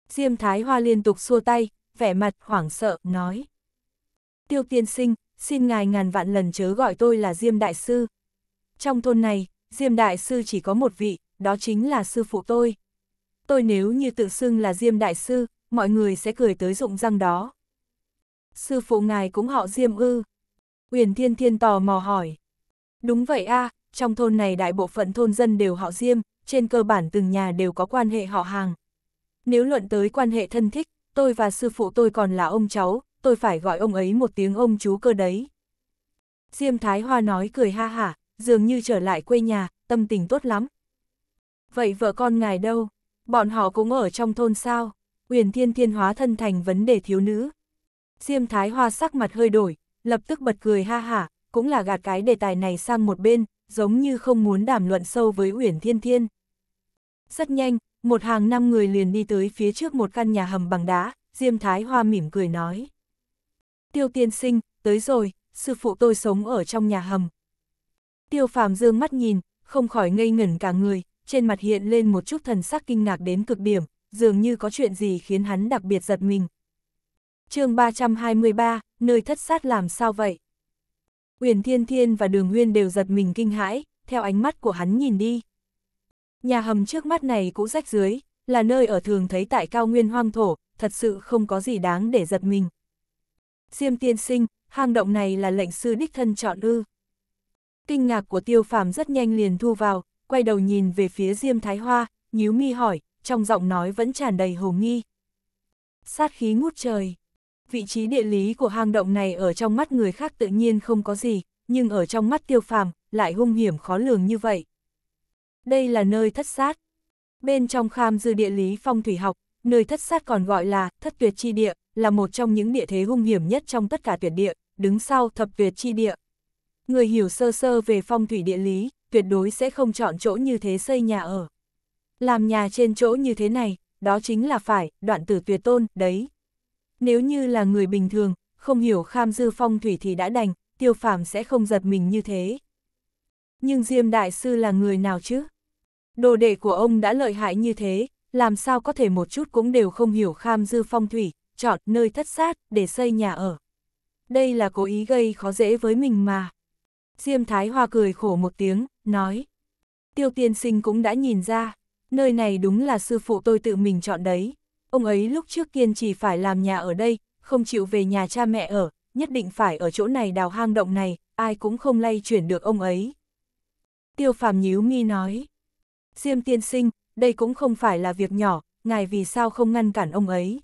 Diêm Thái Hoa liên tục xua tay, vẻ mặt hoảng sợ, nói. Tiêu tiên sinh, xin ngài ngàn vạn lần chớ gọi tôi là Diêm Đại Sư. Trong thôn này, Diêm Đại Sư chỉ có một vị, đó chính là sư phụ tôi. Tôi nếu như tự xưng là Diêm Đại Sư, mọi người sẽ cười tới rụng răng đó. Sư phụ ngài cũng họ Diêm ư? Uyển Thiên Thiên tò mò hỏi. Đúng vậy a, à, trong thôn này đại bộ phận thôn dân đều họ Diêm, trên cơ bản từng nhà đều có quan hệ họ hàng. Nếu luận tới quan hệ thân thích, tôi và sư phụ tôi còn là ông cháu, tôi phải gọi ông ấy một tiếng ông chú cơ đấy. Diêm Thái Hoa nói cười ha hả, dường như trở lại quê nhà, tâm tình tốt lắm. Vậy vợ con ngài đâu? Bọn họ cũng ở trong thôn sao? Uyển Thiên Thiên hóa thân thành vấn đề thiếu nữ, Diêm Thái Hoa sắc mặt hơi đổi, lập tức bật cười ha hả, cũng là gạt cái đề tài này sang một bên, giống như không muốn đàm luận sâu với Uyển Thiên Thiên. Rất nhanh, một hàng năm người liền đi tới phía trước một căn nhà hầm bằng đá, Diêm Thái Hoa mỉm cười nói. Tiêu tiên sinh, tới rồi, sư phụ tôi sống ở trong nhà hầm. Tiêu phàm dương mắt nhìn, không khỏi ngây ngẩn cả người, trên mặt hiện lên một chút thần sắc kinh ngạc đến cực điểm, dường như có chuyện gì khiến hắn đặc biệt giật mình, chương 323, nơi thất sát làm sao vậy? Uyển Thiên Thiên và Đường Nguyên đều giật mình kinh hãi, theo ánh mắt của hắn nhìn đi. Nhà hầm trước mắt này cũng rách dưới, là nơi ở thường thấy tại cao nguyên hoang thổ, thật sự không có gì đáng để giật mình. Diêm tiên sinh, hang động này là lệnh sư đích thân chọn ư. Kinh ngạc của tiêu phàm rất nhanh liền thu vào, quay đầu nhìn về phía Diêm Thái Hoa, nhíu mi hỏi, trong giọng nói vẫn tràn đầy hồ nghi. Sát khí ngút trời vị trí địa lý của hang động này ở trong mắt người khác tự nhiên không có gì, nhưng ở trong mắt tiêu phàm, lại hung hiểm khó lường như vậy. Đây là nơi thất sát. Bên trong kham dư địa lý phong thủy học, nơi thất sát còn gọi là thất tuyệt chi địa, là một trong những địa thế hung hiểm nhất trong tất cả tuyệt địa, đứng sau thập tuyệt chi địa. Người hiểu sơ sơ về phong thủy địa lý, tuyệt đối sẽ không chọn chỗ như thế xây nhà ở. Làm nhà trên chỗ như thế này, đó chính là phải, đoạn tử tuyệt tôn, đấy. Nếu như là người bình thường, không hiểu kham dư phong thủy thì đã đành, tiêu phàm sẽ không giật mình như thế. Nhưng Diêm Đại Sư là người nào chứ? Đồ đệ của ông đã lợi hại như thế, làm sao có thể một chút cũng đều không hiểu kham dư phong thủy, chọn nơi thất sát để xây nhà ở. Đây là cố ý gây khó dễ với mình mà. Diêm Thái Hoa cười khổ một tiếng, nói. Tiêu tiên sinh cũng đã nhìn ra, nơi này đúng là sư phụ tôi tự mình chọn đấy ông ấy lúc trước kiên trì phải làm nhà ở đây, không chịu về nhà cha mẹ ở, nhất định phải ở chỗ này đào hang động này, ai cũng không lay chuyển được ông ấy. Tiêu phàm nhíu mi nói, Diêm tiên sinh, đây cũng không phải là việc nhỏ, ngài vì sao không ngăn cản ông ấy.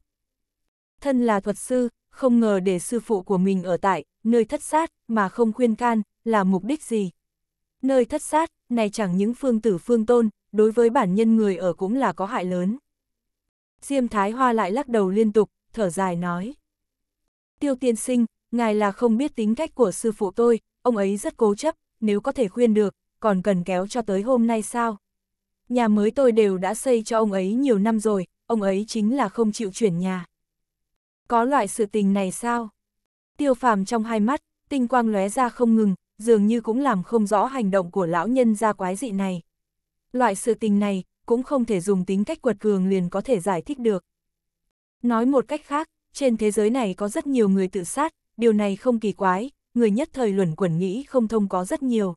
Thân là thuật sư, không ngờ để sư phụ của mình ở tại, nơi thất sát, mà không khuyên can, là mục đích gì. Nơi thất sát, này chẳng những phương tử phương tôn, đối với bản nhân người ở cũng là có hại lớn. Diêm Thái Hoa lại lắc đầu liên tục, thở dài nói. Tiêu tiên sinh, ngài là không biết tính cách của sư phụ tôi, ông ấy rất cố chấp, nếu có thể khuyên được, còn cần kéo cho tới hôm nay sao? Nhà mới tôi đều đã xây cho ông ấy nhiều năm rồi, ông ấy chính là không chịu chuyển nhà. Có loại sự tình này sao? Tiêu phàm trong hai mắt, tinh quang lóe ra không ngừng, dường như cũng làm không rõ hành động của lão nhân ra quái dị này. Loại sự tình này, cũng không thể dùng tính cách quật cường liền có thể giải thích được. Nói một cách khác, trên thế giới này có rất nhiều người tự sát, điều này không kỳ quái, người nhất thời luẩn quẩn nghĩ không thông có rất nhiều.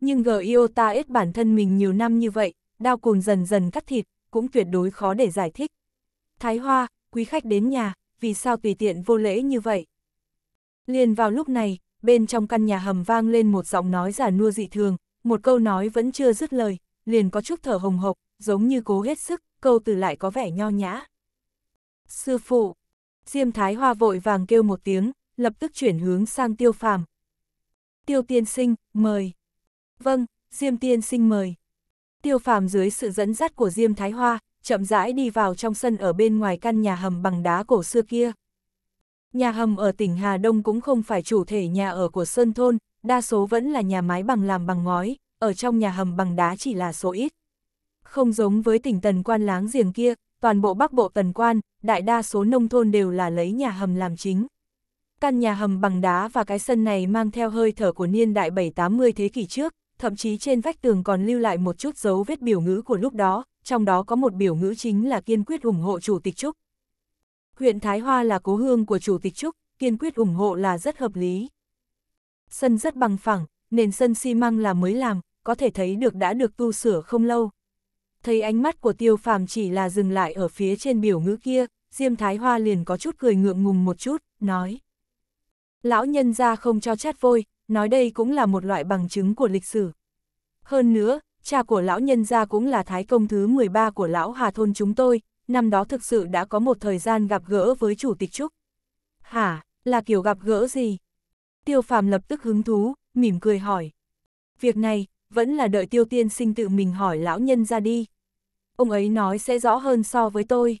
Nhưng Giota ít bản thân mình nhiều năm như vậy, đau cuồng dần dần cắt thịt, cũng tuyệt đối khó để giải thích. Thái Hoa, quý khách đến nhà, vì sao tùy tiện vô lễ như vậy? Liền vào lúc này, bên trong căn nhà hầm vang lên một giọng nói giả nua dị thường, một câu nói vẫn chưa dứt lời, liền có chút thở hồng hộc, giống như cố hết sức, câu từ lại có vẻ nho nhã. Sư phụ, Diêm Thái Hoa vội vàng kêu một tiếng, lập tức chuyển hướng sang tiêu phàm. Tiêu tiên sinh, mời. Vâng, Diêm tiên sinh mời. Tiêu phàm dưới sự dẫn dắt của Diêm Thái Hoa, chậm rãi đi vào trong sân ở bên ngoài căn nhà hầm bằng đá cổ xưa kia. Nhà hầm ở tỉnh Hà Đông cũng không phải chủ thể nhà ở của Sơn Thôn, đa số vẫn là nhà mái bằng làm bằng ngói, ở trong nhà hầm bằng đá chỉ là số ít không giống với tỉnh tần quan láng giềng kia, toàn bộ bắc bộ tần quan, đại đa số nông thôn đều là lấy nhà hầm làm chính. Căn nhà hầm bằng đá và cái sân này mang theo hơi thở của niên đại 7-80 thế kỷ trước, thậm chí trên vách tường còn lưu lại một chút dấu vết biểu ngữ của lúc đó, trong đó có một biểu ngữ chính là kiên quyết ủng hộ Chủ tịch Trúc. Huyện Thái Hoa là cố hương của Chủ tịch Trúc, kiên quyết ủng hộ là rất hợp lý. Sân rất bằng phẳng, nền sân xi măng là mới làm, có thể thấy được đã được tu sửa không lâu, thấy ánh mắt của tiêu phàm chỉ là dừng lại ở phía trên biểu ngữ kia, Diêm Thái Hoa liền có chút cười ngượng ngùng một chút, nói. Lão nhân ra không cho chát vôi, nói đây cũng là một loại bằng chứng của lịch sử. Hơn nữa, cha của lão nhân gia cũng là thái công thứ 13 của lão Hà Thôn chúng tôi, năm đó thực sự đã có một thời gian gặp gỡ với chủ tịch Trúc. Hả, là kiểu gặp gỡ gì? Tiêu phàm lập tức hứng thú, mỉm cười hỏi. Việc này, vẫn là đợi tiêu tiên sinh tự mình hỏi lão nhân ra đi. Ông ấy nói sẽ rõ hơn so với tôi.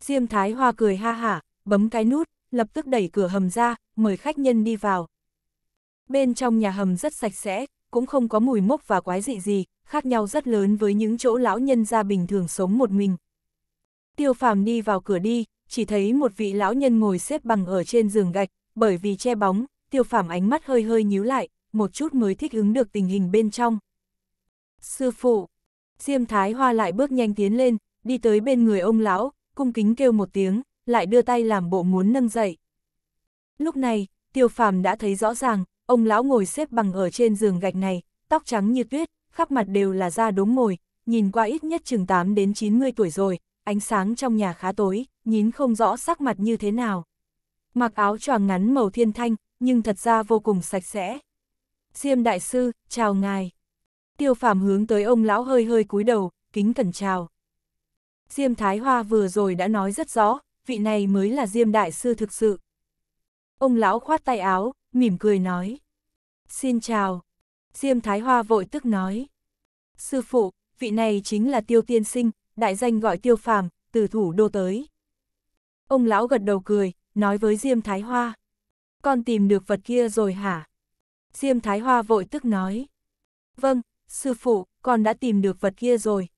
Diêm Thái Hoa cười ha hả, bấm cái nút, lập tức đẩy cửa hầm ra, mời khách nhân đi vào. Bên trong nhà hầm rất sạch sẽ, cũng không có mùi mốc và quái dị gì, khác nhau rất lớn với những chỗ lão nhân gia bình thường sống một mình. Tiêu phàm đi vào cửa đi, chỉ thấy một vị lão nhân ngồi xếp bằng ở trên giường gạch, bởi vì che bóng, tiêu phàm ánh mắt hơi hơi nhíu lại, một chút mới thích ứng được tình hình bên trong. Sư phụ, Diêm Thái Hoa lại bước nhanh tiến lên, đi tới bên người ông lão, cung kính kêu một tiếng, lại đưa tay làm bộ muốn nâng dậy. Lúc này, Tiêu Phàm đã thấy rõ ràng, ông lão ngồi xếp bằng ở trên giường gạch này, tóc trắng như tuyết, khắp mặt đều là da đốm mồi, nhìn qua ít nhất chừng 8 đến 90 tuổi rồi, ánh sáng trong nhà khá tối, nhìn không rõ sắc mặt như thế nào. Mặc áo choàng ngắn màu thiên thanh, nhưng thật ra vô cùng sạch sẽ. Diêm Đại Sư, chào ngài. Tiêu phàm hướng tới ông lão hơi hơi cúi đầu, kính cẩn chào. Diêm Thái Hoa vừa rồi đã nói rất rõ, vị này mới là Diêm Đại Sư thực sự. Ông lão khoát tay áo, mỉm cười nói. Xin chào. Diêm Thái Hoa vội tức nói. Sư phụ, vị này chính là Tiêu Tiên Sinh, đại danh gọi Tiêu phàm từ thủ đô tới. Ông lão gật đầu cười, nói với Diêm Thái Hoa. Con tìm được vật kia rồi hả? Diêm Thái Hoa vội tức nói. Vâng, sư phụ, con đã tìm được vật kia rồi.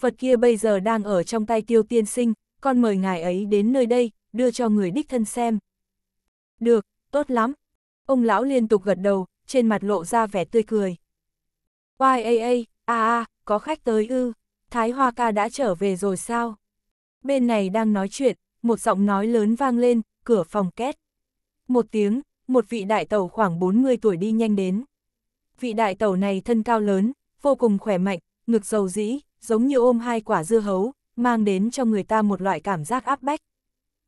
Vật kia bây giờ đang ở trong tay tiêu tiên sinh, con mời ngài ấy đến nơi đây, đưa cho người đích thân xem. Được, tốt lắm. Ông lão liên tục gật đầu, trên mặt lộ ra vẻ tươi cười. Oai a a, có khách tới ư, Thái Hoa ca đã trở về rồi sao? Bên này đang nói chuyện, một giọng nói lớn vang lên, cửa phòng két. Một tiếng, một vị đại tẩu khoảng 40 tuổi đi nhanh đến. Vị đại tẩu này thân cao lớn, vô cùng khỏe mạnh, ngực dầu dĩ, giống như ôm hai quả dưa hấu, mang đến cho người ta một loại cảm giác áp bách.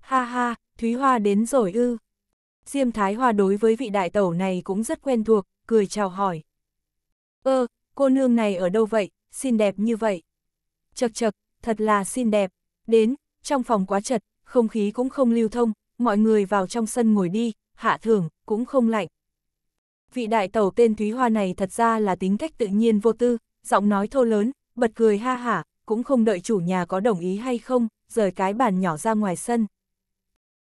Ha ha, Thúy Hoa đến rồi ư. Diêm Thái Hoa đối với vị đại tẩu này cũng rất quen thuộc, cười chào hỏi. Ơ, ờ, cô nương này ở đâu vậy, xinh đẹp như vậy. Chật chật, thật là xinh đẹp. Đến, trong phòng quá chật, không khí cũng không lưu thông, mọi người vào trong sân ngồi đi, hạ thường, cũng không lạnh. Vị đại tẩu tên Thúy Hoa này thật ra là tính cách tự nhiên vô tư, giọng nói thô lớn, bật cười ha hả, cũng không đợi chủ nhà có đồng ý hay không, rời cái bàn nhỏ ra ngoài sân.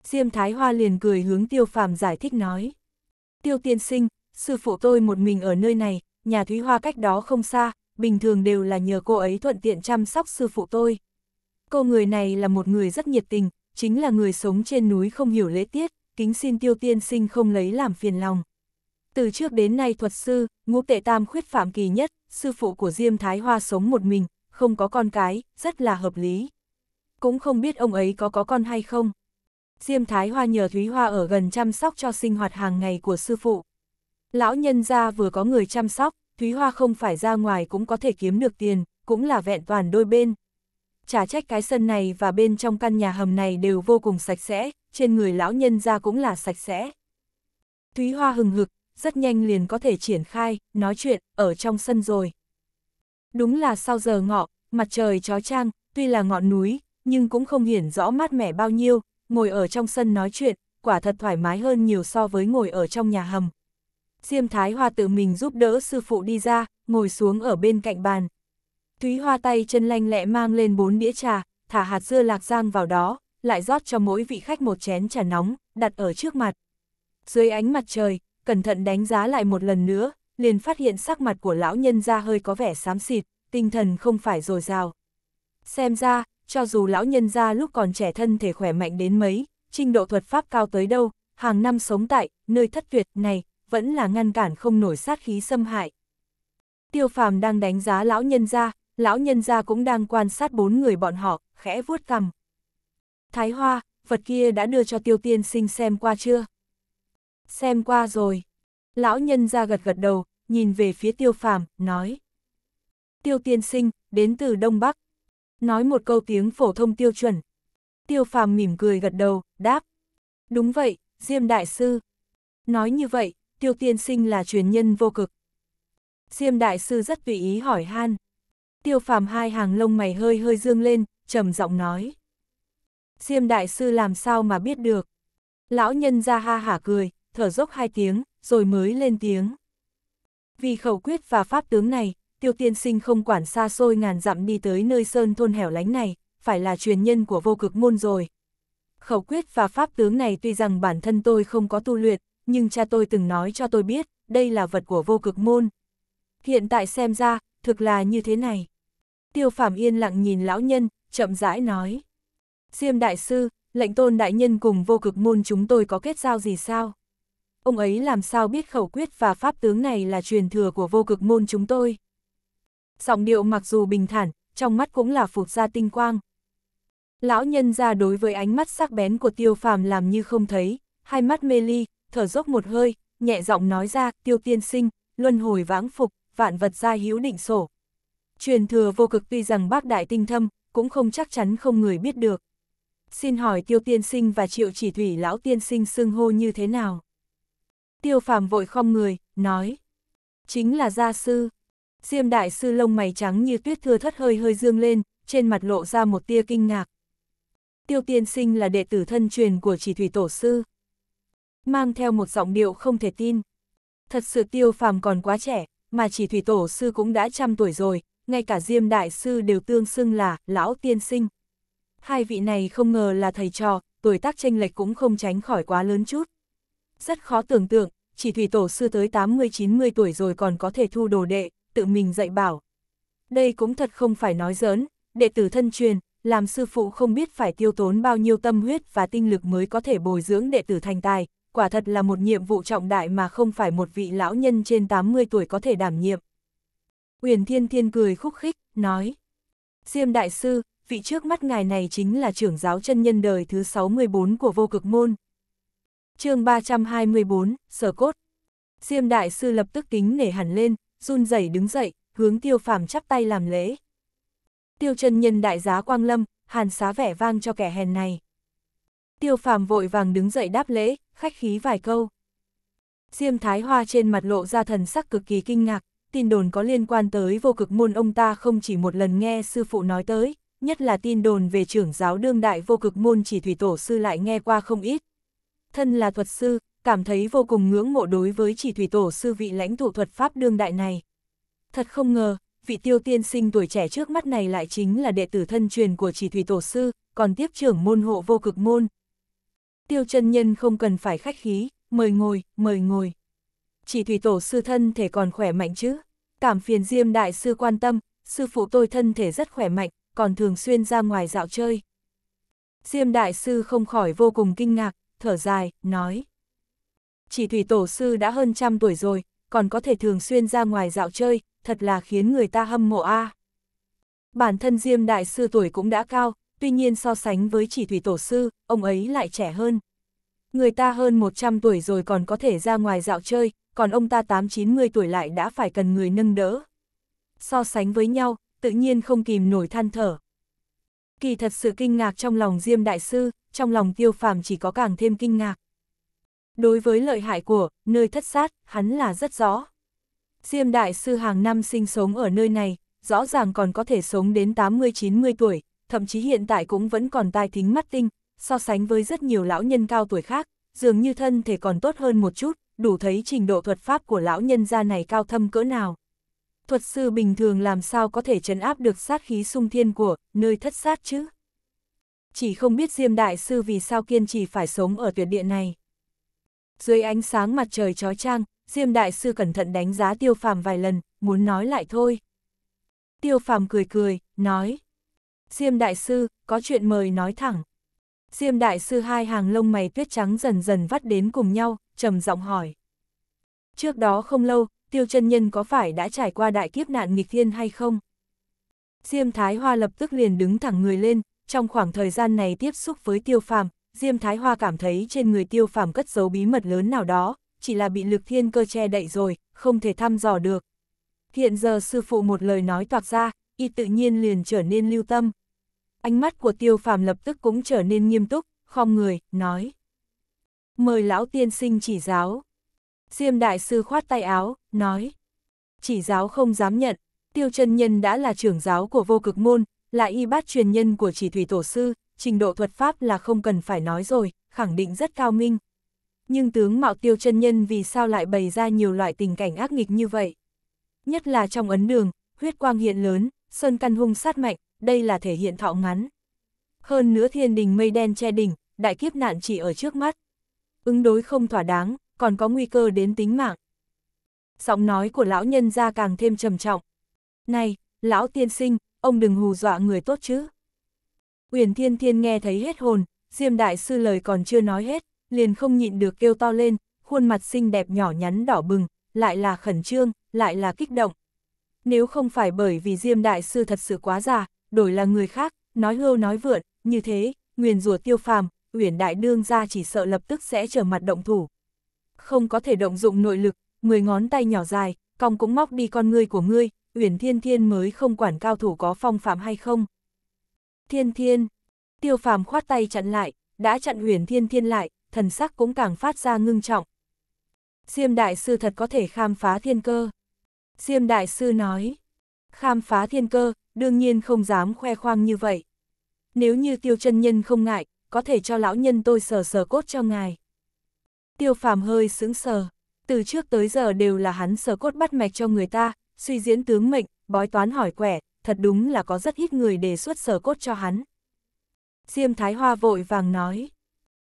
Diêm Thái Hoa liền cười hướng Tiêu Phàm giải thích nói. Tiêu tiên sinh, sư phụ tôi một mình ở nơi này, nhà Thúy Hoa cách đó không xa, bình thường đều là nhờ cô ấy thuận tiện chăm sóc sư phụ tôi. Cô người này là một người rất nhiệt tình, chính là người sống trên núi không hiểu lễ tiết, kính xin tiêu tiên sinh không lấy làm phiền lòng. Từ trước đến nay thuật sư, ngũ tệ tam khuyết phạm kỳ nhất, sư phụ của Diêm Thái Hoa sống một mình, không có con cái, rất là hợp lý. Cũng không biết ông ấy có có con hay không. Diêm Thái Hoa nhờ Thúy Hoa ở gần chăm sóc cho sinh hoạt hàng ngày của sư phụ. Lão nhân gia vừa có người chăm sóc, Thúy Hoa không phải ra ngoài cũng có thể kiếm được tiền, cũng là vẹn toàn đôi bên. Chả trách cái sân này và bên trong căn nhà hầm này đều vô cùng sạch sẽ, trên người lão nhân ra cũng là sạch sẽ. Thúy Hoa hừng hực, rất nhanh liền có thể triển khai, nói chuyện, ở trong sân rồi. Đúng là sau giờ ngọ, mặt trời trói trang, tuy là ngọn núi, nhưng cũng không hiển rõ mát mẻ bao nhiêu, ngồi ở trong sân nói chuyện, quả thật thoải mái hơn nhiều so với ngồi ở trong nhà hầm. Diêm Thái Hoa tự mình giúp đỡ sư phụ đi ra, ngồi xuống ở bên cạnh bàn. Thúy Hoa tay chân lanh lẹ mang lên bốn đĩa trà, thả hạt dưa lạc giang vào đó, lại rót cho mỗi vị khách một chén trà nóng, đặt ở trước mặt. Dưới ánh mặt trời, cẩn thận đánh giá lại một lần nữa, liền phát hiện sắc mặt của lão nhân ra hơi có vẻ xám xịt, tinh thần không phải dồi dào. Xem ra, cho dù lão nhân ra lúc còn trẻ thân thể khỏe mạnh đến mấy, trình độ thuật pháp cao tới đâu, hàng năm sống tại, nơi thất tuyệt này, vẫn là ngăn cản không nổi sát khí xâm hại. Tiêu phàm đang đánh giá lão nhân ra, lão nhân ra cũng đang quan sát bốn người bọn họ, khẽ vuốt cằm. Thái Hoa, vật kia đã đưa cho tiêu tiên sinh xem qua chưa? Xem qua rồi. Lão nhân ra gật gật đầu, nhìn về phía tiêu phàm, nói. Tiêu tiên sinh, đến từ Đông Bắc. Nói một câu tiếng phổ thông tiêu chuẩn. Tiêu phàm mỉm cười gật đầu, đáp. Đúng vậy, Diêm Đại Sư. Nói như vậy, tiêu tiên sinh là truyền nhân vô cực. Diêm Đại Sư rất tùy ý hỏi han. Tiêu phàm hai hàng lông mày hơi hơi dương lên, trầm giọng nói. Diêm đại sư làm sao mà biết được. Lão nhân ra ha hả cười, thở dốc hai tiếng, rồi mới lên tiếng. Vì khẩu quyết và pháp tướng này, tiêu tiên sinh không quản xa xôi ngàn dặm đi tới nơi sơn thôn hẻo lánh này, phải là truyền nhân của vô cực môn rồi. Khẩu quyết và pháp tướng này tuy rằng bản thân tôi không có tu luyện, nhưng cha tôi từng nói cho tôi biết, đây là vật của vô cực môn. Hiện tại xem ra, thực là như thế này. Tiêu Phạm yên lặng nhìn lão nhân, chậm rãi nói. Diêm đại sư, lệnh tôn đại nhân cùng vô cực môn chúng tôi có kết giao gì sao? Ông ấy làm sao biết khẩu quyết và pháp tướng này là truyền thừa của vô cực môn chúng tôi? Giọng điệu mặc dù bình thản, trong mắt cũng là phục ra tinh quang. Lão nhân ra đối với ánh mắt sắc bén của tiêu phàm làm như không thấy, hai mắt mê ly, thở dốc một hơi, nhẹ giọng nói ra, tiêu tiên sinh, luân hồi vãng phục, vạn vật gia hữu định sổ. Truyền thừa vô cực tuy rằng bác đại tinh thâm, cũng không chắc chắn không người biết được xin hỏi tiêu tiên sinh và triệu chỉ thủy lão tiên sinh xưng hô như thế nào? Tiêu phàm vội khom người, nói. Chính là gia sư. Diêm đại sư lông mày trắng như tuyết thưa thất hơi hơi dương lên, trên mặt lộ ra một tia kinh ngạc. Tiêu tiên sinh là đệ tử thân truyền của chỉ thủy tổ sư. Mang theo một giọng điệu không thể tin. Thật sự tiêu phàm còn quá trẻ, mà chỉ thủy tổ sư cũng đã trăm tuổi rồi, ngay cả diêm đại sư đều tương xưng là lão tiên sinh hai vị này không ngờ là thầy trò, tuổi tác chênh lệch cũng không tránh khỏi quá lớn chút. Rất khó tưởng tượng, chỉ thủy tổ sư tới 80-90 tuổi rồi còn có thể thu đồ đệ, tự mình dạy bảo. Đây cũng thật không phải nói giỡn, đệ tử thân truyền, làm sư phụ không biết phải tiêu tốn bao nhiêu tâm huyết và tinh lực mới có thể bồi dưỡng đệ tử thành tài, quả thật là một nhiệm vụ trọng đại mà không phải một vị lão nhân trên 80 tuổi có thể đảm nhiệm. Uyển Thiên Thiên cười khúc khích, nói, Diêm Đại Sư, vị trước mắt ngài này chính là trưởng giáo chân nhân đời thứ 64 của vô cực môn. chương 324, Sở Cốt Diêm Đại Sư lập tức kính nể hẳn lên, run rẩy đứng dậy, hướng tiêu phàm chắp tay làm lễ. Tiêu chân nhân đại giá quang lâm, hàn xá vẻ vang cho kẻ hèn này. Tiêu phàm vội vàng đứng dậy đáp lễ, khách khí vài câu. Diêm Thái Hoa trên mặt lộ ra thần sắc cực kỳ kinh ngạc, tin đồn có liên quan tới vô cực môn ông ta không chỉ một lần nghe sư phụ nói tới nhất là tin đồn về trưởng giáo đương đại vô cực môn chỉ thủy tổ sư lại nghe qua không ít. Thân là thuật sư, cảm thấy vô cùng ngưỡng mộ đối với chỉ thủy tổ sư vị lãnh tụ thuật pháp đương đại này. Thật không ngờ, vị tiêu tiên sinh tuổi trẻ trước mắt này lại chính là đệ tử thân truyền của chỉ thủy tổ sư, còn tiếp trưởng môn hộ vô cực môn. Tiêu chân nhân không cần phải khách khí, mời ngồi, mời ngồi. Chỉ thủy tổ sư thân thể còn khỏe mạnh chứ. Cảm phiền diêm đại sư quan tâm, sư phụ tôi thân thể rất khỏe mạnh, còn thường xuyên ra ngoài dạo chơi. Diêm Đại Sư không khỏi vô cùng kinh ngạc, thở dài, nói. Chỉ thủy tổ sư đã hơn trăm tuổi rồi, còn có thể thường xuyên ra ngoài dạo chơi, thật là khiến người ta hâm mộ a. À. Bản thân Diêm Đại Sư tuổi cũng đã cao, tuy nhiên so sánh với chỉ thủy tổ sư, ông ấy lại trẻ hơn. Người ta hơn 100 tuổi rồi còn có thể ra ngoài dạo chơi, còn ông ta 8-90 tuổi lại đã phải cần người nâng đỡ. So sánh với nhau, tự nhiên không kìm nổi than thở. Kỳ thật sự kinh ngạc trong lòng Diêm Đại Sư, trong lòng tiêu phàm chỉ có càng thêm kinh ngạc. Đối với lợi hại của, nơi thất sát, hắn là rất rõ. Diêm Đại Sư hàng năm sinh sống ở nơi này, rõ ràng còn có thể sống đến 80-90 tuổi, thậm chí hiện tại cũng vẫn còn tai thính mắt tinh, so sánh với rất nhiều lão nhân cao tuổi khác, dường như thân thể còn tốt hơn một chút, đủ thấy trình độ thuật pháp của lão nhân gia này cao thâm cỡ nào thuật sư bình thường làm sao có thể chấn áp được sát khí sung thiên của nơi thất sát chứ? Chỉ không biết Diêm Đại Sư vì sao kiên trì phải sống ở tuyệt địa này. Dưới ánh sáng mặt trời chói trang, Diêm Đại Sư cẩn thận đánh giá Tiêu Phàm vài lần, muốn nói lại thôi. Tiêu Phàm cười cười, nói. Diêm Đại Sư, có chuyện mời nói thẳng. Diêm Đại Sư hai hàng lông mày tuyết trắng dần dần vắt đến cùng nhau, trầm giọng hỏi. Trước đó không lâu, tiêu chân nhân có phải đã trải qua đại kiếp nạn nghịch thiên hay không? Diêm Thái Hoa lập tức liền đứng thẳng người lên, trong khoảng thời gian này tiếp xúc với tiêu phàm, Diêm Thái Hoa cảm thấy trên người tiêu phàm cất giấu bí mật lớn nào đó, chỉ là bị lực thiên cơ che đậy rồi, không thể thăm dò được. Hiện giờ sư phụ một lời nói toạc ra, y tự nhiên liền trở nên lưu tâm. Ánh mắt của tiêu phàm lập tức cũng trở nên nghiêm túc, khom người, nói. Mời lão tiên sinh chỉ giáo. Diêm Đại Sư khoát tay áo, nói. Chỉ giáo không dám nhận, Tiêu chân Nhân đã là trưởng giáo của vô cực môn, là y bát truyền nhân của chỉ thủy tổ sư, trình độ thuật pháp là không cần phải nói rồi, khẳng định rất cao minh. Nhưng tướng mạo tiêu chân nhân vì sao lại bày ra nhiều loại tình cảnh ác nghịch như vậy? Nhất là trong ấn đường, huyết quang hiện lớn, sơn căn hung sát mạnh, đây là thể hiện thọ ngắn. Hơn nữa thiên đình mây đen che đỉnh, đại kiếp nạn chỉ ở trước mắt. Ứng đối không thỏa đáng, còn có nguy cơ đến tính mạng. Giọng nói của lão nhân ra càng thêm trầm trọng. Này, lão tiên sinh, ông đừng hù dọa người tốt chứ. Uyển Thiên Thiên nghe thấy hết hồn, Diêm Đại Sư lời còn chưa nói hết, liền không nhịn được kêu to lên, khuôn mặt xinh đẹp nhỏ nhắn đỏ bừng, lại là khẩn trương, lại là kích động. Nếu không phải bởi vì Diêm Đại Sư thật sự quá già, đổi là người khác, nói hưu nói vượn, như thế, nguyền rùa tiêu phàm, Uyển Đại Đương ra chỉ sợ lập tức sẽ trở mặt động thủ, không có thể động dụng nội lực, mười ngón tay nhỏ dài, cong cũng móc đi con ngươi của ngươi, Uyển Thiên Thiên mới không quản cao thủ có phong phạm hay không. Thiên Thiên, Tiêu Phàm khoát tay chặn lại, đã chặn Uyển Thiên Thiên lại, thần sắc cũng càng phát ra ngưng trọng. Diêm đại sư thật có thể khám phá thiên cơ. Diêm đại sư nói, khám phá thiên cơ, đương nhiên không dám khoe khoang như vậy. Nếu như tiêu chân nhân không ngại, có thể cho lão nhân tôi sờ sờ cốt cho ngài. Tiêu phàm hơi sững sờ, từ trước tới giờ đều là hắn sờ cốt bắt mạch cho người ta, suy diễn tướng mệnh, bói toán hỏi quẻ, thật đúng là có rất ít người đề xuất sờ cốt cho hắn. Diêm Thái Hoa vội vàng nói,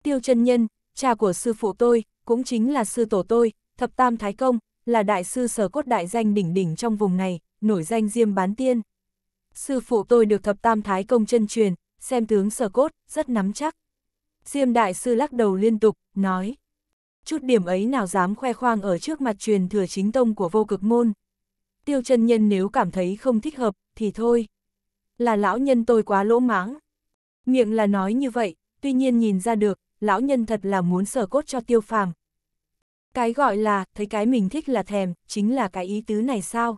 Tiêu chân Nhân, cha của sư phụ tôi, cũng chính là sư tổ tôi, thập tam thái công, là đại sư sờ cốt đại danh đỉnh đỉnh trong vùng này, nổi danh Diêm Bán Tiên. Sư phụ tôi được thập tam thái công chân truyền, xem tướng sờ cốt, rất nắm chắc. Diêm đại sư lắc đầu liên tục, nói, chút điểm ấy nào dám khoe khoang ở trước mặt truyền thừa chính tông của vô cực môn. Tiêu chân nhân nếu cảm thấy không thích hợp, thì thôi. Là lão nhân tôi quá lỗ mãng. Miệng là nói như vậy, tuy nhiên nhìn ra được, lão nhân thật là muốn sở cốt cho tiêu phàm. Cái gọi là, thấy cái mình thích là thèm, chính là cái ý tứ này sao?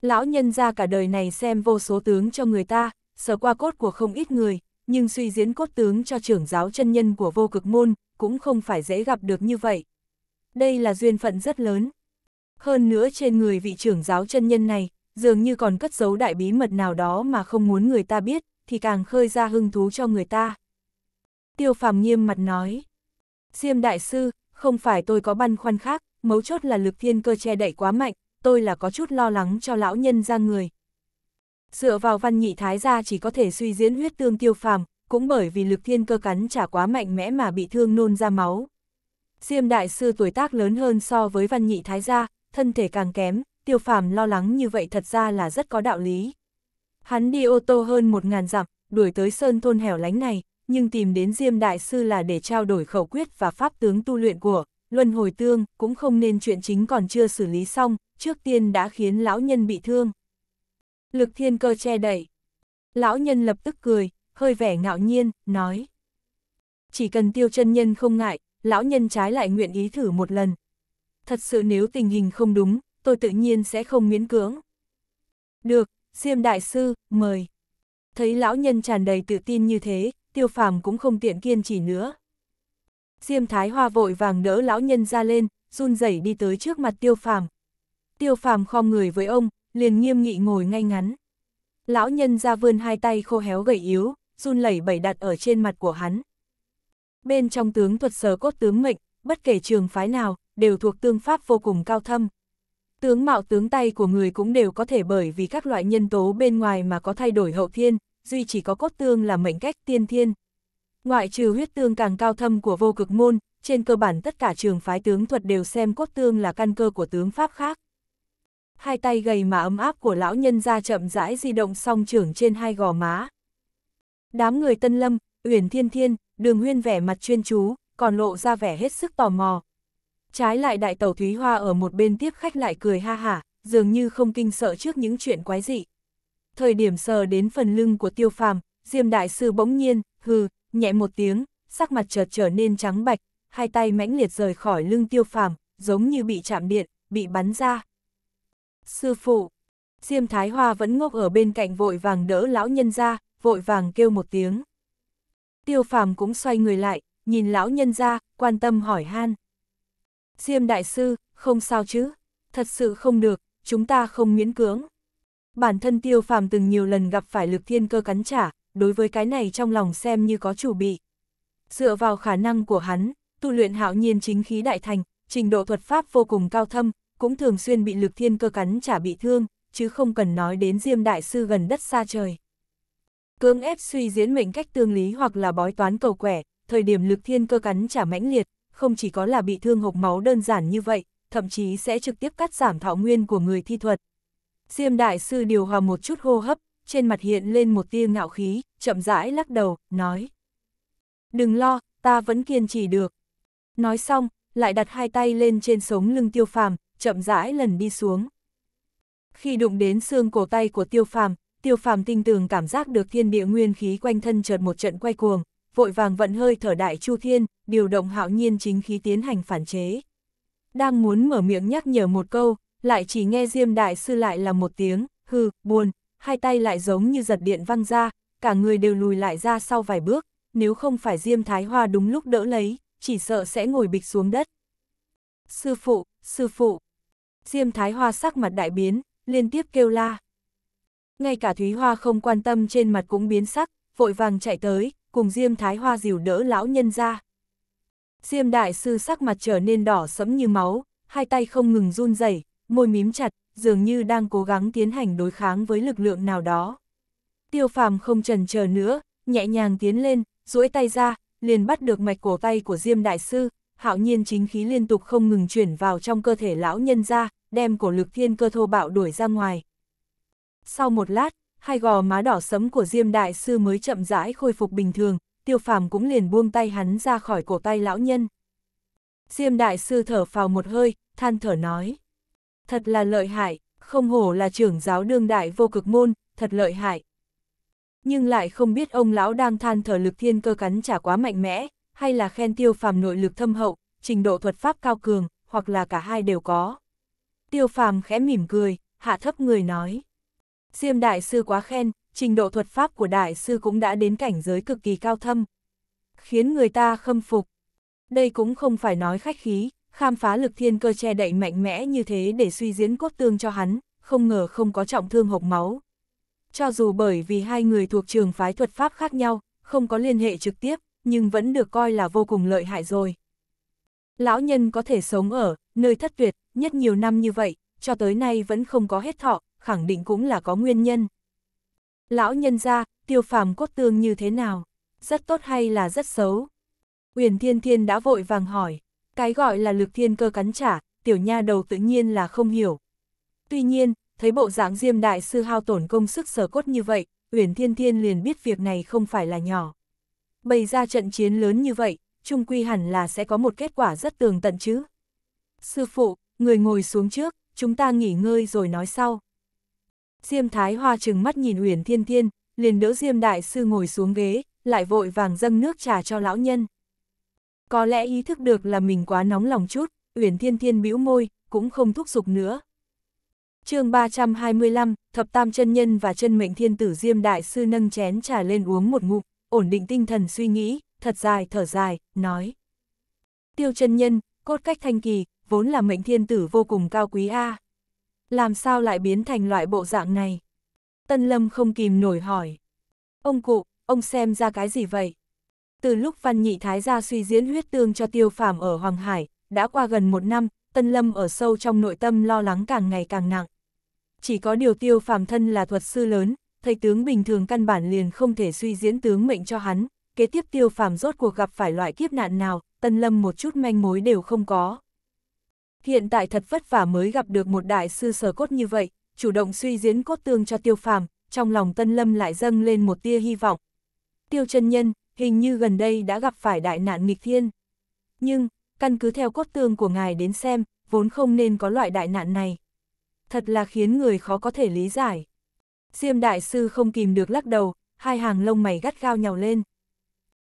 Lão nhân ra cả đời này xem vô số tướng cho người ta, sở qua cốt của không ít người, nhưng suy diễn cốt tướng cho trưởng giáo chân nhân của vô cực môn, cũng không phải dễ gặp được như vậy. Đây là duyên phận rất lớn. Hơn nữa trên người vị trưởng giáo chân nhân này, dường như còn cất giấu đại bí mật nào đó mà không muốn người ta biết, thì càng khơi ra hưng thú cho người ta. Tiêu phàm nghiêm mặt nói. Diêm đại sư, không phải tôi có băn khoăn khác, mấu chốt là lực thiên cơ che đậy quá mạnh, tôi là có chút lo lắng cho lão nhân ra người. Dựa vào văn nhị thái gia chỉ có thể suy diễn huyết tương tiêu phàm, cũng bởi vì lực thiên cơ cắn chả quá mạnh mẽ mà bị thương nôn ra máu. Diêm đại sư tuổi tác lớn hơn so với văn nhị thái gia, thân thể càng kém, tiêu phàm lo lắng như vậy thật ra là rất có đạo lý. Hắn đi ô tô hơn một ngàn dặm, đuổi tới sơn thôn hẻo lánh này, nhưng tìm đến Diêm Đại Sư là để trao đổi khẩu quyết và pháp tướng tu luyện của Luân Hồi Tương, cũng không nên chuyện chính còn chưa xử lý xong, trước tiên đã khiến lão nhân bị thương. Lực thiên cơ che đẩy. Lão nhân lập tức cười, hơi vẻ ngạo nhiên, nói. Chỉ cần tiêu chân nhân không ngại, lão nhân trái lại nguyện ý thử một lần. Thật sự nếu tình hình không đúng, tôi tự nhiên sẽ không miễn cưỡng. Được, Diêm Đại Sư, mời. Thấy lão nhân tràn đầy tự tin như thế, tiêu phàm cũng không tiện kiên trì nữa. Diêm Thái Hoa vội vàng đỡ lão nhân ra lên, run rẩy đi tới trước mặt tiêu phàm. Tiêu phàm khom người với ông, liền nghiêm nghị ngồi ngay ngắn. Lão nhân ra vươn hai tay khô héo gầy yếu, run lẩy bẩy đặt ở trên mặt của hắn. Bên trong tướng thuật sở cốt tướng mệnh, bất kể trường phái nào, đều thuộc tương pháp vô cùng cao thâm. Tướng mạo tướng tay của người cũng đều có thể bởi vì các loại nhân tố bên ngoài mà có thay đổi hậu thiên, duy chỉ có cốt tương là mệnh cách tiên thiên. Ngoại trừ huyết tương càng cao thâm của vô cực môn, trên cơ bản tất cả trường phái tướng thuật đều xem cốt tương là căn cơ của tướng pháp khác. Hai tay gầy mà ấm áp của lão nhân ra chậm rãi di động song trưởng trên hai gò má. Đám người Tân Lâm, Uyển Thiên Thiên, Đường Huyên vẻ mặt chuyên chú, còn lộ ra vẻ hết sức tò mò. Trái lại đại tẩu Thúy Hoa ở một bên tiếp khách lại cười ha hả, dường như không kinh sợ trước những chuyện quái dị. Thời điểm sờ đến phần lưng của tiêu phàm, Diêm Đại Sư bỗng nhiên, hừ, nhẹ một tiếng, sắc mặt chợt trở nên trắng bạch, hai tay mãnh liệt rời khỏi lưng tiêu phàm, giống như bị chạm điện, bị bắn ra. Sư phụ, Diêm Thái Hoa vẫn ngốc ở bên cạnh vội vàng đỡ lão nhân ra, vội vàng kêu một tiếng. Tiêu phàm cũng xoay người lại, nhìn lão nhân ra, quan tâm hỏi han. Diêm đại sư, không sao chứ, thật sự không được, chúng ta không miễn cưỡng. Bản thân tiêu phàm từng nhiều lần gặp phải lực thiên cơ cắn trả, đối với cái này trong lòng xem như có chủ bị. Dựa vào khả năng của hắn, tu luyện hạo nhiên chính khí đại thành, trình độ thuật pháp vô cùng cao thâm, cũng thường xuyên bị lực thiên cơ cắn trả bị thương, chứ không cần nói đến Diêm Đại Sư gần đất xa trời. Cưỡng ép suy diễn mệnh cách tương lý hoặc là bói toán cầu quẻ, thời điểm lực thiên cơ cắn trả mãnh liệt, không chỉ có là bị thương hộc máu đơn giản như vậy, thậm chí sẽ trực tiếp cắt giảm thọ nguyên của người thi thuật. Diêm đại sư điều hòa một chút hô hấp, trên mặt hiện lên một tia ngạo khí, chậm rãi lắc đầu, nói. Đừng lo, ta vẫn kiên trì được. Nói xong, lại đặt hai tay lên trên sống lưng tiêu phàm, chậm rãi lần đi xuống. Khi đụng đến xương cổ tay của tiêu phàm, tiêu phàm tinh tường cảm giác được thiên địa nguyên khí quanh thân chợt một trận quay cuồng, vội vàng vận hơi thở đại chu thiên, điều động hạo nhiên chính khí tiến hành phản chế. Đang muốn mở miệng nhắc nhở một câu, lại chỉ nghe Diêm Đại Sư lại là một tiếng, hư, buồn, hai tay lại giống như giật điện văng ra, cả người đều lùi lại ra sau vài bước, nếu không phải Diêm Thái Hoa đúng lúc đỡ lấy, chỉ sợ sẽ ngồi bịch xuống đất. Sư phụ, sư phụ. Diêm Thái Hoa sắc mặt đại biến, liên tiếp kêu la ngay cả Thúy Hoa không quan tâm trên mặt cũng biến sắc, vội vàng chạy tới, cùng Diêm Thái Hoa dìu đỡ lão nhân ra. Diêm Đại Sư sắc mặt trở nên đỏ sẫm như máu, hai tay không ngừng run rẩy, môi mím chặt, dường như đang cố gắng tiến hành đối kháng với lực lượng nào đó. Tiêu phàm không trần chờ nữa, nhẹ nhàng tiến lên, duỗi tay ra, liền bắt được mạch cổ tay của Diêm Đại Sư, hạo nhiên chính khí liên tục không ngừng chuyển vào trong cơ thể lão nhân ra, đem cổ lực thiên cơ thô bạo đuổi ra ngoài, sau một lát, hai gò má đỏ sấm của Diêm Đại Sư mới chậm rãi khôi phục bình thường, tiêu phàm cũng liền buông tay hắn ra khỏi cổ tay lão nhân. Diêm Đại Sư thở phào một hơi, than thở nói. Thật là lợi hại, không hổ là trưởng giáo đương đại vô cực môn, thật lợi hại. Nhưng lại không biết ông lão đang than thở lực thiên cơ cắn trả quá mạnh mẽ, hay là khen tiêu phàm nội lực thâm hậu, trình độ thuật pháp cao cường, hoặc là cả hai đều có. Tiêu phàm khẽ mỉm cười, hạ thấp người nói. Diêm Đại Sư quá khen, trình độ thuật pháp của Đại Sư cũng đã đến cảnh giới cực kỳ cao thâm. Khiến người ta khâm phục. Đây cũng không phải nói khách khí, khám phá lực thiên cơ che đậy mạnh mẽ như thế để suy diễn cốt tương cho hắn, không ngờ không có trọng thương hộp máu. Cho dù bởi vì hai người thuộc trường phái thuật pháp khác nhau, không có liên hệ trực tiếp, nhưng vẫn được coi là vô cùng lợi hại rồi. Lão nhân có thể sống ở, nơi thất tuyệt, nhất nhiều năm như vậy, cho tới nay vẫn không có hết thọ, khẳng định cũng là có nguyên nhân. Lão nhân ra, tiêu phàm cốt tương như thế nào? Rất tốt hay là rất xấu? Uyển Thiên Thiên đã vội vàng hỏi, cái gọi là lực thiên cơ cắn trả, tiểu nha đầu tự nhiên là không hiểu. Tuy nhiên, thấy bộ dạng Diêm Đại Sư hao tổn công sức sở cốt như vậy, Uyển Thiên Thiên liền biết việc này không phải là nhỏ. Bày ra trận chiến lớn như vậy, trung quy hẳn là sẽ có một kết quả rất tường tận chứ. Sư phụ, người ngồi xuống trước, chúng ta nghỉ ngơi rồi nói sau. Diêm Thái Hoa trừng mắt nhìn Uyển Thiên Thiên, liền đỡ Diêm Đại Sư ngồi xuống ghế, lại vội vàng dâng nước trà cho lão nhân. Có lẽ ý thức được là mình quá nóng lòng chút, Uyển Thiên Thiên bĩu môi, cũng không thúc giục nữa. chương 325, Thập Tam chân Nhân và chân Mệnh Thiên Tử Diêm Đại Sư nâng chén trà lên uống một ngụm, ổn định tinh thần suy nghĩ, thật dài thở dài, nói. Tiêu chân Nhân, cốt cách thanh kỳ, vốn là mệnh thiên tử vô cùng cao quý a. À. Làm sao lại biến thành loại bộ dạng này? Tân Lâm không kìm nổi hỏi. Ông cụ, ông xem ra cái gì vậy? Từ lúc Văn Nhị Thái gia suy diễn huyết tương cho tiêu phàm ở Hoàng Hải, đã qua gần một năm, Tân Lâm ở sâu trong nội tâm lo lắng càng ngày càng nặng. Chỉ có điều tiêu phàm thân là thuật sư lớn, thầy tướng bình thường căn bản liền không thể suy diễn tướng mệnh cho hắn, kế tiếp tiêu phàm rốt cuộc gặp phải loại kiếp nạn nào, Tân Lâm một chút manh mối đều không có hiện tại thật vất vả mới gặp được một đại sư sở cốt như vậy, chủ động suy diễn cốt tương cho tiêu phàm, trong lòng Tân Lâm lại dâng lên một tia hy vọng. Tiêu chân nhân, hình như gần đây đã gặp phải đại nạn nghịch thiên. Nhưng, căn cứ theo cốt tương của ngài đến xem, vốn không nên có loại đại nạn này. Thật là khiến người khó có thể lý giải. Diêm đại sư không kìm được lắc đầu, hai hàng lông mày gắt gao nhào lên.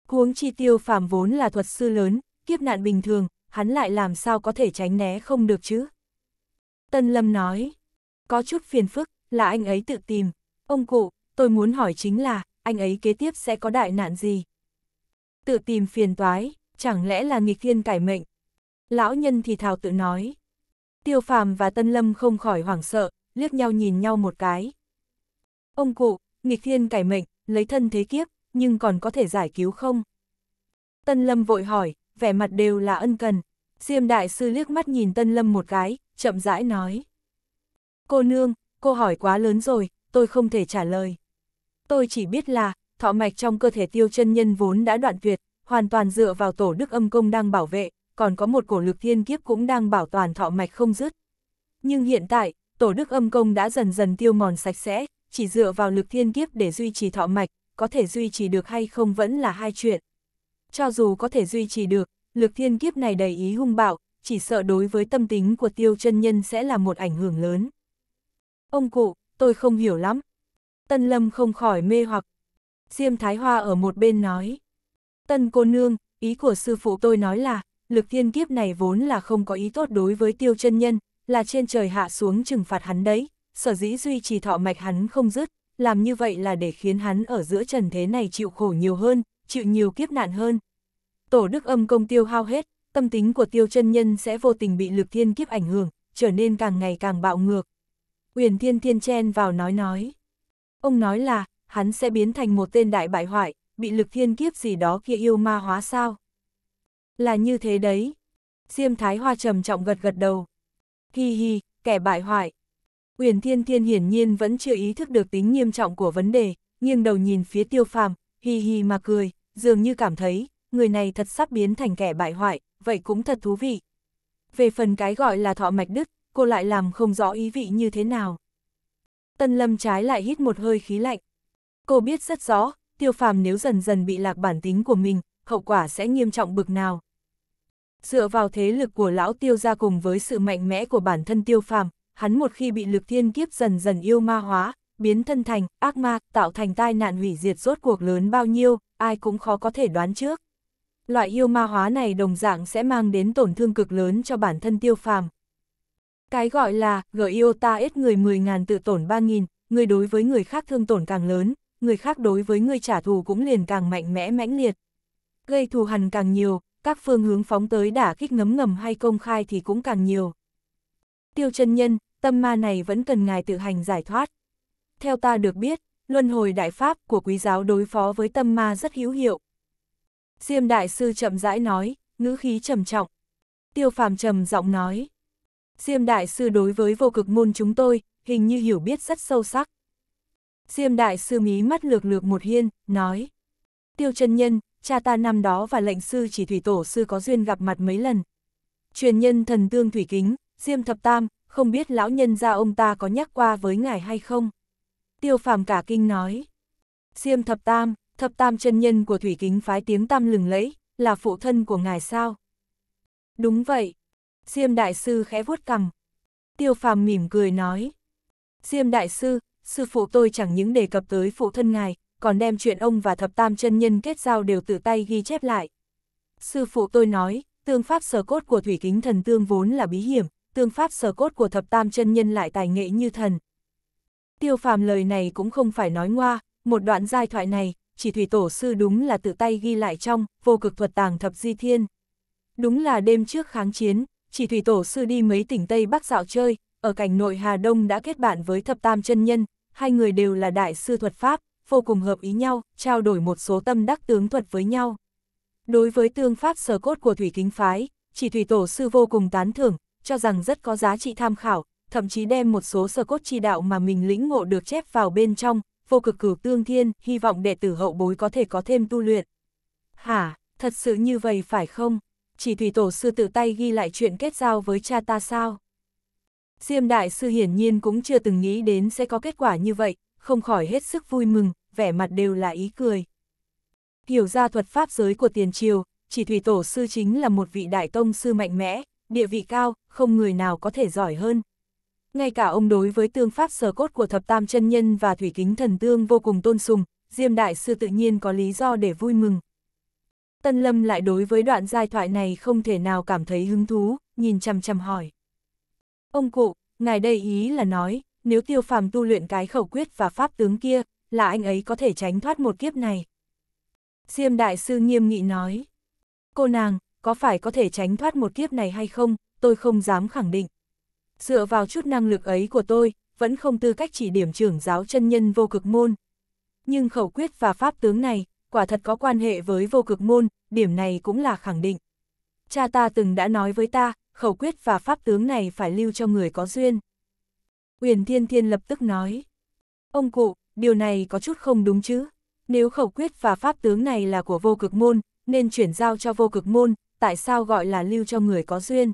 Huống chi tiêu phàm vốn là thuật sư lớn, kiếp nạn bình thường, hắn lại làm sao có thể tránh né không được chứ? Tân Lâm nói, có chút phiền phức, là anh ấy tự tìm. Ông cụ, tôi muốn hỏi chính là, anh ấy kế tiếp sẽ có đại nạn gì? Tự tìm phiền toái, chẳng lẽ là nghịch thiên cải mệnh? Lão nhân thì thào tự nói. Tiêu phàm và Tân Lâm không khỏi hoảng sợ, liếc nhau nhìn nhau một cái. Ông cụ, nghịch thiên cải mệnh, lấy thân thế kiếp, nhưng còn có thể giải cứu không? Tân Lâm vội hỏi, vẻ mặt đều là ân cần. Diêm đại sư liếc mắt nhìn Tân Lâm một cái, chậm rãi nói. Cô nương, cô hỏi quá lớn rồi, tôi không thể trả lời. Tôi chỉ biết là, thọ mạch trong cơ thể tiêu chân nhân vốn đã đoạn tuyệt, hoàn toàn dựa vào tổ đức âm công đang bảo vệ, còn có một cổ lực thiên kiếp cũng đang bảo toàn thọ mạch không dứt. Nhưng hiện tại, tổ đức âm công đã dần dần tiêu mòn sạch sẽ, chỉ dựa vào lực thiên kiếp để duy trì thọ mạch, có thể duy trì được hay không vẫn là hai chuyện cho dù có thể duy trì được, lực thiên kiếp này đầy ý hung bạo, chỉ sợ đối với tâm tính của tiêu chân nhân sẽ là một ảnh hưởng lớn. Ông cụ, tôi không hiểu lắm. Tân Lâm không khỏi mê hoặc. Diêm Thái Hoa ở một bên nói. Tân cô nương, ý của sư phụ tôi nói là, lực thiên kiếp này vốn là không có ý tốt đối với tiêu chân nhân, là trên trời hạ xuống trừng phạt hắn đấy, sở dĩ duy trì thọ mạch hắn không dứt, làm như vậy là để khiến hắn ở giữa trần thế này chịu khổ nhiều hơn, chịu nhiều kiếp nạn hơn. Tổ đức âm công tiêu hao hết, tâm tính của tiêu chân nhân sẽ vô tình bị lực thiên kiếp ảnh hưởng, trở nên càng ngày càng bạo ngược. Uyển thiên thiên chen vào nói nói. Ông nói là, hắn sẽ biến thành một tên đại bại hoại, bị lực thiên kiếp gì đó kia yêu ma hóa sao. Là như thế đấy. Diêm Thái Hoa trầm trọng gật gật đầu. Hi hi, kẻ bại hoại. Uyển Thiên Thiên hiển nhiên vẫn chưa ý thức được tính nghiêm trọng của vấn đề, nghiêng đầu nhìn phía tiêu phàm, hi hi mà cười dường như cảm thấy, người này thật sắp biến thành kẻ bại hoại, vậy cũng thật thú vị. Về phần cái gọi là thọ mạch đức, cô lại làm không rõ ý vị như thế nào. Tân lâm trái lại hít một hơi khí lạnh. Cô biết rất rõ, tiêu phàm nếu dần dần bị lạc bản tính của mình, hậu quả sẽ nghiêm trọng bực nào. Dựa vào thế lực của lão tiêu ra cùng với sự mạnh mẽ của bản thân tiêu phàm, hắn một khi bị lực thiên kiếp dần dần yêu ma hóa, biến thân thành, ác ma, tạo thành tai nạn hủy diệt rốt cuộc lớn bao nhiêu, ai cũng khó có thể đoán trước. Loại yêu ma hóa này đồng dạng sẽ mang đến tổn thương cực lớn cho bản thân tiêu phàm. Cái gọi là, gợi yêu ta ít người 10.000 tự tổn 3.000, người đối với người khác thương tổn càng lớn, người khác đối với người trả thù cũng liền càng mạnh mẽ mãnh liệt. Gây thù hằn càng nhiều, các phương hướng phóng tới đả kích ngấm ngầm hay công khai thì cũng càng nhiều. Tiêu chân nhân, tâm ma này vẫn cần ngài tự hành giải thoát theo ta được biết, luân hồi đại pháp của quý giáo đối phó với tâm ma rất hữu hiệu. Diêm đại sư chậm rãi nói, ngữ khí trầm trọng. Tiêu phàm trầm giọng nói. Diêm đại sư đối với vô cực môn chúng tôi, hình như hiểu biết rất sâu sắc. Diêm đại sư mí mắt lược lược một hiên, nói. Tiêu chân nhân, cha ta năm đó và lệnh sư chỉ thủy tổ sư có duyên gặp mặt mấy lần. Truyền nhân thần tương thủy kính, Diêm thập tam, không biết lão nhân gia ông ta có nhắc qua với ngài hay không? tiêu phàm cả kinh nói. Diêm thập tam, thập tam chân nhân của thủy kính phái tiếng tam lừng lẫy, là phụ thân của ngài sao? Đúng vậy. Diêm đại sư khẽ vuốt cằm. Tiêu phàm mỉm cười nói. Diêm đại sư, sư phụ tôi chẳng những đề cập tới phụ thân ngài, còn đem chuyện ông và thập tam chân nhân kết giao đều tự tay ghi chép lại. Sư phụ tôi nói, tương pháp sở cốt của thủy kính thần tương vốn là bí hiểm, tương pháp sở cốt của thập tam chân nhân lại tài nghệ như thần, Tiêu phàm lời này cũng không phải nói ngoa, một đoạn giai thoại này, chỉ thủy tổ sư đúng là tự tay ghi lại trong, vô cực thuật tàng thập di thiên. Đúng là đêm trước kháng chiến, chỉ thủy tổ sư đi mấy tỉnh Tây Bắc dạo chơi, ở cảnh nội Hà Đông đã kết bạn với thập tam chân nhân, hai người đều là đại sư thuật Pháp, vô cùng hợp ý nhau, trao đổi một số tâm đắc tướng thuật với nhau. Đối với tương pháp sở cốt của thủy kính phái, chỉ thủy tổ sư vô cùng tán thưởng, cho rằng rất có giá trị tham khảo, thậm chí đem một số sơ cốt chi đạo mà mình lĩnh ngộ được chép vào bên trong, vô cực cửu tương thiên, hy vọng đệ tử hậu bối có thể có thêm tu luyện. Hả, thật sự như vậy phải không? Chỉ thủy tổ sư tự tay ghi lại chuyện kết giao với cha ta sao? Diêm đại sư hiển nhiên cũng chưa từng nghĩ đến sẽ có kết quả như vậy, không khỏi hết sức vui mừng, vẻ mặt đều là ý cười. Hiểu ra thuật pháp giới của tiền triều, chỉ thủy tổ sư chính là một vị đại tông sư mạnh mẽ, địa vị cao, không người nào có thể giỏi hơn. Ngay cả ông đối với tương pháp sở cốt của thập tam chân nhân và thủy kính thần tương vô cùng tôn sùng, Diêm Đại Sư tự nhiên có lý do để vui mừng. Tân Lâm lại đối với đoạn giai thoại này không thể nào cảm thấy hứng thú, nhìn chăm chăm hỏi. Ông cụ, ngài đây ý là nói, nếu tiêu phàm tu luyện cái khẩu quyết và pháp tướng kia, là anh ấy có thể tránh thoát một kiếp này. Diêm Đại Sư nghiêm nghị nói. Cô nàng, có phải có thể tránh thoát một kiếp này hay không, tôi không dám khẳng định dựa vào chút năng lực ấy của tôi, vẫn không tư cách chỉ điểm trưởng giáo chân nhân vô cực môn. Nhưng khẩu quyết và pháp tướng này, quả thật có quan hệ với vô cực môn, điểm này cũng là khẳng định. Cha ta từng đã nói với ta, khẩu quyết và pháp tướng này phải lưu cho người có duyên. Uyển Thiên Thiên lập tức nói, ông cụ, điều này có chút không đúng chứ. Nếu khẩu quyết và pháp tướng này là của vô cực môn, nên chuyển giao cho vô cực môn, tại sao gọi là lưu cho người có duyên?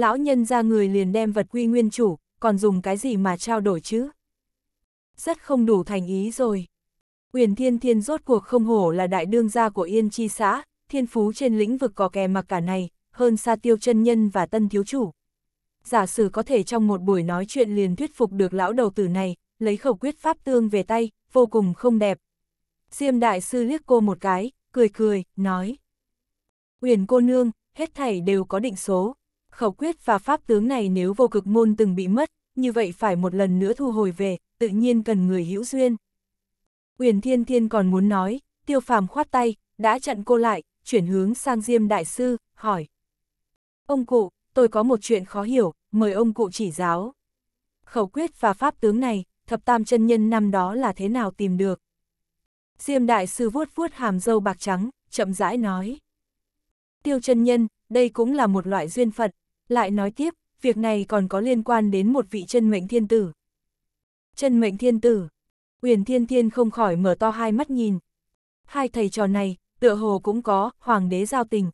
lão nhân ra người liền đem vật quy nguyên chủ, còn dùng cái gì mà trao đổi chứ? Rất không đủ thành ý rồi. Uyển Thiên Thiên rốt cuộc không hổ là đại đương gia của Yên Chi xã, thiên phú trên lĩnh vực có kè mặc cả này, hơn xa tiêu chân nhân và tân thiếu chủ. Giả sử có thể trong một buổi nói chuyện liền thuyết phục được lão đầu tử này, lấy khẩu quyết pháp tương về tay, vô cùng không đẹp. Diêm đại sư liếc cô một cái, cười cười, nói. Uyển cô nương, hết thảy đều có định số, khẩu quyết và pháp tướng này nếu vô cực môn từng bị mất, như vậy phải một lần nữa thu hồi về, tự nhiên cần người hữu duyên. Uyển Thiên Thiên còn muốn nói, tiêu phàm khoát tay, đã chặn cô lại, chuyển hướng sang Diêm Đại Sư, hỏi. Ông cụ, tôi có một chuyện khó hiểu, mời ông cụ chỉ giáo. Khẩu quyết và pháp tướng này, thập tam chân nhân năm đó là thế nào tìm được? Diêm Đại Sư vuốt vuốt hàm dâu bạc trắng, chậm rãi nói. Tiêu chân nhân, đây cũng là một loại duyên phận, lại nói tiếp, việc này còn có liên quan đến một vị chân mệnh thiên tử. Chân mệnh thiên tử, Uyển Thiên Thiên không khỏi mở to hai mắt nhìn. Hai thầy trò này, tựa hồ cũng có, hoàng đế giao tình.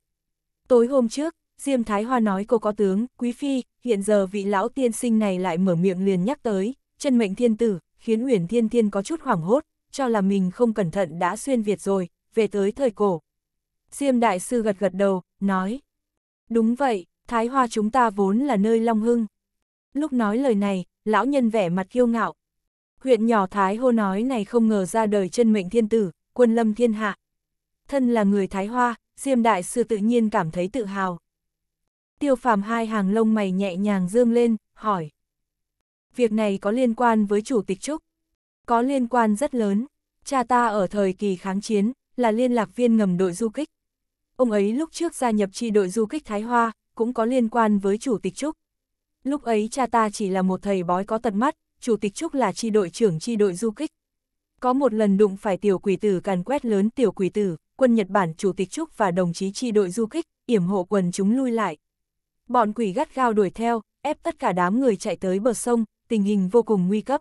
Tối hôm trước, Diêm Thái Hoa nói cô có tướng, quý phi, hiện giờ vị lão tiên sinh này lại mở miệng liền nhắc tới, chân mệnh thiên tử, khiến Uyển Thiên Thiên có chút hoảng hốt, cho là mình không cẩn thận đã xuyên Việt rồi, về tới thời cổ. Diêm Đại Sư gật gật đầu, nói, đúng vậy, Thái Hoa chúng ta vốn là nơi Long Hưng. Lúc nói lời này, lão nhân vẻ mặt kiêu ngạo. Huyện nhỏ Thái Hô nói này không ngờ ra đời chân mệnh thiên tử, quân lâm thiên hạ. Thân là người Thái Hoa, Diêm Đại Sư tự nhiên cảm thấy tự hào. Tiêu phàm hai hàng lông mày nhẹ nhàng dương lên, hỏi. Việc này có liên quan với Chủ tịch Trúc. Có liên quan rất lớn. Cha ta ở thời kỳ kháng chiến, là liên lạc viên ngầm đội du kích. Ông ấy lúc trước gia nhập chi đội du kích Thái Hoa, cũng có liên quan với Chủ tịch Trúc. Lúc ấy cha ta chỉ là một thầy bói có tật mắt, Chủ tịch Trúc là chi đội trưởng chi đội du kích. Có một lần đụng phải tiểu quỷ tử càn quét lớn tiểu quỷ tử, quân Nhật Bản Chủ tịch Trúc và đồng chí chi đội du kích, yểm hộ quần chúng lui lại. Bọn quỷ gắt gao đuổi theo, ép tất cả đám người chạy tới bờ sông, tình hình vô cùng nguy cấp.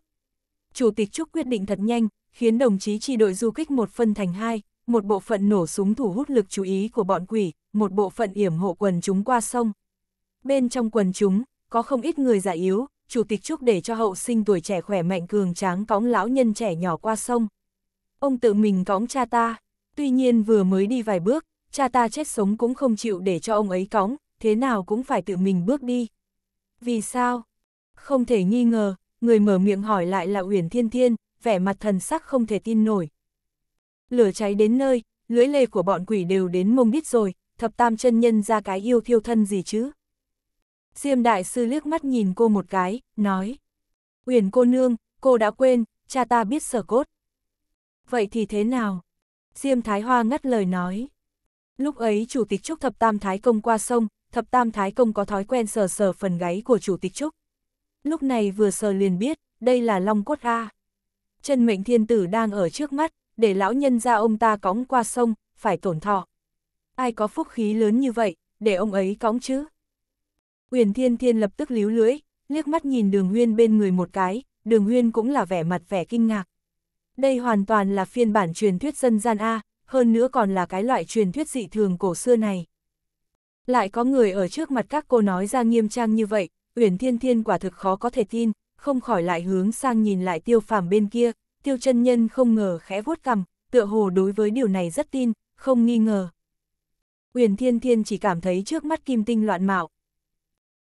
Chủ tịch Trúc quyết định thật nhanh, khiến đồng chí chi đội du kích một phân thành hai, một bộ phận nổ súng thu hút lực chú ý của bọn quỷ, một bộ phận yểm hộ quần chúng qua sông. Bên trong quần chúng, có không ít người già yếu, chủ tịch chúc để cho hậu sinh tuổi trẻ khỏe mạnh cường tráng cõng lão nhân trẻ nhỏ qua sông. Ông tự mình cõng cha ta, tuy nhiên vừa mới đi vài bước, cha ta chết sống cũng không chịu để cho ông ấy cõng, thế nào cũng phải tự mình bước đi. Vì sao? Không thể nghi ngờ, người mở miệng hỏi lại là Uyển Thiên Thiên, vẻ mặt thần sắc không thể tin nổi. Lửa cháy đến nơi, lưỡi lê của bọn quỷ đều đến mông đít rồi, thập tam chân nhân ra cái yêu thiêu thân gì chứ? Diêm đại sư liếc mắt nhìn cô một cái, nói. Uyển cô nương, cô đã quên, cha ta biết sở cốt. Vậy thì thế nào? Diêm Thái Hoa ngắt lời nói. Lúc ấy chủ tịch Trúc thập tam thái công qua sông, thập tam thái công có thói quen sờ sờ phần gáy của chủ tịch Trúc. Lúc này vừa sờ liền biết, đây là long cốt A. Chân mệnh thiên tử đang ở trước mắt, để lão nhân ra ông ta cõng qua sông, phải tổn thọ ai có phúc khí lớn như vậy, để ông ấy cõng chứ. Uyển Thiên Thiên lập tức líu lưỡi, liếc mắt nhìn đường huyên bên người một cái, đường huyên cũng là vẻ mặt vẻ kinh ngạc. Đây hoàn toàn là phiên bản truyền thuyết dân gian A, hơn nữa còn là cái loại truyền thuyết dị thường cổ xưa này. Lại có người ở trước mặt các cô nói ra nghiêm trang như vậy, Uyển Thiên Thiên quả thực khó có thể tin, không khỏi lại hướng sang nhìn lại tiêu phàm bên kia, tiêu chân nhân không ngờ khẽ vuốt cằm, tựa hồ đối với điều này rất tin, không nghi ngờ. Uyển Thiên Thiên chỉ cảm thấy trước mắt kim tinh loạn mạo.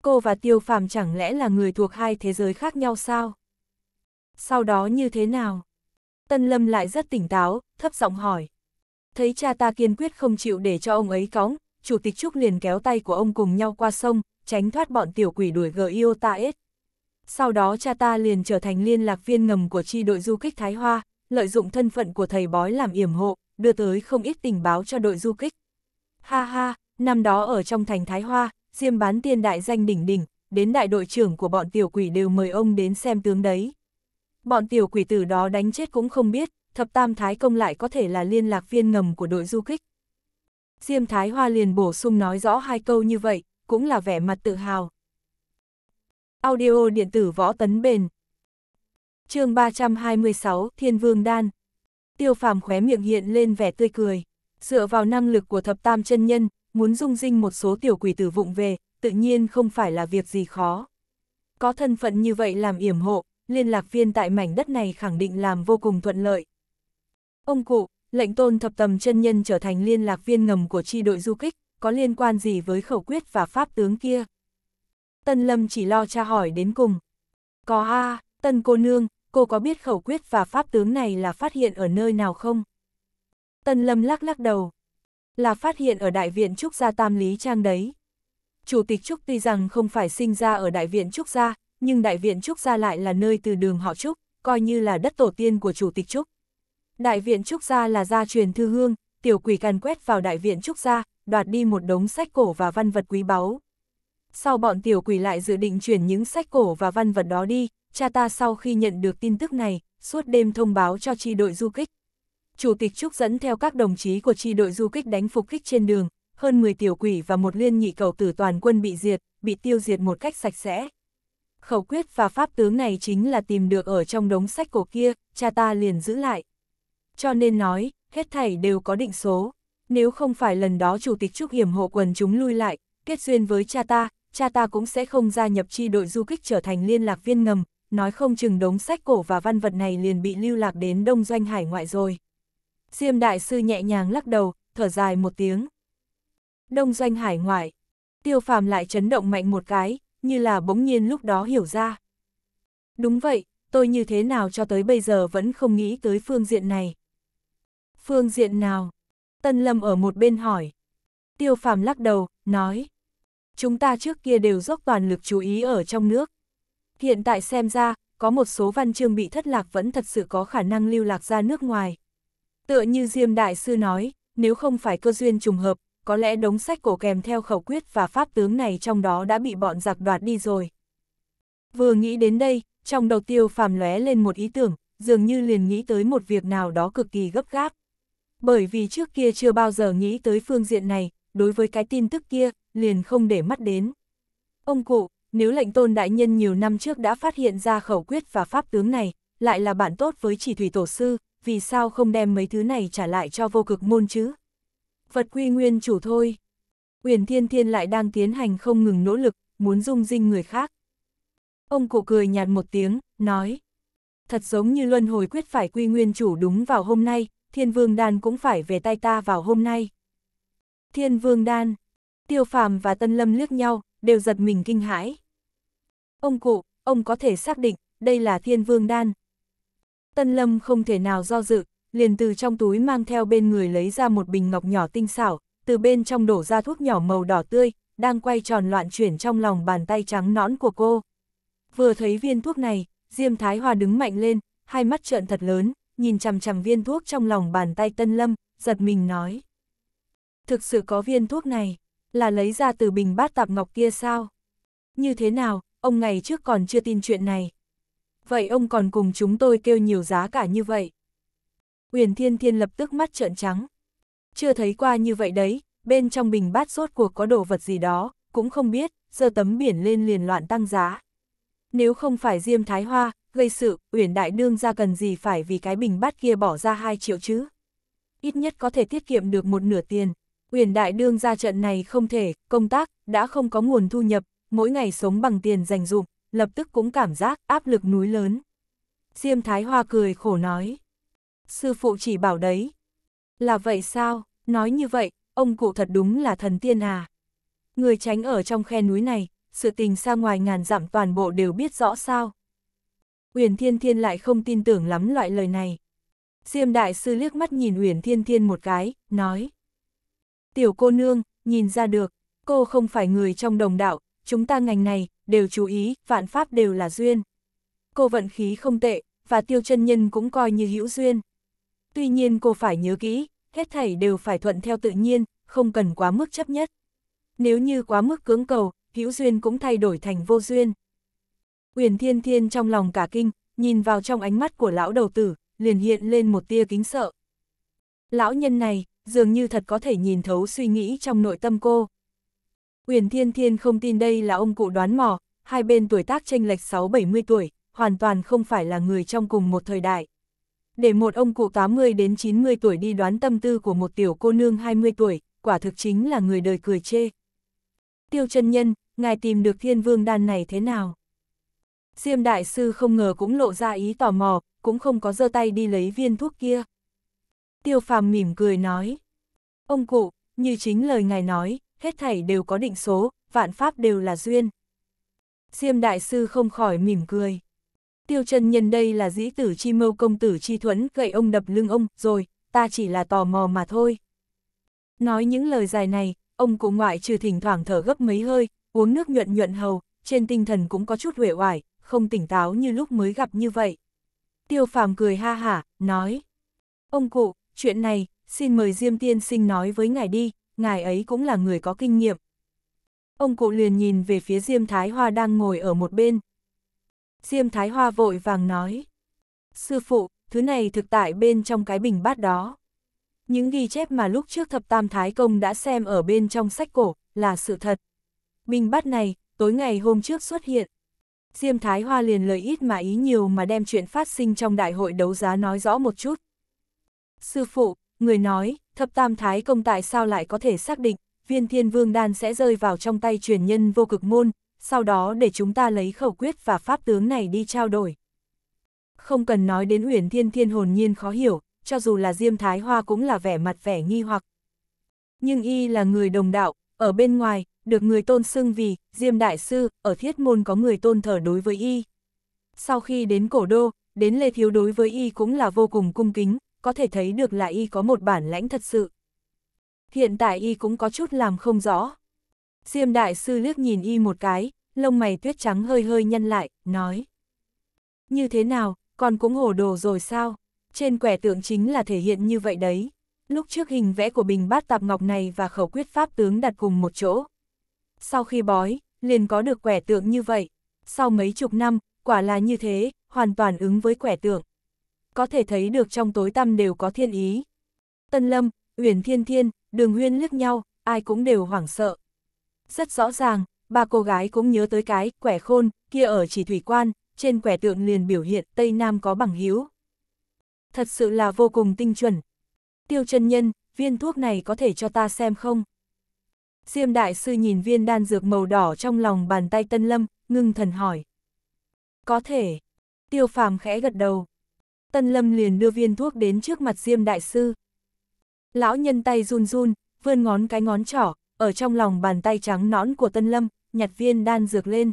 Cô và Tiêu Phàm chẳng lẽ là người thuộc hai thế giới khác nhau sao? Sau đó như thế nào? Tân Lâm lại rất tỉnh táo, thấp giọng hỏi. Thấy cha ta kiên quyết không chịu để cho ông ấy cóng, Chủ tịch Trúc liền kéo tay của ông cùng nhau qua sông, tránh thoát bọn tiểu quỷ đuổi gờ yêu ta hết. Sau đó cha ta liền trở thành liên lạc viên ngầm của chi đội du kích Thái Hoa, lợi dụng thân phận của thầy bói làm yểm hộ, đưa tới không ít tình báo cho đội du kích. Ha ha, năm đó ở trong thành Thái Hoa, Diêm bán tiên đại danh đỉnh đỉnh, đến đại đội trưởng của bọn tiểu quỷ đều mời ông đến xem tướng đấy. Bọn tiểu quỷ tử đó đánh chết cũng không biết, thập tam thái công lại có thể là liên lạc viên ngầm của đội du kích. Diêm Thái Hoa liền bổ sung nói rõ hai câu như vậy, cũng là vẻ mặt tự hào. Audio điện tử võ tấn bền chương 326 Thiên Vương Đan Tiêu phàm khóe miệng hiện lên vẻ tươi cười. Dựa vào năng lực của thập tam chân nhân, muốn dung dinh một số tiểu quỷ tử vụng về, tự nhiên không phải là việc gì khó. Có thân phận như vậy làm yểm hộ, liên lạc viên tại mảnh đất này khẳng định làm vô cùng thuận lợi. Ông cụ, lệnh tôn thập tầm chân nhân trở thành liên lạc viên ngầm của tri đội du kích, có liên quan gì với khẩu quyết và pháp tướng kia? Tân Lâm chỉ lo tra hỏi đến cùng. Có a, à, Tân cô nương, cô có biết khẩu quyết và pháp tướng này là phát hiện ở nơi nào không? Tân Lâm lắc lắc đầu. Là phát hiện ở Đại viện Trúc Gia Tam Lý Trang đấy. Chủ tịch Trúc tuy rằng không phải sinh ra ở Đại viện Trúc Gia, nhưng Đại viện Trúc Gia lại là nơi từ đường họ Trúc, coi như là đất tổ tiên của Chủ tịch Trúc. Đại viện Trúc Gia là gia truyền thư hương, tiểu quỷ càn quét vào Đại viện Trúc Gia, đoạt đi một đống sách cổ và văn vật quý báu. Sau bọn tiểu quỷ lại dự định chuyển những sách cổ và văn vật đó đi, cha ta sau khi nhận được tin tức này, suốt đêm thông báo cho chi đội du kích, Chủ tịch Trúc dẫn theo các đồng chí của chi đội du kích đánh phục kích trên đường, hơn 10 tiểu quỷ và một liên nhị cầu tử toàn quân bị diệt, bị tiêu diệt một cách sạch sẽ. Khẩu quyết và pháp tướng này chính là tìm được ở trong đống sách cổ kia, cha ta liền giữ lại. Cho nên nói, hết thảy đều có định số. Nếu không phải lần đó Chủ tịch Trúc hiểm hộ quần chúng lui lại, kết duyên với cha ta, cha ta cũng sẽ không gia nhập chi đội du kích trở thành liên lạc viên ngầm, nói không chừng đống sách cổ và văn vật này liền bị lưu lạc đến Đông Doanh Hải ngoại rồi. Diêm Đại Sư nhẹ nhàng lắc đầu, thở dài một tiếng. Đông doanh hải ngoại. Tiêu phàm lại chấn động mạnh một cái, như là bỗng nhiên lúc đó hiểu ra. Đúng vậy, tôi như thế nào cho tới bây giờ vẫn không nghĩ tới phương diện này. Phương diện nào? Tân Lâm ở một bên hỏi. Tiêu phàm lắc đầu, nói. Chúng ta trước kia đều dốc toàn lực chú ý ở trong nước. Hiện tại xem ra, có một số văn chương bị thất lạc vẫn thật sự có khả năng lưu lạc ra nước ngoài, Tựa như Diêm Đại Sư nói, nếu không phải cơ duyên trùng hợp, có lẽ đống sách cổ kèm theo khẩu quyết và pháp tướng này trong đó đã bị bọn giặc đoạt đi rồi. Vừa nghĩ đến đây, trong đầu tiêu phàm lóe lên một ý tưởng, dường như liền nghĩ tới một việc nào đó cực kỳ gấp gáp. Bởi vì trước kia chưa bao giờ nghĩ tới phương diện này, đối với cái tin tức kia, liền không để mắt đến. Ông cụ, nếu lệnh tôn đại nhân nhiều năm trước đã phát hiện ra khẩu quyết và pháp tướng này, lại là bạn tốt với chỉ thủy tổ sư, vì sao không đem mấy thứ này trả lại cho vô cực môn chứ? Vật quy nguyên chủ thôi. Uyển Thiên Thiên lại đang tiến hành không ngừng nỗ lực, muốn dung dinh người khác. Ông cụ cười nhạt một tiếng, nói. Thật giống như luân hồi quyết phải quy nguyên chủ đúng vào hôm nay, thiên vương đan cũng phải về tay ta vào hôm nay. Thiên vương đan, tiêu phàm và tân lâm liếc nhau, đều giật mình kinh hãi. Ông cụ, ông có thể xác định, đây là thiên vương đan, Tân Lâm không thể nào do dự, liền từ trong túi mang theo bên người lấy ra một bình ngọc nhỏ tinh xảo, từ bên trong đổ ra thuốc nhỏ màu đỏ tươi, đang quay tròn loạn chuyển trong lòng bàn tay trắng nõn của cô. Vừa thấy viên thuốc này, Diêm Thái Hòa đứng mạnh lên, hai mắt trợn thật lớn, nhìn chằm chằm viên thuốc trong lòng bàn tay Tân Lâm, giật mình nói. Thực sự có viên thuốc này, là lấy ra từ bình bát tạp ngọc kia sao? Như thế nào, ông ngày trước còn chưa tin chuyện này, vậy ông còn cùng chúng tôi kêu nhiều giá cả như vậy. Uyển Thiên Thiên lập tức mắt trợn trắng. Chưa thấy qua như vậy đấy, bên trong bình bát rốt cuộc có đồ vật gì đó, cũng không biết, giờ tấm biển lên liền loạn tăng giá. Nếu không phải Diêm Thái Hoa, gây sự, Uyển Đại Đương ra cần gì phải vì cái bình bát kia bỏ ra 2 triệu chứ. Ít nhất có thể tiết kiệm được một nửa tiền. Uyển Đại Đương ra trận này không thể, công tác, đã không có nguồn thu nhập, mỗi ngày sống bằng tiền dành dụng, lập tức cũng cảm giác áp lực núi lớn. Diêm Thái Hoa cười khổ nói. Sư phụ chỉ bảo đấy. Là vậy sao, nói như vậy, ông cụ thật đúng là thần tiên à. Người tránh ở trong khe núi này, sự tình xa ngoài ngàn dặm toàn bộ đều biết rõ sao. Uyển Thiên Thiên lại không tin tưởng lắm loại lời này. Diêm Đại Sư liếc mắt nhìn Uyển Thiên Thiên một cái, nói. Tiểu cô nương, nhìn ra được, cô không phải người trong đồng đạo, chúng ta ngành này, đều chú ý, vạn pháp đều là duyên. Cô vận khí không tệ, và tiêu chân nhân cũng coi như hữu duyên. Tuy nhiên cô phải nhớ kỹ, hết thảy đều phải thuận theo tự nhiên, không cần quá mức chấp nhất. Nếu như quá mức cưỡng cầu, hữu duyên cũng thay đổi thành vô duyên. Uyển Thiên Thiên trong lòng cả kinh, nhìn vào trong ánh mắt của lão đầu tử, liền hiện lên một tia kính sợ. Lão nhân này, dường như thật có thể nhìn thấu suy nghĩ trong nội tâm cô. Uyển Thiên Thiên không tin đây là ông cụ đoán mò, hai bên tuổi tác chênh lệch 6-70 tuổi, hoàn toàn không phải là người trong cùng một thời đại. Để một ông cụ 80 đến 90 tuổi đi đoán tâm tư của một tiểu cô nương 20 tuổi, quả thực chính là người đời cười chê. Tiêu chân nhân, ngài tìm được thiên vương đan này thế nào? Diêm đại sư không ngờ cũng lộ ra ý tò mò, cũng không có giơ tay đi lấy viên thuốc kia. Tiêu phàm mỉm cười nói. Ông cụ, như chính lời ngài nói, hết thảy đều có định số, vạn pháp đều là duyên. Diêm đại sư không khỏi mỉm cười. Tiêu chân nhân đây là dĩ tử chi mưu công tử chi thuẫn gậy ông đập lưng ông, rồi, ta chỉ là tò mò mà thôi. Nói những lời dài này, ông cụ ngoại trừ thỉnh thoảng thở gấp mấy hơi, uống nước nhuận nhuận hầu, trên tinh thần cũng có chút huệ oải, không tỉnh táo như lúc mới gặp như vậy. Tiêu phàm cười ha hả, nói. Ông cụ, chuyện này, xin mời Diêm Tiên Sinh nói với ngài đi, ngài ấy cũng là người có kinh nghiệm. Ông cụ liền nhìn về phía Diêm Thái Hoa đang ngồi ở một bên. Diêm Thái Hoa vội vàng nói. Sư phụ, thứ này thực tại bên trong cái bình bát đó. Những ghi chép mà lúc trước thập tam thái công đã xem ở bên trong sách cổ, là sự thật. Bình bát này, tối ngày hôm trước xuất hiện. Diêm Thái Hoa liền lời ít mà ý nhiều mà đem chuyện phát sinh trong đại hội đấu giá nói rõ một chút. Sư phụ, người nói, Thập Tam Thái Công tại sao lại có thể xác định, viên thiên vương đan sẽ rơi vào trong tay truyền nhân vô cực môn, sau đó để chúng ta lấy khẩu quyết và pháp tướng này đi trao đổi. Không cần nói đến Uyển Thiên Thiên hồn nhiên khó hiểu, cho dù là Diêm Thái Hoa cũng là vẻ mặt vẻ nghi hoặc. Nhưng y là người đồng đạo, ở bên ngoài, được người tôn xưng vì Diêm Đại Sư, ở thiết môn có người tôn thờ đối với y. Sau khi đến cổ đô, đến Lê Thiếu đối với y cũng là vô cùng cung kính, có thể thấy được là y có một bản lãnh thật sự. Hiện tại y cũng có chút làm không rõ. Diêm đại sư liếc nhìn y một cái, lông mày tuyết trắng hơi hơi nhăn lại, nói. Như thế nào, còn cũng hồ đồ rồi sao? Trên quẻ tượng chính là thể hiện như vậy đấy. Lúc trước hình vẽ của bình bát tạp ngọc này và khẩu quyết pháp tướng đặt cùng một chỗ. Sau khi bói, liền có được quẻ tượng như vậy. Sau mấy chục năm, quả là như thế, hoàn toàn ứng với quẻ tượng có thể thấy được trong tối tăm đều có thiên ý. Tân Lâm, Uyển Thiên Thiên, Đường Huyên liếc nhau, ai cũng đều hoảng sợ. Rất rõ ràng, ba cô gái cũng nhớ tới cái quẻ khôn kia ở chỉ thủy quan, trên quẻ tượng liền biểu hiện Tây Nam có bằng hiếu. Thật sự là vô cùng tinh chuẩn. Tiêu chân nhân, viên thuốc này có thể cho ta xem không? Diêm đại sư nhìn viên đan dược màu đỏ trong lòng bàn tay Tân Lâm, ngưng thần hỏi. Có thể. Tiêu phàm khẽ gật đầu. Tân Lâm liền đưa viên thuốc đến trước mặt Diêm Đại Sư. Lão nhân tay run run, vươn ngón cái ngón trỏ, ở trong lòng bàn tay trắng nõn của Tân Lâm, nhặt viên đan dược lên.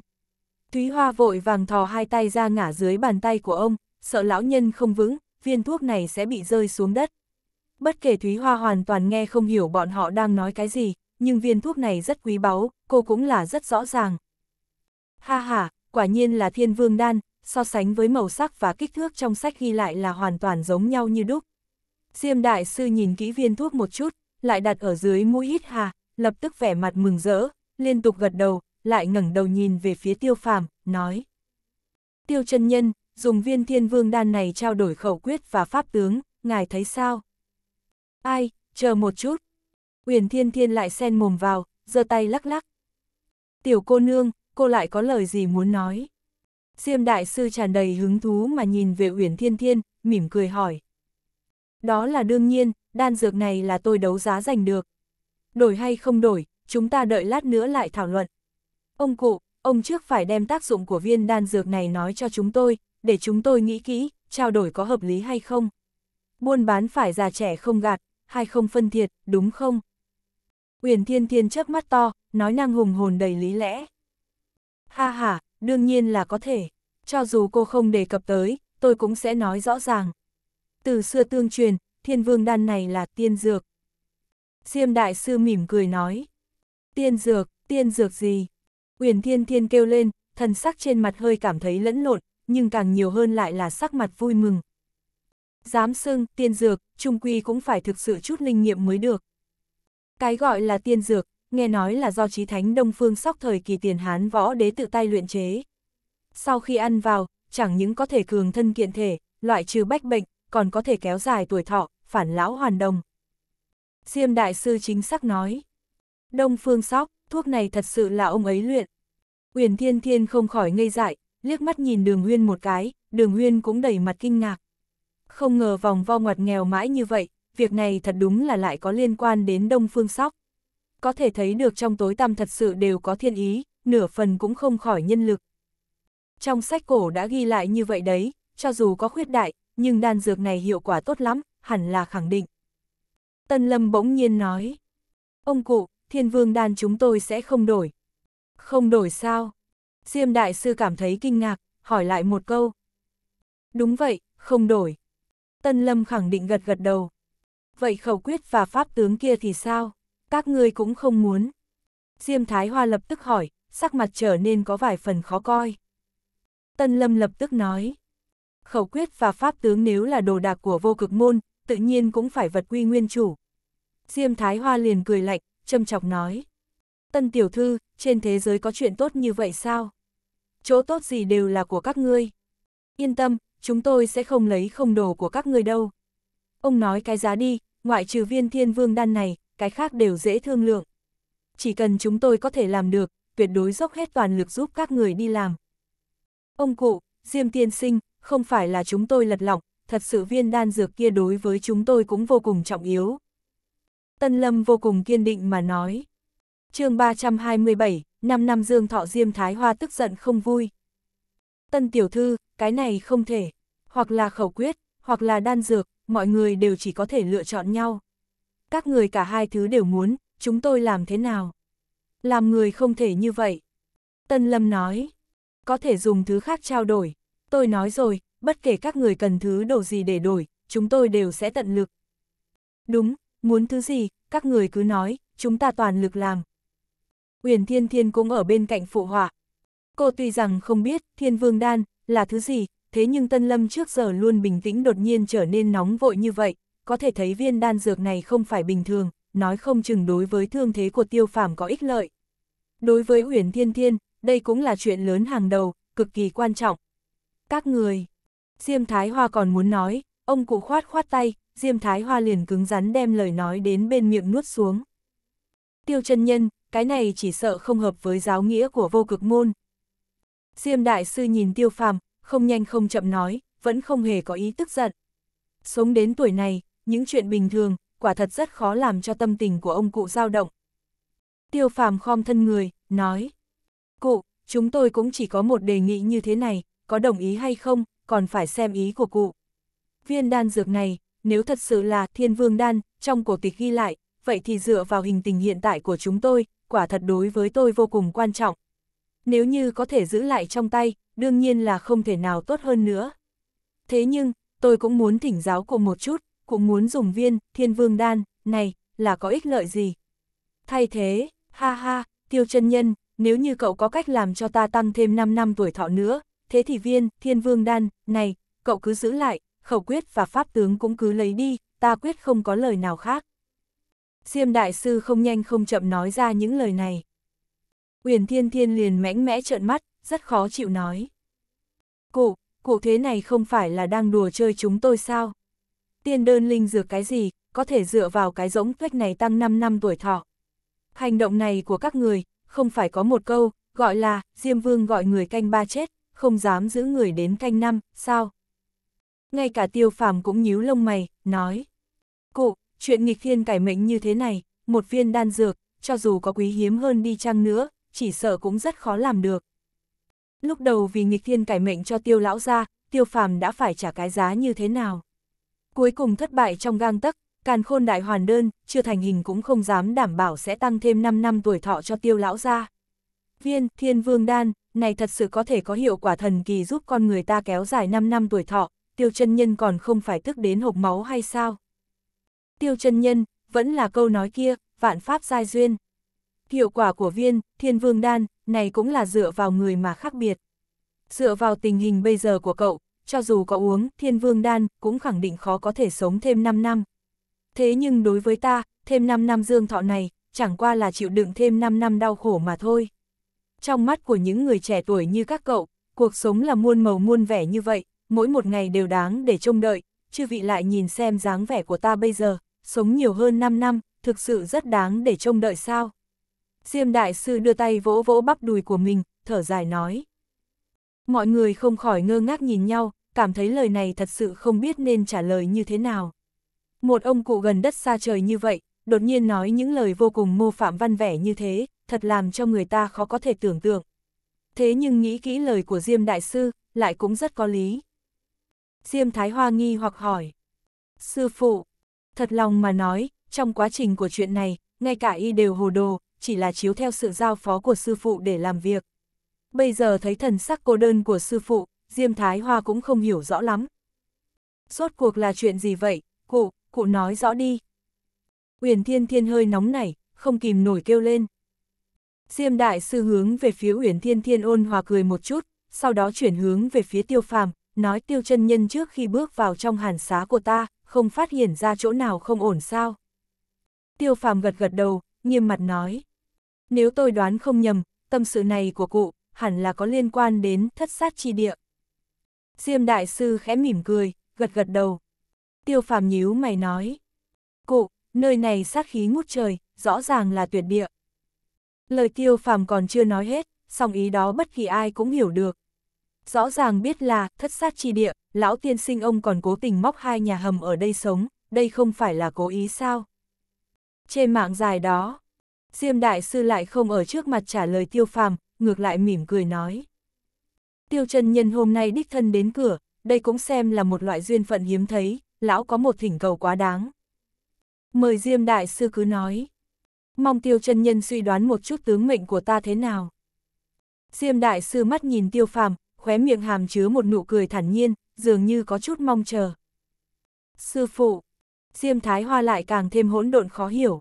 Thúy Hoa vội vàng thò hai tay ra ngả dưới bàn tay của ông, sợ lão nhân không vững, viên thuốc này sẽ bị rơi xuống đất. Bất kể Thúy Hoa hoàn toàn nghe không hiểu bọn họ đang nói cái gì, nhưng viên thuốc này rất quý báu, cô cũng là rất rõ ràng. Ha ha, quả nhiên là thiên vương đan, so sánh với màu sắc và kích thước trong sách ghi lại là hoàn toàn giống nhau như đúc. Diêm đại sư nhìn kỹ viên thuốc một chút, lại đặt ở dưới mũi hít hà, lập tức vẻ mặt mừng rỡ, liên tục gật đầu, lại ngẩng đầu nhìn về phía tiêu phàm, nói. Tiêu chân nhân, dùng viên thiên vương đan này trao đổi khẩu quyết và pháp tướng, ngài thấy sao? Ai, chờ một chút. Uyển thiên thiên lại xen mồm vào, giơ tay lắc lắc. Tiểu cô nương, cô lại có lời gì muốn nói? Diêm đại sư tràn đầy hứng thú mà nhìn về Uyển Thiên Thiên, mỉm cười hỏi. Đó là đương nhiên, đan dược này là tôi đấu giá giành được. Đổi hay không đổi, chúng ta đợi lát nữa lại thảo luận. Ông cụ, ông trước phải đem tác dụng của viên đan dược này nói cho chúng tôi, để chúng tôi nghĩ kỹ, trao đổi có hợp lý hay không. Buôn bán phải già trẻ không gạt, hay không phân thiệt, đúng không? Uyển Thiên Thiên chớp mắt to, nói năng hùng hồn đầy lý lẽ. Ha ha, đương nhiên là có thể. Cho dù cô không đề cập tới, tôi cũng sẽ nói rõ ràng. Từ xưa tương truyền, thiên vương đan này là tiên dược. Diêm đại sư mỉm cười nói. Tiên dược, tiên dược gì? Uyển thiên thiên kêu lên, thần sắc trên mặt hơi cảm thấy lẫn lộn, nhưng càng nhiều hơn lại là sắc mặt vui mừng. Dám xưng tiên dược, trung quy cũng phải thực sự chút linh nghiệm mới được. Cái gọi là tiên dược, nghe nói là do trí thánh Đông Phương Sóc thời kỳ tiền Hán võ đế tự tay luyện chế. Sau khi ăn vào, chẳng những có thể cường thân kiện thể, loại trừ bách bệnh, còn có thể kéo dài tuổi thọ, phản lão hoàn đồng. Diêm Đại Sư chính xác nói, Đông Phương Sóc, thuốc này thật sự là ông ấy luyện. Uyển Thiên Thiên không khỏi ngây dại, liếc mắt nhìn đường huyên một cái, đường huyên cũng đầy mặt kinh ngạc. Không ngờ vòng vo ngoặt nghèo mãi như vậy, việc này thật đúng là lại có liên quan đến Đông Phương Sóc có thể thấy được trong tối tăm thật sự đều có thiên ý, nửa phần cũng không khỏi nhân lực. Trong sách cổ đã ghi lại như vậy đấy, cho dù có khuyết đại, nhưng đan dược này hiệu quả tốt lắm, hẳn là khẳng định. Tân Lâm bỗng nhiên nói, ông cụ, thiên vương đan chúng tôi sẽ không đổi. Không đổi sao? Diêm đại sư cảm thấy kinh ngạc, hỏi lại một câu. Đúng vậy, không đổi. Tân Lâm khẳng định gật gật đầu. Vậy khẩu quyết và pháp tướng kia thì sao? các ngươi cũng không muốn. Diêm Thái Hoa lập tức hỏi, sắc mặt trở nên có vài phần khó coi. Tân Lâm lập tức nói, khẩu quyết và pháp tướng nếu là đồ đạc của vô cực môn, tự nhiên cũng phải vật quy nguyên chủ. Diêm Thái Hoa liền cười lạnh, châm chọc nói, Tân Tiểu Thư, trên thế giới có chuyện tốt như vậy sao? Chỗ tốt gì đều là của các ngươi. Yên tâm, chúng tôi sẽ không lấy không đồ của các ngươi đâu. Ông nói cái giá đi, ngoại trừ viên thiên vương đan này, cái khác đều dễ thương lượng. Chỉ cần chúng tôi có thể làm được, tuyệt đối dốc hết toàn lực giúp các người đi làm. Ông cụ, Diêm Tiên Sinh, không phải là chúng tôi lật lọng, thật sự viên đan dược kia đối với chúng tôi cũng vô cùng trọng yếu. Tân Lâm vô cùng kiên định mà nói. chương 327, 5 năm Dương Thọ Diêm Thái Hoa tức giận không vui. Tân Tiểu Thư, cái này không thể, hoặc là khẩu quyết, hoặc là đan dược, mọi người đều chỉ có thể lựa chọn nhau các người cả hai thứ đều muốn, chúng tôi làm thế nào? Làm người không thể như vậy. Tân Lâm nói, có thể dùng thứ khác trao đổi. Tôi nói rồi, bất kể các người cần thứ đồ gì để đổi, chúng tôi đều sẽ tận lực. Đúng, muốn thứ gì, các người cứ nói, chúng ta toàn lực làm. Uyển Thiên Thiên cũng ở bên cạnh phụ họa. Cô tuy rằng không biết Thiên Vương Đan là thứ gì, thế nhưng Tân Lâm trước giờ luôn bình tĩnh đột nhiên trở nên nóng vội như vậy, có thể thấy viên đan dược này không phải bình thường, nói không chừng đối với thương thế của tiêu phàm có ích lợi. Đối với huyền Thiên Thiên, đây cũng là chuyện lớn hàng đầu, cực kỳ quan trọng. Các người, Diêm Thái Hoa còn muốn nói, ông cụ khoát khoát tay, Diêm Thái Hoa liền cứng rắn đem lời nói đến bên miệng nuốt xuống. Tiêu chân nhân, cái này chỉ sợ không hợp với giáo nghĩa của vô cực môn. Diêm Đại Sư nhìn Tiêu phàm, không nhanh không chậm nói, vẫn không hề có ý tức giận. Sống đến tuổi này, những chuyện bình thường, quả thật rất khó làm cho tâm tình của ông cụ dao động. Tiêu phàm khom thân người, nói. Cụ, chúng tôi cũng chỉ có một đề nghị như thế này, có đồng ý hay không, còn phải xem ý của cụ. Viên đan dược này, nếu thật sự là thiên vương đan, trong cổ tịch ghi lại, vậy thì dựa vào hình tình hiện tại của chúng tôi, quả thật đối với tôi vô cùng quan trọng. Nếu như có thể giữ lại trong tay, đương nhiên là không thể nào tốt hơn nữa. Thế nhưng, tôi cũng muốn thỉnh giáo cụ một chút, cũng muốn dùng viên, thiên vương đan, này, là có ích lợi gì. Thay thế, ha ha, tiêu chân nhân, nếu như cậu có cách làm cho ta tăng thêm 5 năm tuổi thọ nữa, thế thì viên, thiên vương đan, này, cậu cứ giữ lại, khẩu quyết và pháp tướng cũng cứ lấy đi, ta quyết không có lời nào khác. Diêm đại sư không nhanh không chậm nói ra những lời này. Uyển thiên thiên liền mãnh mẽ trợn mắt, rất khó chịu nói. Cụ, cụ thế này không phải là đang đùa chơi chúng tôi sao? tiên đơn linh dược cái gì, có thể dựa vào cái rỗng tuếch này tăng 5 năm tuổi thọ. Hành động này của các người, không phải có một câu, gọi là, Diêm Vương gọi người canh ba chết, không dám giữ người đến canh năm, sao? Ngay cả tiêu phàm cũng nhíu lông mày, nói. Cụ, chuyện nghịch thiên cải mệnh như thế này, một viên đan dược, cho dù có quý hiếm hơn đi chăng nữa, chỉ sợ cũng rất khó làm được. Lúc đầu vì nghịch thiên cải mệnh cho tiêu lão ra, tiêu phàm đã phải trả cái giá như thế nào? Cuối cùng thất bại trong gang tấc, càn khôn đại hoàn đơn, chưa thành hình cũng không dám đảm bảo sẽ tăng thêm 5 năm tuổi thọ cho tiêu lão ra. Viên, thiên vương đan, này thật sự có thể có hiệu quả thần kỳ giúp con người ta kéo dài 5 năm tuổi thọ, tiêu chân nhân còn không phải tức đến hộp máu hay sao? Tiêu chân nhân, vẫn là câu nói kia, vạn pháp giai duyên. Hiệu quả của viên, thiên vương đan, này cũng là dựa vào người mà khác biệt. Dựa vào tình hình bây giờ của cậu, cho dù có uống thiên vương đan, cũng khẳng định khó có thể sống thêm 5 năm. Thế nhưng đối với ta, thêm 5 năm dương thọ này, chẳng qua là chịu đựng thêm 5 năm đau khổ mà thôi. Trong mắt của những người trẻ tuổi như các cậu, cuộc sống là muôn màu muôn vẻ như vậy, mỗi một ngày đều đáng để trông đợi, chư vị lại nhìn xem dáng vẻ của ta bây giờ, sống nhiều hơn 5 năm, thực sự rất đáng để trông đợi sao. Diêm Đại Sư đưa tay vỗ vỗ bắp đùi của mình, thở dài nói. Mọi người không khỏi ngơ ngác nhìn nhau, cảm thấy lời này thật sự không biết nên trả lời như thế nào. Một ông cụ gần đất xa trời như vậy, đột nhiên nói những lời vô cùng mô phạm văn vẻ như thế, thật làm cho người ta khó có thể tưởng tượng. Thế nhưng nghĩ kỹ lời của Diêm Đại Sư, lại cũng rất có lý. Diêm Thái Hoa nghi hoặc hỏi. Sư phụ, thật lòng mà nói, trong quá trình của chuyện này, ngay cả y đều hồ đồ, chỉ là chiếu theo sự giao phó của sư phụ để làm việc bây giờ thấy thần sắc cô đơn của sư phụ, Diêm Thái Hoa cũng không hiểu rõ lắm. Rốt cuộc là chuyện gì vậy, cụ, cụ nói rõ đi. Uyển Thiên Thiên hơi nóng nảy, không kìm nổi kêu lên. Diêm Đại Sư hướng về phía Uyển Thiên Thiên ôn hòa cười một chút, sau đó chuyển hướng về phía Tiêu Phàm, nói Tiêu chân Nhân trước khi bước vào trong hàn xá của ta, không phát hiện ra chỗ nào không ổn sao. Tiêu Phàm gật gật đầu, nghiêm mặt nói. Nếu tôi đoán không nhầm, tâm sự này của cụ, hẳn là có liên quan đến thất sát chi địa. Diêm đại sư khẽ mỉm cười, gật gật đầu. Tiêu phàm nhíu mày nói. Cụ, nơi này sát khí ngút trời, rõ ràng là tuyệt địa. Lời tiêu phàm còn chưa nói hết, song ý đó bất kỳ ai cũng hiểu được. Rõ ràng biết là, thất sát chi địa, lão tiên sinh ông còn cố tình móc hai nhà hầm ở đây sống, đây không phải là cố ý sao. Trên mạng dài đó, Diêm Đại Sư lại không ở trước mặt trả lời tiêu phàm, ngược lại mỉm cười nói. Tiêu chân nhân hôm nay đích thân đến cửa, đây cũng xem là một loại duyên phận hiếm thấy, lão có một thỉnh cầu quá đáng. Mời Diêm Đại Sư cứ nói. Mong tiêu chân nhân suy đoán một chút tướng mệnh của ta thế nào. Diêm Đại Sư mắt nhìn tiêu phàm, khóe miệng hàm chứa một nụ cười thản nhiên, dường như có chút mong chờ. Sư phụ, Diêm Thái Hoa lại càng thêm hỗn độn khó hiểu.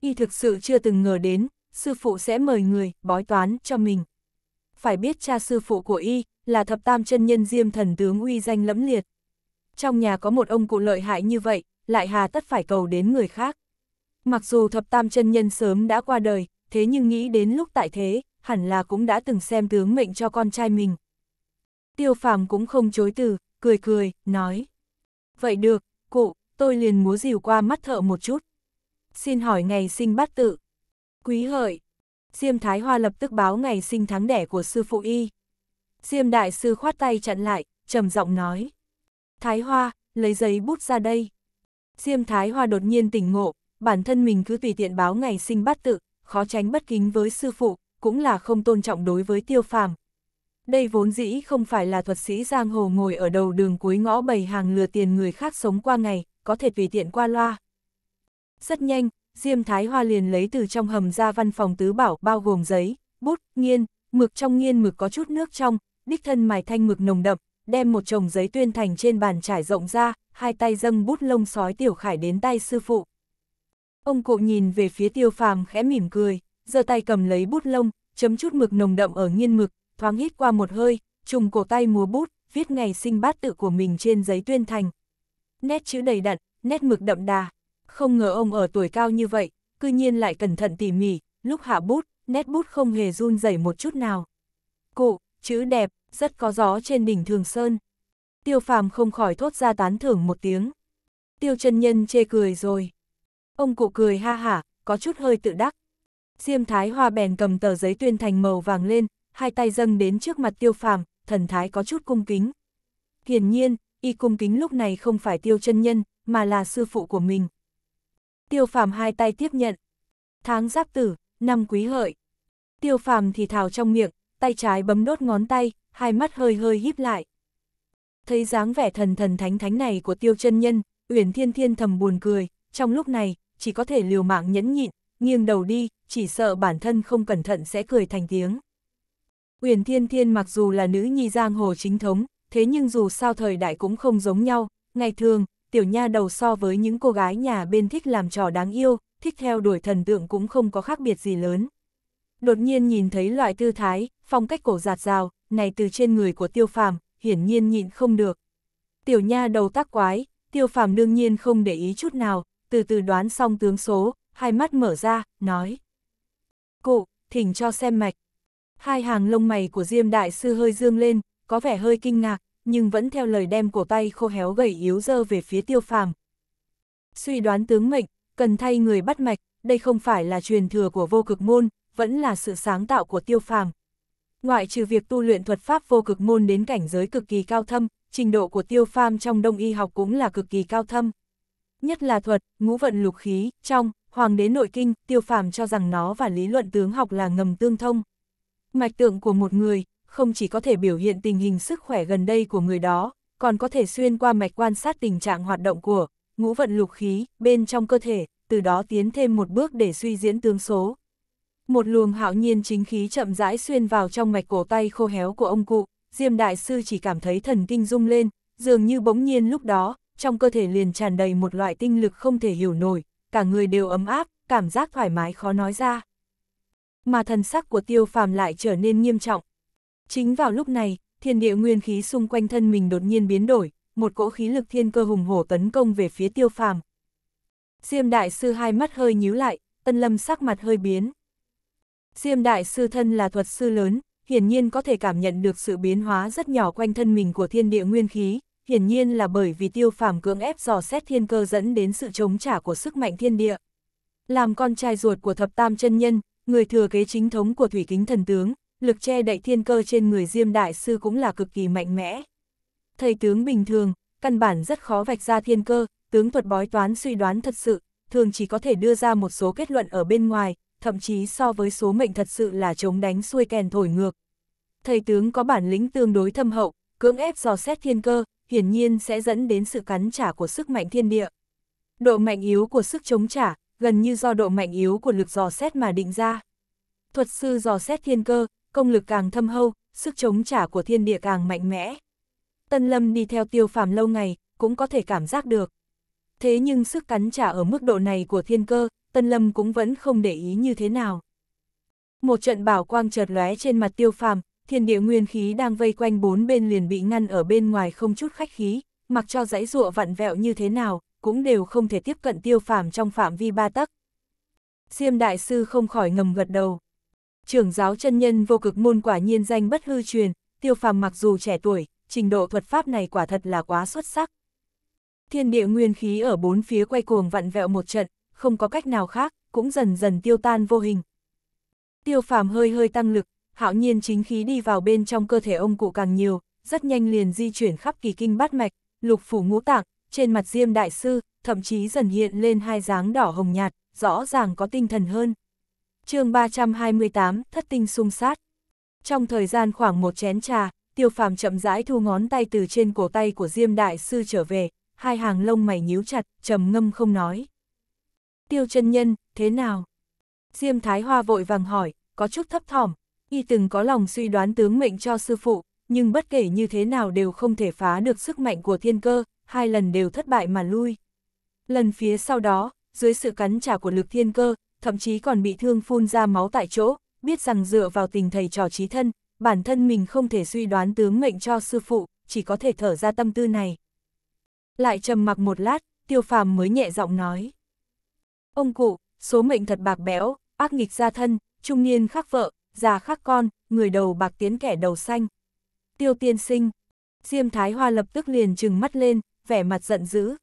Y thực sự chưa từng ngờ đến, sư phụ sẽ mời người, bói toán, cho mình. Phải biết cha sư phụ của y, là thập tam chân nhân diêm thần tướng uy danh lẫm liệt. Trong nhà có một ông cụ lợi hại như vậy, lại hà tất phải cầu đến người khác. Mặc dù thập tam chân nhân sớm đã qua đời, thế nhưng nghĩ đến lúc tại thế, hẳn là cũng đã từng xem tướng mệnh cho con trai mình. Tiêu phàm cũng không chối từ, cười cười, nói. Vậy được, cụ, tôi liền múa dìu qua mắt thợ một chút. Xin hỏi ngày sinh bát tự. Quý hợi. Diêm Thái Hoa lập tức báo ngày sinh tháng đẻ của sư phụ y. Diêm Đại Sư khoát tay chặn lại, trầm giọng nói. Thái Hoa, lấy giấy bút ra đây. Diêm Thái Hoa đột nhiên tỉnh ngộ, bản thân mình cứ tùy tiện báo ngày sinh bát tự, khó tránh bất kính với sư phụ, cũng là không tôn trọng đối với tiêu phàm. Đây vốn dĩ không phải là thuật sĩ giang hồ ngồi ở đầu đường cuối ngõ bày hàng lừa tiền người khác sống qua ngày, có thể tùy tiện qua loa. Rất nhanh, Diêm Thái Hoa liền lấy từ trong hầm ra văn phòng tứ bảo bao gồm giấy, bút, nghiên, mực trong nghiên mực có chút nước trong, đích thân mài thanh mực nồng đậm, đem một chồng giấy tuyên thành trên bàn trải rộng ra, hai tay dâng bút lông sói tiểu khải đến tay sư phụ. Ông cụ nhìn về phía tiêu phàm khẽ mỉm cười, giơ tay cầm lấy bút lông, chấm chút mực nồng đậm ở nghiên mực, thoáng hít qua một hơi, trùng cổ tay múa bút, viết ngày sinh bát tự của mình trên giấy tuyên thành. Nét chữ đầy đặn, nét mực đậm đà, không ngờ ông ở tuổi cao như vậy, cư nhiên lại cẩn thận tỉ mỉ, lúc hạ bút, nét bút không hề run rẩy một chút nào. Cụ, chữ đẹp, rất có gió trên đỉnh Thường Sơn. Tiêu phàm không khỏi thốt ra tán thưởng một tiếng. Tiêu chân nhân chê cười rồi. Ông cụ cười ha hả, có chút hơi tự đắc. Diêm Thái Hoa bèn cầm tờ giấy tuyên thành màu vàng lên, hai tay dâng đến trước mặt tiêu phàm, thần thái có chút cung kính. Hiển nhiên, y cung kính lúc này không phải tiêu chân nhân, mà là sư phụ của mình tiêu phàm hai tay tiếp nhận. Tháng giáp tử, năm quý hợi. Tiêu phàm thì thào trong miệng, tay trái bấm đốt ngón tay, hai mắt hơi hơi híp lại. Thấy dáng vẻ thần thần thánh thánh này của tiêu chân nhân, Uyển Thiên Thiên thầm buồn cười, trong lúc này, chỉ có thể liều mạng nhẫn nhịn, nghiêng đầu đi, chỉ sợ bản thân không cẩn thận sẽ cười thành tiếng. Uyển Thiên Thiên mặc dù là nữ nhi giang hồ chính thống, thế nhưng dù sao thời đại cũng không giống nhau, ngày thường, tiểu nha đầu so với những cô gái nhà bên thích làm trò đáng yêu, thích theo đuổi thần tượng cũng không có khác biệt gì lớn. Đột nhiên nhìn thấy loại tư thái, phong cách cổ giạt rào, này từ trên người của tiêu phàm, hiển nhiên nhịn không được. Tiểu nha đầu tác quái, tiêu phàm đương nhiên không để ý chút nào, từ từ đoán xong tướng số, hai mắt mở ra, nói. Cụ, thỉnh cho xem mạch. Hai hàng lông mày của Diêm Đại Sư hơi dương lên, có vẻ hơi kinh ngạc, nhưng vẫn theo lời đem của tay khô héo gầy yếu dơ về phía tiêu phàm. Suy đoán tướng mệnh, cần thay người bắt mạch, đây không phải là truyền thừa của vô cực môn, vẫn là sự sáng tạo của tiêu phàm. Ngoại trừ việc tu luyện thuật pháp vô cực môn đến cảnh giới cực kỳ cao thâm, trình độ của tiêu phàm trong đông y học cũng là cực kỳ cao thâm. Nhất là thuật, ngũ vận lục khí, trong, hoàng đế nội kinh, tiêu phàm cho rằng nó và lý luận tướng học là ngầm tương thông. Mạch tượng của một người, không chỉ có thể biểu hiện tình hình sức khỏe gần đây của người đó, còn có thể xuyên qua mạch quan sát tình trạng hoạt động của ngũ vận lục khí bên trong cơ thể, từ đó tiến thêm một bước để suy diễn tương số. Một luồng hạo nhiên chính khí chậm rãi xuyên vào trong mạch cổ tay khô héo của ông cụ, Diêm Đại Sư chỉ cảm thấy thần kinh rung lên, dường như bỗng nhiên lúc đó, trong cơ thể liền tràn đầy một loại tinh lực không thể hiểu nổi, cả người đều ấm áp, cảm giác thoải mái khó nói ra. Mà thần sắc của tiêu phàm lại trở nên nghiêm trọng, Chính vào lúc này, thiên địa nguyên khí xung quanh thân mình đột nhiên biến đổi, một cỗ khí lực thiên cơ hùng hổ tấn công về phía tiêu phàm. Diêm đại sư hai mắt hơi nhíu lại, tân lâm sắc mặt hơi biến. Diêm đại sư thân là thuật sư lớn, hiển nhiên có thể cảm nhận được sự biến hóa rất nhỏ quanh thân mình của thiên địa nguyên khí, hiển nhiên là bởi vì tiêu phàm cưỡng ép dò xét thiên cơ dẫn đến sự chống trả của sức mạnh thiên địa. Làm con trai ruột của thập tam chân nhân, người thừa kế chính thống của thủy kính thần tướng, lực che đậy thiên cơ trên người Diêm Đại Sư cũng là cực kỳ mạnh mẽ. Thầy tướng bình thường, căn bản rất khó vạch ra thiên cơ, tướng thuật bói toán suy đoán thật sự, thường chỉ có thể đưa ra một số kết luận ở bên ngoài, thậm chí so với số mệnh thật sự là chống đánh xuôi kèn thổi ngược. Thầy tướng có bản lĩnh tương đối thâm hậu, cưỡng ép dò xét thiên cơ, hiển nhiên sẽ dẫn đến sự cắn trả của sức mạnh thiên địa. Độ mạnh yếu của sức chống trả, gần như do độ mạnh yếu của lực dò xét mà định ra. Thuật sư dò xét thiên cơ, công lực càng thâm hâu, sức chống trả của thiên địa càng mạnh mẽ. Tân Lâm đi theo tiêu phàm lâu ngày, cũng có thể cảm giác được. Thế nhưng sức cắn trả ở mức độ này của thiên cơ, Tân Lâm cũng vẫn không để ý như thế nào. Một trận bảo quang chợt lóe trên mặt tiêu phàm, thiên địa nguyên khí đang vây quanh bốn bên liền bị ngăn ở bên ngoài không chút khách khí, mặc cho dãy rụa vặn vẹo như thế nào, cũng đều không thể tiếp cận tiêu phàm trong phạm vi ba tắc. Diêm đại sư không khỏi ngầm gật đầu trưởng giáo chân nhân vô cực môn quả nhiên danh bất hư truyền, tiêu phàm mặc dù trẻ tuổi, trình độ thuật pháp này quả thật là quá xuất sắc. Thiên địa nguyên khí ở bốn phía quay cuồng vặn vẹo một trận, không có cách nào khác, cũng dần dần tiêu tan vô hình. Tiêu phàm hơi hơi tăng lực, hạo nhiên chính khí đi vào bên trong cơ thể ông cụ càng nhiều, rất nhanh liền di chuyển khắp kỳ kinh bát mạch, lục phủ ngũ tạng, trên mặt diêm đại sư, thậm chí dần hiện lên hai dáng đỏ hồng nhạt, rõ ràng có tinh thần hơn chương 328, thất tinh sung sát. Trong thời gian khoảng một chén trà, tiêu phàm chậm rãi thu ngón tay từ trên cổ tay của Diêm Đại Sư trở về, hai hàng lông mày nhíu chặt, trầm ngâm không nói. Tiêu chân nhân, thế nào? Diêm Thái Hoa vội vàng hỏi, có chút thấp thỏm, y từng có lòng suy đoán tướng mệnh cho sư phụ, nhưng bất kể như thế nào đều không thể phá được sức mạnh của thiên cơ, hai lần đều thất bại mà lui. Lần phía sau đó, dưới sự cắn trả của lực thiên cơ, thậm chí còn bị thương phun ra máu tại chỗ, biết rằng dựa vào tình thầy trò trí thân, bản thân mình không thể suy đoán tướng mệnh cho sư phụ, chỉ có thể thở ra tâm tư này. Lại trầm mặc một lát, tiêu phàm mới nhẹ giọng nói. Ông cụ, số mệnh thật bạc bẽo ác nghịch gia thân, trung niên khắc vợ, già khắc con, người đầu bạc tiến kẻ đầu xanh. Tiêu tiên sinh, Diêm Thái Hoa lập tức liền trừng mắt lên, vẻ mặt giận dữ.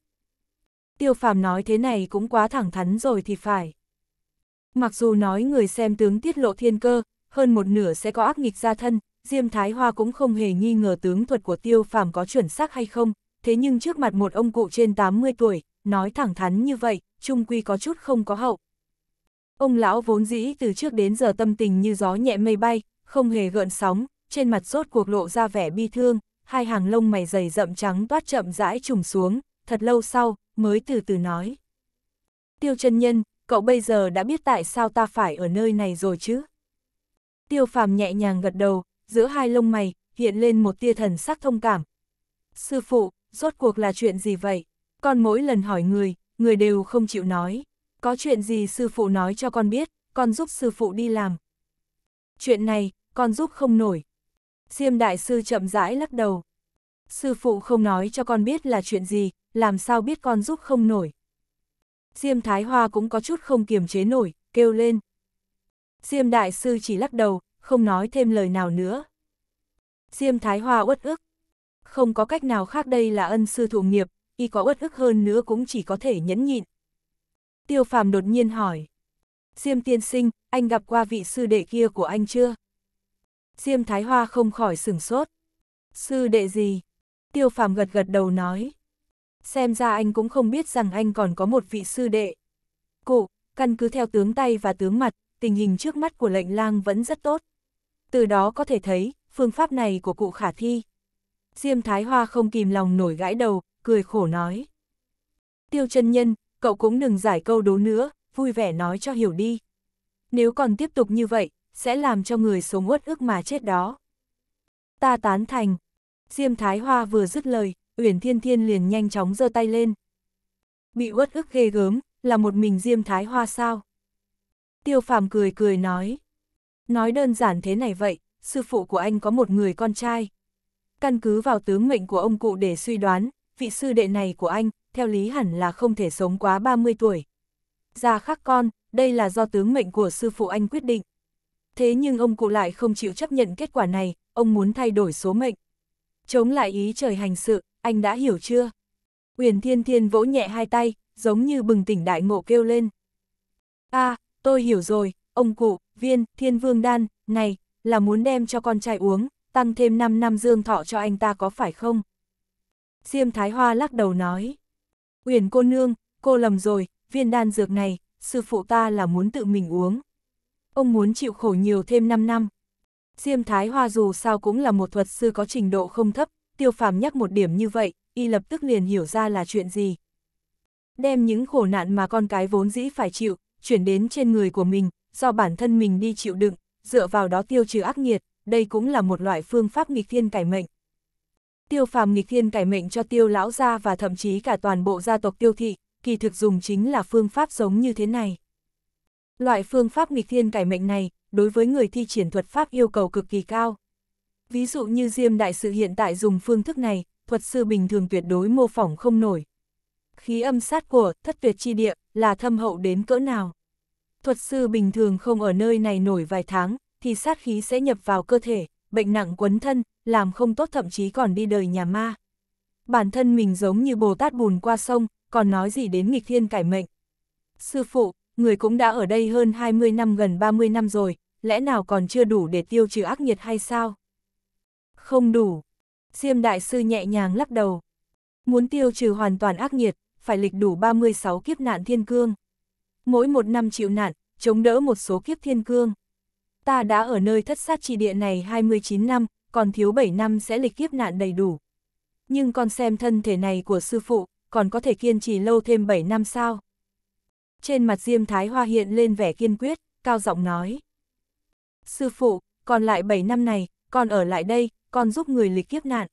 Tiêu phàm nói thế này cũng quá thẳng thắn rồi thì phải. Mặc dù nói người xem tướng tiết lộ thiên cơ, hơn một nửa sẽ có ác nghịch ra thân, Diêm Thái Hoa cũng không hề nghi ngờ tướng thuật của tiêu phàm có chuẩn xác hay không, thế nhưng trước mặt một ông cụ trên 80 tuổi, nói thẳng thắn như vậy, trung quy có chút không có hậu. Ông lão vốn dĩ từ trước đến giờ tâm tình như gió nhẹ mây bay, không hề gợn sóng, trên mặt rốt cuộc lộ ra vẻ bi thương, hai hàng lông mày dày rậm trắng toát chậm rãi trùng xuống, thật lâu sau, mới từ từ nói. Tiêu chân nhân, cậu bây giờ đã biết tại sao ta phải ở nơi này rồi chứ? Tiêu phàm nhẹ nhàng gật đầu, giữa hai lông mày, hiện lên một tia thần sắc thông cảm. Sư phụ, rốt cuộc là chuyện gì vậy? Con mỗi lần hỏi người, người đều không chịu nói. Có chuyện gì sư phụ nói cho con biết, con giúp sư phụ đi làm. Chuyện này, con giúp không nổi. Diêm đại sư chậm rãi lắc đầu. Sư phụ không nói cho con biết là chuyện gì, làm sao biết con giúp không nổi. Diêm Thái Hoa cũng có chút không kiềm chế nổi, kêu lên. Diêm Đại Sư chỉ lắc đầu, không nói thêm lời nào nữa. Diêm Thái Hoa uất ức. Không có cách nào khác đây là ân sư thụ nghiệp, y có uất ức hơn nữa cũng chỉ có thể nhẫn nhịn. Tiêu phàm đột nhiên hỏi. Diêm tiên sinh, anh gặp qua vị sư đệ kia của anh chưa? Diêm Thái Hoa không khỏi sửng sốt. Sư đệ gì? Tiêu phàm gật gật đầu nói xem ra anh cũng không biết rằng anh còn có một vị sư đệ. Cụ, căn cứ theo tướng tay và tướng mặt, tình hình trước mắt của lệnh lang vẫn rất tốt. Từ đó có thể thấy, phương pháp này của cụ khả thi. Diêm Thái Hoa không kìm lòng nổi gãi đầu, cười khổ nói. Tiêu chân nhân, cậu cũng đừng giải câu đố nữa, vui vẻ nói cho hiểu đi. Nếu còn tiếp tục như vậy, sẽ làm cho người sống uất ức mà chết đó. Ta tán thành. Diêm Thái Hoa vừa dứt lời, Uyển Thiên Thiên liền nhanh chóng giơ tay lên. Bị uất ức ghê gớm, là một mình Diêm Thái Hoa sao? Tiêu Phàm cười cười nói. Nói đơn giản thế này vậy, sư phụ của anh có một người con trai. Căn cứ vào tướng mệnh của ông cụ để suy đoán, vị sư đệ này của anh, theo lý hẳn là không thể sống quá 30 tuổi. Gia khắc con, đây là do tướng mệnh của sư phụ anh quyết định. Thế nhưng ông cụ lại không chịu chấp nhận kết quả này, ông muốn thay đổi số mệnh. Chống lại ý trời hành sự, anh đã hiểu chưa? Uyển Thiên Thiên vỗ nhẹ hai tay, giống như bừng tỉnh đại ngộ kêu lên. a à, tôi hiểu rồi, ông cụ, viên, thiên vương đan, này, là muốn đem cho con trai uống, tăng thêm 5 năm dương thọ cho anh ta có phải không? Diêm Thái Hoa lắc đầu nói. Uyển cô nương, cô lầm rồi, viên đan dược này, sư phụ ta là muốn tự mình uống. Ông muốn chịu khổ nhiều thêm 5 năm. Diêm Thái Hoa dù sao cũng là một thuật sư có trình độ không thấp, tiêu phàm nhắc một điểm như vậy, y lập tức liền hiểu ra là chuyện gì. Đem những khổ nạn mà con cái vốn dĩ phải chịu, chuyển đến trên người của mình, do bản thân mình đi chịu đựng, dựa vào đó tiêu trừ ác nghiệt, đây cũng là một loại phương pháp nghịch thiên cải mệnh. Tiêu phàm nghịch thiên cải mệnh cho tiêu lão gia và thậm chí cả toàn bộ gia tộc tiêu thị, kỳ thực dùng chính là phương pháp giống như thế này. Loại phương pháp nghịch thiên cải mệnh này, đối với người thi triển thuật pháp yêu cầu cực kỳ cao. Ví dụ như Diêm Đại Sư hiện tại dùng phương thức này, thuật sư bình thường tuyệt đối mô phỏng không nổi. Khí âm sát của thất tuyệt chi địa là thâm hậu đến cỡ nào? Thuật sư bình thường không ở nơi này nổi vài tháng, thì sát khí sẽ nhập vào cơ thể, bệnh nặng quấn thân, làm không tốt thậm chí còn đi đời nhà ma. Bản thân mình giống như Bồ Tát bùn qua sông, còn nói gì đến nghịch thiên cải mệnh. Sư phụ, người cũng đã ở đây hơn 20 năm gần 30 năm rồi, lẽ nào còn chưa đủ để tiêu trừ ác nghiệt hay sao? không đủ. Diêm Đại Sư nhẹ nhàng lắc đầu. Muốn tiêu trừ hoàn toàn ác nghiệt, phải lịch đủ 36 kiếp nạn thiên cương. Mỗi một năm chịu nạn, chống đỡ một số kiếp thiên cương. Ta đã ở nơi thất sát trì địa này 29 năm, còn thiếu 7 năm sẽ lịch kiếp nạn đầy đủ. Nhưng con xem thân thể này của sư phụ, còn có thể kiên trì lâu thêm 7 năm sao? Trên mặt Diêm Thái Hoa hiện lên vẻ kiên quyết, cao giọng nói. Sư phụ, còn lại 7 năm này, con ở lại đây, còn giúp người lịch kiếp nạn.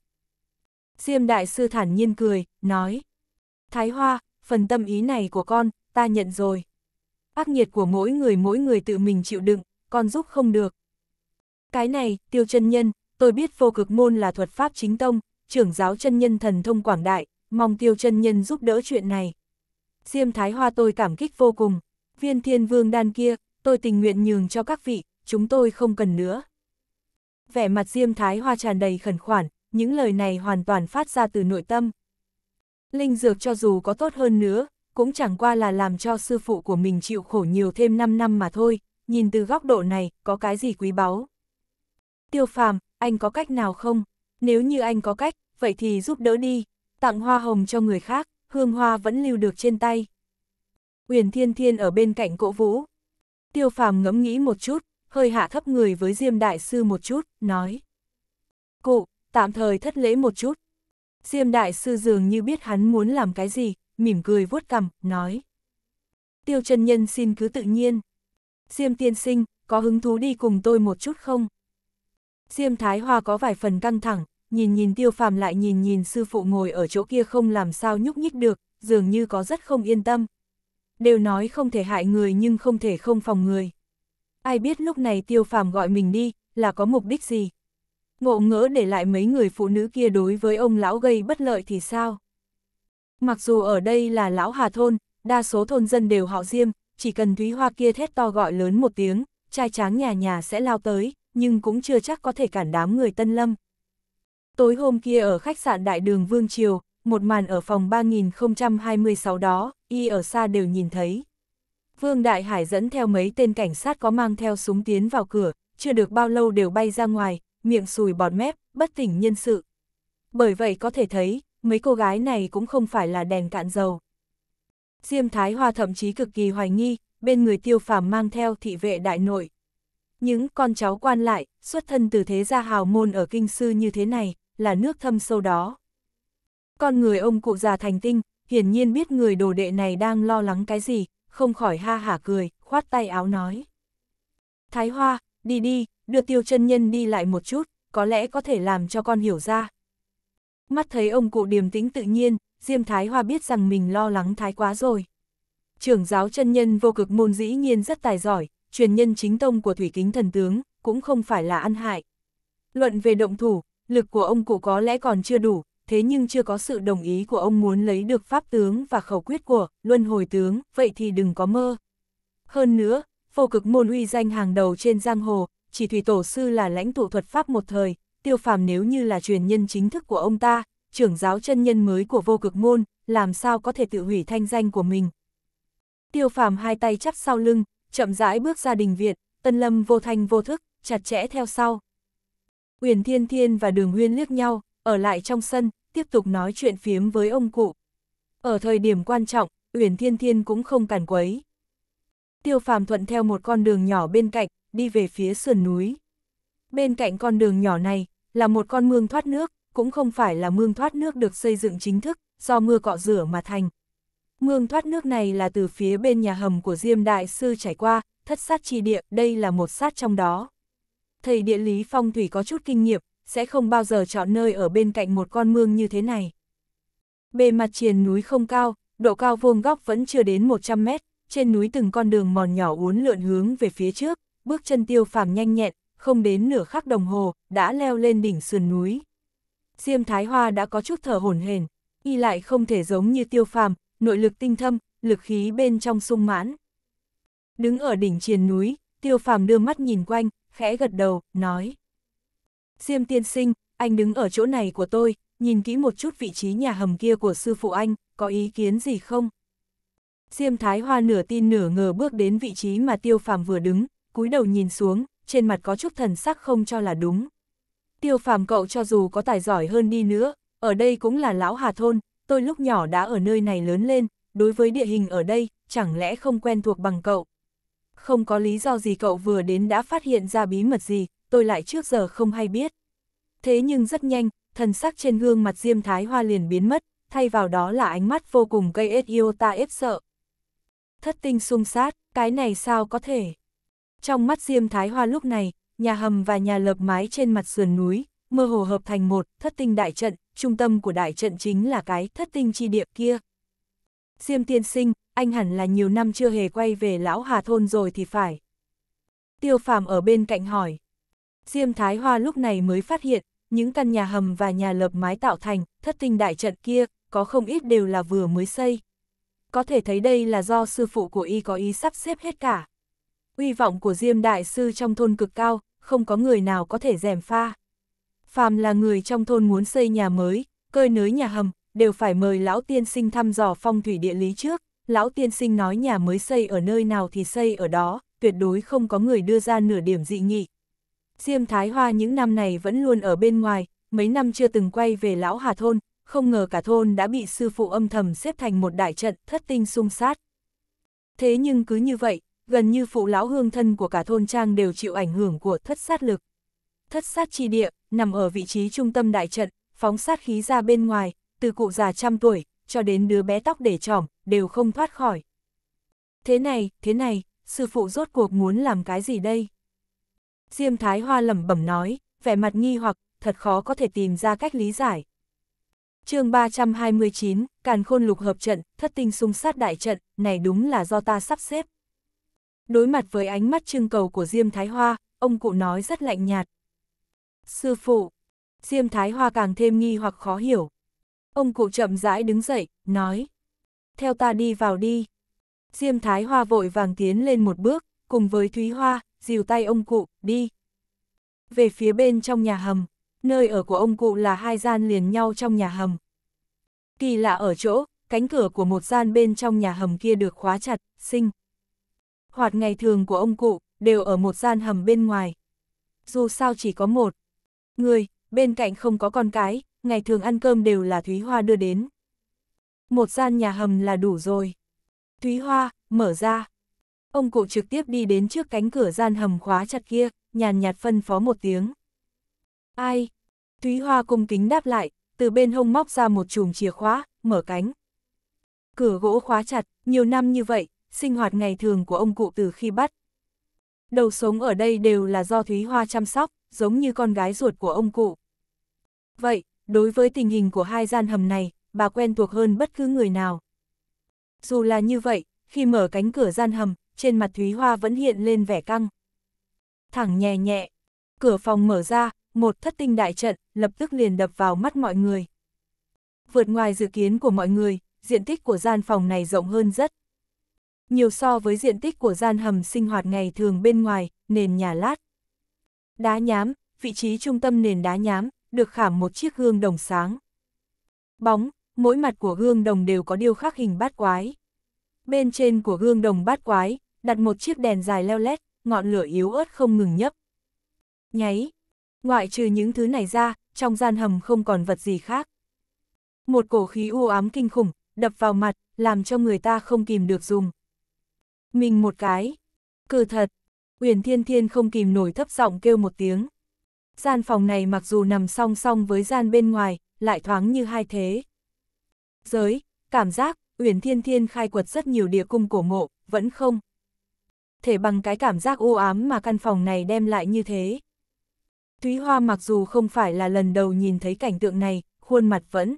Diêm Đại Sư thản nhiên cười, nói. Thái Hoa, phần tâm ý này của con, ta nhận rồi. Ác nhiệt của mỗi người mỗi người tự mình chịu đựng, con giúp không được. Cái này, tiêu chân nhân, tôi biết vô cực môn là thuật pháp chính tông, trưởng giáo chân nhân thần thông quảng đại, mong tiêu chân nhân giúp đỡ chuyện này. Diêm Thái Hoa tôi cảm kích vô cùng, viên thiên vương đan kia, tôi tình nguyện nhường cho các vị, chúng tôi không cần nữa vẻ mặt Diêm Thái Hoa tràn đầy khẩn khoản, những lời này hoàn toàn phát ra từ nội tâm. Linh dược cho dù có tốt hơn nữa, cũng chẳng qua là làm cho sư phụ của mình chịu khổ nhiều thêm 5 năm mà thôi, nhìn từ góc độ này, có cái gì quý báu. Tiêu phàm, anh có cách nào không? Nếu như anh có cách, vậy thì giúp đỡ đi, tặng hoa hồng cho người khác, hương hoa vẫn lưu được trên tay. Uyển Thiên Thiên ở bên cạnh cỗ vũ. Tiêu phàm ngẫm nghĩ một chút, hơi hạ thấp người với Diêm Đại Sư một chút, nói. Cụ, tạm thời thất lễ một chút. Diêm Đại Sư dường như biết hắn muốn làm cái gì, mỉm cười vuốt cằm, nói. Tiêu chân nhân xin cứ tự nhiên. Diêm tiên sinh, có hứng thú đi cùng tôi một chút không? Diêm Thái Hoa có vài phần căng thẳng, nhìn nhìn tiêu phàm lại nhìn nhìn sư phụ ngồi ở chỗ kia không làm sao nhúc nhích được, dường như có rất không yên tâm. Đều nói không thể hại người nhưng không thể không phòng người ai biết lúc này tiêu phàm gọi mình đi, là có mục đích gì. Ngộ ngỡ để lại mấy người phụ nữ kia đối với ông lão gây bất lợi thì sao? Mặc dù ở đây là lão Hà Thôn, đa số thôn dân đều họ diêm, chỉ cần Thúy Hoa kia thét to gọi lớn một tiếng, trai tráng nhà nhà sẽ lao tới, nhưng cũng chưa chắc có thể cản đám người Tân Lâm. Tối hôm kia ở khách sạn Đại Đường Vương Triều, một màn ở phòng 3026 đó, y ở xa đều nhìn thấy. Vương Đại Hải dẫn theo mấy tên cảnh sát có mang theo súng tiến vào cửa, chưa được bao lâu đều bay ra ngoài, miệng sùi bọt mép, bất tỉnh nhân sự. Bởi vậy có thể thấy, mấy cô gái này cũng không phải là đèn cạn dầu. Diêm Thái Hoa thậm chí cực kỳ hoài nghi, bên người tiêu phàm mang theo thị vệ đại nội. Những con cháu quan lại, xuất thân từ thế gia hào môn ở kinh sư như thế này, là nước thâm sâu đó. Con người ông cụ già thành tinh, hiển nhiên biết người đồ đệ này đang lo lắng cái gì, không khỏi ha hả cười, khoát tay áo nói. Thái Hoa, đi đi, đưa tiêu chân nhân đi lại một chút, có lẽ có thể làm cho con hiểu ra. Mắt thấy ông cụ điềm tĩnh tự nhiên, Diêm Thái Hoa biết rằng mình lo lắng thái quá rồi. Trưởng giáo chân nhân vô cực môn dĩ nhiên rất tài giỏi, truyền nhân chính tông của thủy kính thần tướng, cũng không phải là ăn hại. Luận về động thủ, lực của ông cụ có lẽ còn chưa đủ, thế nhưng chưa có sự đồng ý của ông muốn lấy được pháp tướng và khẩu quyết của luân hồi tướng, vậy thì đừng có mơ. Hơn nữa, vô cực môn uy danh hàng đầu trên giang hồ, chỉ thủy tổ sư là lãnh tụ thuật pháp một thời, tiêu phàm nếu như là truyền nhân chính thức của ông ta, trưởng giáo chân nhân mới của vô cực môn, làm sao có thể tự hủy thanh danh của mình. Tiêu phàm hai tay chắp sau lưng, chậm rãi bước ra đình viện, tân lâm vô thanh vô thức, chặt chẽ theo sau. Uyển Thiên Thiên và Đường nguyên liếc nhau, ở lại trong sân, tiếp tục nói chuyện phiếm với ông cụ. Ở thời điểm quan trọng, Uyển Thiên Thiên cũng không cản quấy. Tiêu Phàm thuận theo một con đường nhỏ bên cạnh, đi về phía sườn núi. Bên cạnh con đường nhỏ này, là một con mương thoát nước, cũng không phải là mương thoát nước được xây dựng chính thức, do mưa cọ rửa mà thành. Mương thoát nước này là từ phía bên nhà hầm của Diêm Đại Sư trải qua, thất sát chi địa, đây là một sát trong đó. Thầy địa lý phong thủy có chút kinh nghiệm, sẽ không bao giờ chọn nơi ở bên cạnh một con mương như thế này. Bề mặt triền núi không cao, độ cao vuông góc vẫn chưa đến 100 mét, trên núi từng con đường mòn nhỏ uốn lượn hướng về phía trước, bước chân tiêu phàm nhanh nhẹn, không đến nửa khắc đồng hồ, đã leo lên đỉnh sườn núi. Diêm Thái Hoa đã có chút thở hổn hển, y lại không thể giống như tiêu phàm, nội lực tinh thâm, lực khí bên trong sung mãn. Đứng ở đỉnh triền núi, tiêu phàm đưa mắt nhìn quanh, khẽ gật đầu, nói. Diêm tiên sinh, anh đứng ở chỗ này của tôi, nhìn kỹ một chút vị trí nhà hầm kia của sư phụ anh, có ý kiến gì không? Diêm Thái Hoa nửa tin nửa ngờ bước đến vị trí mà Tiêu Phàm vừa đứng, cúi đầu nhìn xuống, trên mặt có chút thần sắc không cho là đúng. Tiêu Phàm cậu cho dù có tài giỏi hơn đi nữa, ở đây cũng là lão Hà thôn, tôi lúc nhỏ đã ở nơi này lớn lên, đối với địa hình ở đây, chẳng lẽ không quen thuộc bằng cậu. Không có lý do gì cậu vừa đến đã phát hiện ra bí mật gì, tôi lại trước giờ không hay biết. Thế nhưng rất nhanh, thần sắc trên gương mặt Diêm Thái Hoa liền biến mất, thay vào đó là ánh mắt vô cùng gây ết yêu ta ép sợ. Thất tinh xung sát, cái này sao có thể? Trong mắt Diêm Thái Hoa lúc này, nhà hầm và nhà lợp mái trên mặt sườn núi, mơ hồ hợp thành một thất tinh đại trận, trung tâm của đại trận chính là cái thất tinh chi địa kia. Diêm tiên sinh, anh hẳn là nhiều năm chưa hề quay về lão Hà Thôn rồi thì phải. Tiêu phàm ở bên cạnh hỏi. Diêm Thái Hoa lúc này mới phát hiện, những căn nhà hầm và nhà lợp mái tạo thành, thất tinh đại trận kia, có không ít đều là vừa mới xây. Có thể thấy đây là do sư phụ của y có ý sắp xếp hết cả. Uy vọng của Diêm Đại Sư trong thôn cực cao, không có người nào có thể rèm pha. Phàm là người trong thôn muốn xây nhà mới, cơi nới nhà hầm, đều phải mời lão tiên sinh thăm dò phong thủy địa lý trước. Lão tiên sinh nói nhà mới xây ở nơi nào thì xây ở đó, tuyệt đối không có người đưa ra nửa điểm dị nghị. Diêm Thái Hoa những năm này vẫn luôn ở bên ngoài, mấy năm chưa từng quay về Lão Hà Thôn, không ngờ cả thôn đã bị sư phụ âm thầm xếp thành một đại trận thất tinh xung sát. Thế nhưng cứ như vậy, gần như phụ lão hương thân của cả thôn trang đều chịu ảnh hưởng của thất sát lực. Thất sát chi địa, nằm ở vị trí trung tâm đại trận, phóng sát khí ra bên ngoài, từ cụ già trăm tuổi, cho đến đứa bé tóc để trỏm, đều không thoát khỏi. Thế này, thế này, sư phụ rốt cuộc muốn làm cái gì đây? Diêm Thái Hoa lẩm bẩm nói, vẻ mặt nghi hoặc, thật khó có thể tìm ra cách lý giải. chương 329, Càn Khôn Lục Hợp Trận, Thất Tinh Xung Sát Đại Trận, này đúng là do ta sắp xếp. Đối mặt với ánh mắt trưng cầu của Diêm Thái Hoa, ông cụ nói rất lạnh nhạt. Sư phụ, Diêm Thái Hoa càng thêm nghi hoặc khó hiểu. Ông cụ chậm rãi đứng dậy, nói. Theo ta đi vào đi. Diêm Thái Hoa vội vàng tiến lên một bước, cùng với Thúy Hoa, dìu tay ông cụ, đi. Về phía bên trong nhà hầm, nơi ở của ông cụ là hai gian liền nhau trong nhà hầm. Kỳ lạ ở chỗ, cánh cửa của một gian bên trong nhà hầm kia được khóa chặt, sinh. Hoạt ngày thường của ông cụ, đều ở một gian hầm bên ngoài. Dù sao chỉ có một người, bên cạnh không có con cái, ngày thường ăn cơm đều là Thúy Hoa đưa đến. Một gian nhà hầm là đủ rồi. Thúy Hoa, mở ra. Ông cụ trực tiếp đi đến trước cánh cửa gian hầm khóa chặt kia, nhàn nhạt phân phó một tiếng. Ai? Thúy Hoa cung kính đáp lại, từ bên hông móc ra một chùm chìa khóa, mở cánh. Cửa gỗ khóa chặt, nhiều năm như vậy, sinh hoạt ngày thường của ông cụ từ khi bắt. Đầu sống ở đây đều là do Thúy Hoa chăm sóc, giống như con gái ruột của ông cụ. Vậy, đối với tình hình của hai gian hầm này, bà quen thuộc hơn bất cứ người nào. Dù là như vậy, khi mở cánh cửa gian hầm, trên mặt Thúy Hoa vẫn hiện lên vẻ căng. Thẳng nhẹ nhẹ, cửa phòng mở ra, một thất tinh đại trận, lập tức liền đập vào mắt mọi người. Vượt ngoài dự kiến của mọi người, diện tích của gian phòng này rộng hơn rất. Nhiều so với diện tích của gian hầm sinh hoạt ngày thường bên ngoài, nền nhà lát. Đá nhám, vị trí trung tâm nền đá nhám, được khảm một chiếc gương đồng sáng. Bóng, mỗi mặt của gương đồng đều có điêu khắc hình bát quái. Bên trên của gương đồng bát quái, đặt một chiếc đèn dài leo lét, ngọn lửa yếu ớt không ngừng nhấp. Nháy. Ngoại trừ những thứ này ra, trong gian hầm không còn vật gì khác. Một cổ khí u ám kinh khủng, đập vào mặt, làm cho người ta không kìm được dùng. Mình một cái. Cừ thật. Uyển Thiên Thiên không kìm nổi thấp giọng kêu một tiếng. Gian phòng này mặc dù nằm song song với gian bên ngoài, lại thoáng như hai thế. Giới, cảm giác, Uyển Thiên Thiên khai quật rất nhiều địa cung cổ mộ, vẫn không thể bằng cái cảm giác u ám mà căn phòng này đem lại như thế. Thúy Hoa mặc dù không phải là lần đầu nhìn thấy cảnh tượng này, khuôn mặt vẫn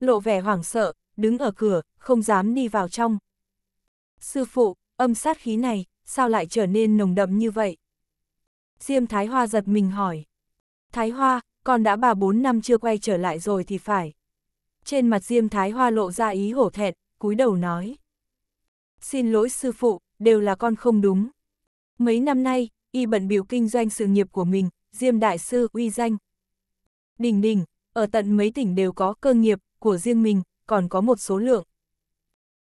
lộ vẻ hoảng sợ, đứng ở cửa, không dám đi vào trong. Sư phụ, âm sát khí này, sao lại trở nên nồng đậm như vậy? Diêm Thái Hoa giật mình hỏi. Thái Hoa, con đã bà bốn năm chưa quay trở lại rồi thì phải. Trên mặt Diêm Thái Hoa lộ ra ý hổ thẹn, cúi đầu nói. Xin lỗi sư phụ, đều là con không đúng. Mấy năm nay, y bận biểu kinh doanh sự nghiệp của mình, Diêm Đại Sư uy danh. Đình đình, ở tận mấy tỉnh đều có cơ nghiệp của riêng mình, còn có một số lượng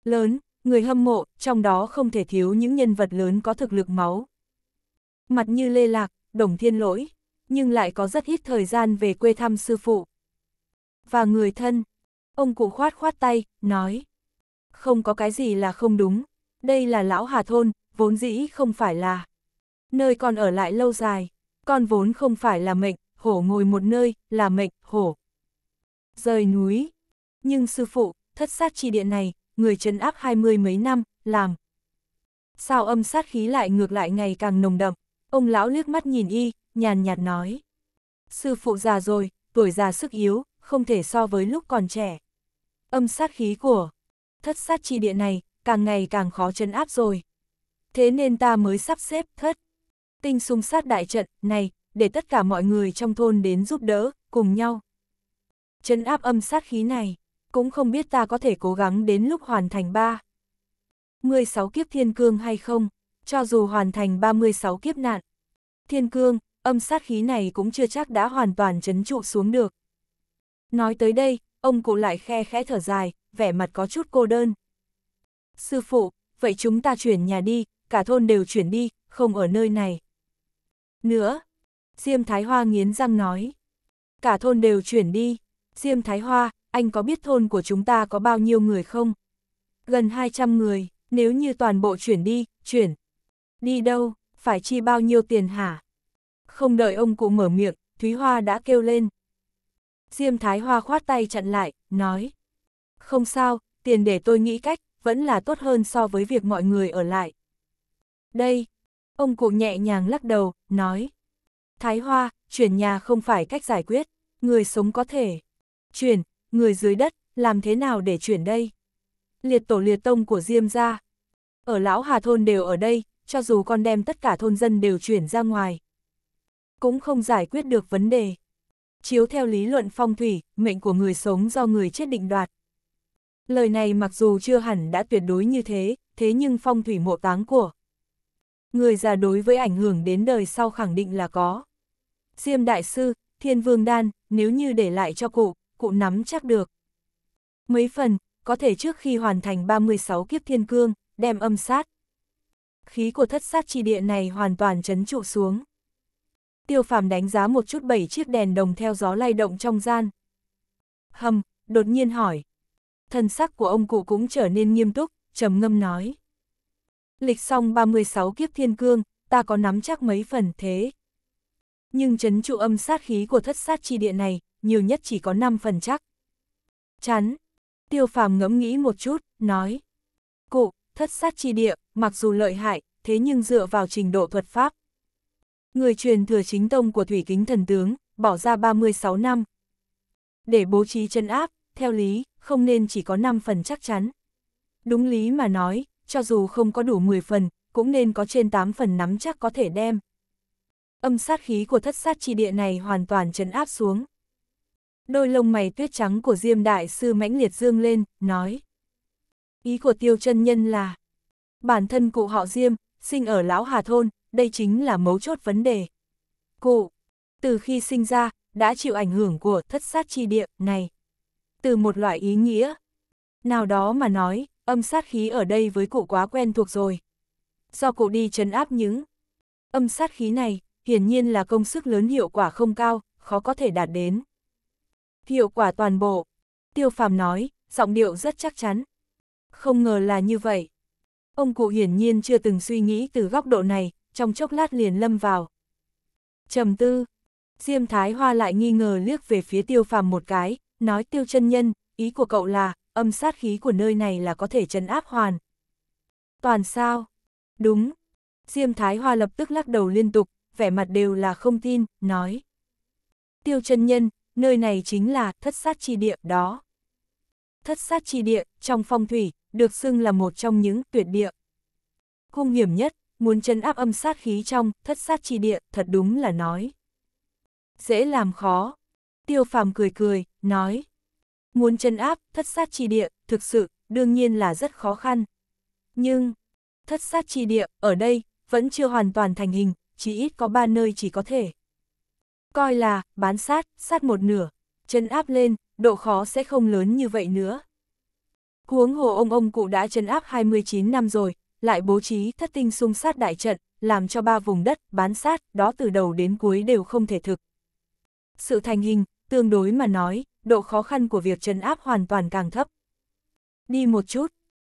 lớn, người hâm mộ, trong đó không thể thiếu những nhân vật lớn có thực lực máu. Mặt như Lê Lạc, Đồng Thiên Lỗi, nhưng lại có rất ít thời gian về quê thăm sư phụ. Và người thân, ông cụ khoát khoát tay, nói, không có cái gì là không đúng đây là lão Hà Thôn, vốn dĩ không phải là nơi con ở lại lâu dài, con vốn không phải là mệnh, hổ ngồi một nơi, là mệnh, hổ. Rời núi. Nhưng sư phụ, thất sát chi điện này, người trấn áp hai mươi mấy năm, làm. Sao âm sát khí lại ngược lại ngày càng nồng đậm, ông lão liếc mắt nhìn y, nhàn nhạt nói. Sư phụ già rồi, tuổi già sức yếu, không thể so với lúc còn trẻ. Âm sát khí của thất sát chi địa này, càng ngày càng khó chấn áp rồi. Thế nên ta mới sắp xếp thất. Tinh xung sát đại trận này, để tất cả mọi người trong thôn đến giúp đỡ, cùng nhau. Chấn áp âm sát khí này, cũng không biết ta có thể cố gắng đến lúc hoàn thành ba. 16 kiếp thiên cương hay không, cho dù hoàn thành 36 kiếp nạn. Thiên cương, âm sát khí này cũng chưa chắc đã hoàn toàn chấn trụ xuống được. Nói tới đây, ông cụ lại khe khẽ thở dài, vẻ mặt có chút cô đơn. Sư phụ, vậy chúng ta chuyển nhà đi, cả thôn đều chuyển đi, không ở nơi này. Nữa, Diêm Thái Hoa nghiến răng nói. Cả thôn đều chuyển đi. Diêm Thái Hoa, anh có biết thôn của chúng ta có bao nhiêu người không? Gần 200 người, nếu như toàn bộ chuyển đi, chuyển. Đi đâu, phải chi bao nhiêu tiền hả? Không đợi ông cụ mở miệng, Thúy Hoa đã kêu lên. Diêm Thái Hoa khoát tay chặn lại, nói. Không sao, tiền để tôi nghĩ cách, vẫn là tốt hơn so với việc mọi người ở lại. Đây, ông cụ nhẹ nhàng lắc đầu, nói. Thái Hoa, chuyển nhà không phải cách giải quyết, người sống có thể. Chuyển, người dưới đất, làm thế nào để chuyển đây? Liệt tổ liệt tông của Diêm ra. Ở Lão Hà Thôn đều ở đây, cho dù con đem tất cả thôn dân đều chuyển ra ngoài. Cũng không giải quyết được vấn đề. Chiếu theo lý luận phong thủy, mệnh của người sống do người chết định đoạt. Lời này mặc dù chưa hẳn đã tuyệt đối như thế, thế nhưng phong thủy mộ táng của người già đối với ảnh hưởng đến đời sau khẳng định là có. Diêm Đại Sư, Thiên Vương Đan, nếu như để lại cho cụ, cụ nắm chắc được. Mấy phần, có thể trước khi hoàn thành 36 kiếp thiên cương, đem âm sát. Khí của thất sát chi địa này hoàn toàn chấn trụ xuống. Tiêu phàm đánh giá một chút bảy chiếc đèn đồng theo gió lay động trong gian. Hầm, đột nhiên hỏi, thân sắc của ông cụ cũng trở nên nghiêm túc, trầm ngâm nói. Lịch xong 36 kiếp thiên cương, ta có nắm chắc mấy phần thế. Nhưng chấn trụ âm sát khí của thất sát chi địa này, nhiều nhất chỉ có 5 phần chắc. Chắn, tiêu phàm ngẫm nghĩ một chút, nói. Cụ, thất sát chi địa, mặc dù lợi hại, thế nhưng dựa vào trình độ thuật pháp. Người truyền thừa chính tông của thủy kính thần tướng, bỏ ra 36 năm. Để bố trí chân áp, theo lý, không nên chỉ có 5 phần chắc chắn. Đúng lý mà nói, cho dù không có đủ 10 phần, cũng nên có trên 8 phần nắm chắc có thể đem. Âm sát khí của thất sát chi địa này hoàn toàn trấn áp xuống. Đôi lông mày tuyết trắng của Diêm Đại Sư mãnh liệt dương lên, nói. Ý của tiêu chân nhân là, bản thân cụ họ Diêm, sinh ở Lão Hà Thôn, đây chính là mấu chốt vấn đề. Cụ, từ khi sinh ra, đã chịu ảnh hưởng của thất sát chi địa này từ một loại ý nghĩa. Nào đó mà nói, âm sát khí ở đây với cụ quá quen thuộc rồi. Do cụ đi chấn áp những âm sát khí này, hiển nhiên là công sức lớn hiệu quả không cao, khó có thể đạt đến. Hiệu quả toàn bộ. Tiêu phàm nói, giọng điệu rất chắc chắn. Không ngờ là như vậy. Ông cụ hiển nhiên chưa từng suy nghĩ từ góc độ này, trong chốc lát liền lâm vào. trầm tư, Diêm Thái Hoa lại nghi ngờ liếc về phía tiêu phàm một cái, nói tiêu chân nhân, ý của cậu là, âm sát khí của nơi này là có thể trấn áp hoàn. Toàn sao? Đúng. Diêm Thái Hoa lập tức lắc đầu liên tục, vẻ mặt đều là không tin, nói. Tiêu chân nhân, nơi này chính là thất sát chi địa đó. Thất sát chi địa, trong phong thủy, được xưng là một trong những tuyệt địa. cung hiểm nhất, muốn chấn áp âm sát khí trong thất sát chi địa, thật đúng là nói. Dễ làm khó, Tiêu phàm cười cười, nói. Muốn chân áp, thất sát chi địa, thực sự, đương nhiên là rất khó khăn. Nhưng, thất sát chi địa, ở đây, vẫn chưa hoàn toàn thành hình, chỉ ít có ba nơi chỉ có thể. Coi là, bán sát, sát một nửa, chân áp lên, độ khó sẽ không lớn như vậy nữa. Huống hồ ông ông cụ đã chân áp 29 năm rồi, lại bố trí thất tinh xung sát đại trận, làm cho ba vùng đất, bán sát, đó từ đầu đến cuối đều không thể thực. Sự thành hình, Tương đối mà nói, độ khó khăn của việc trấn áp hoàn toàn càng thấp. Đi một chút.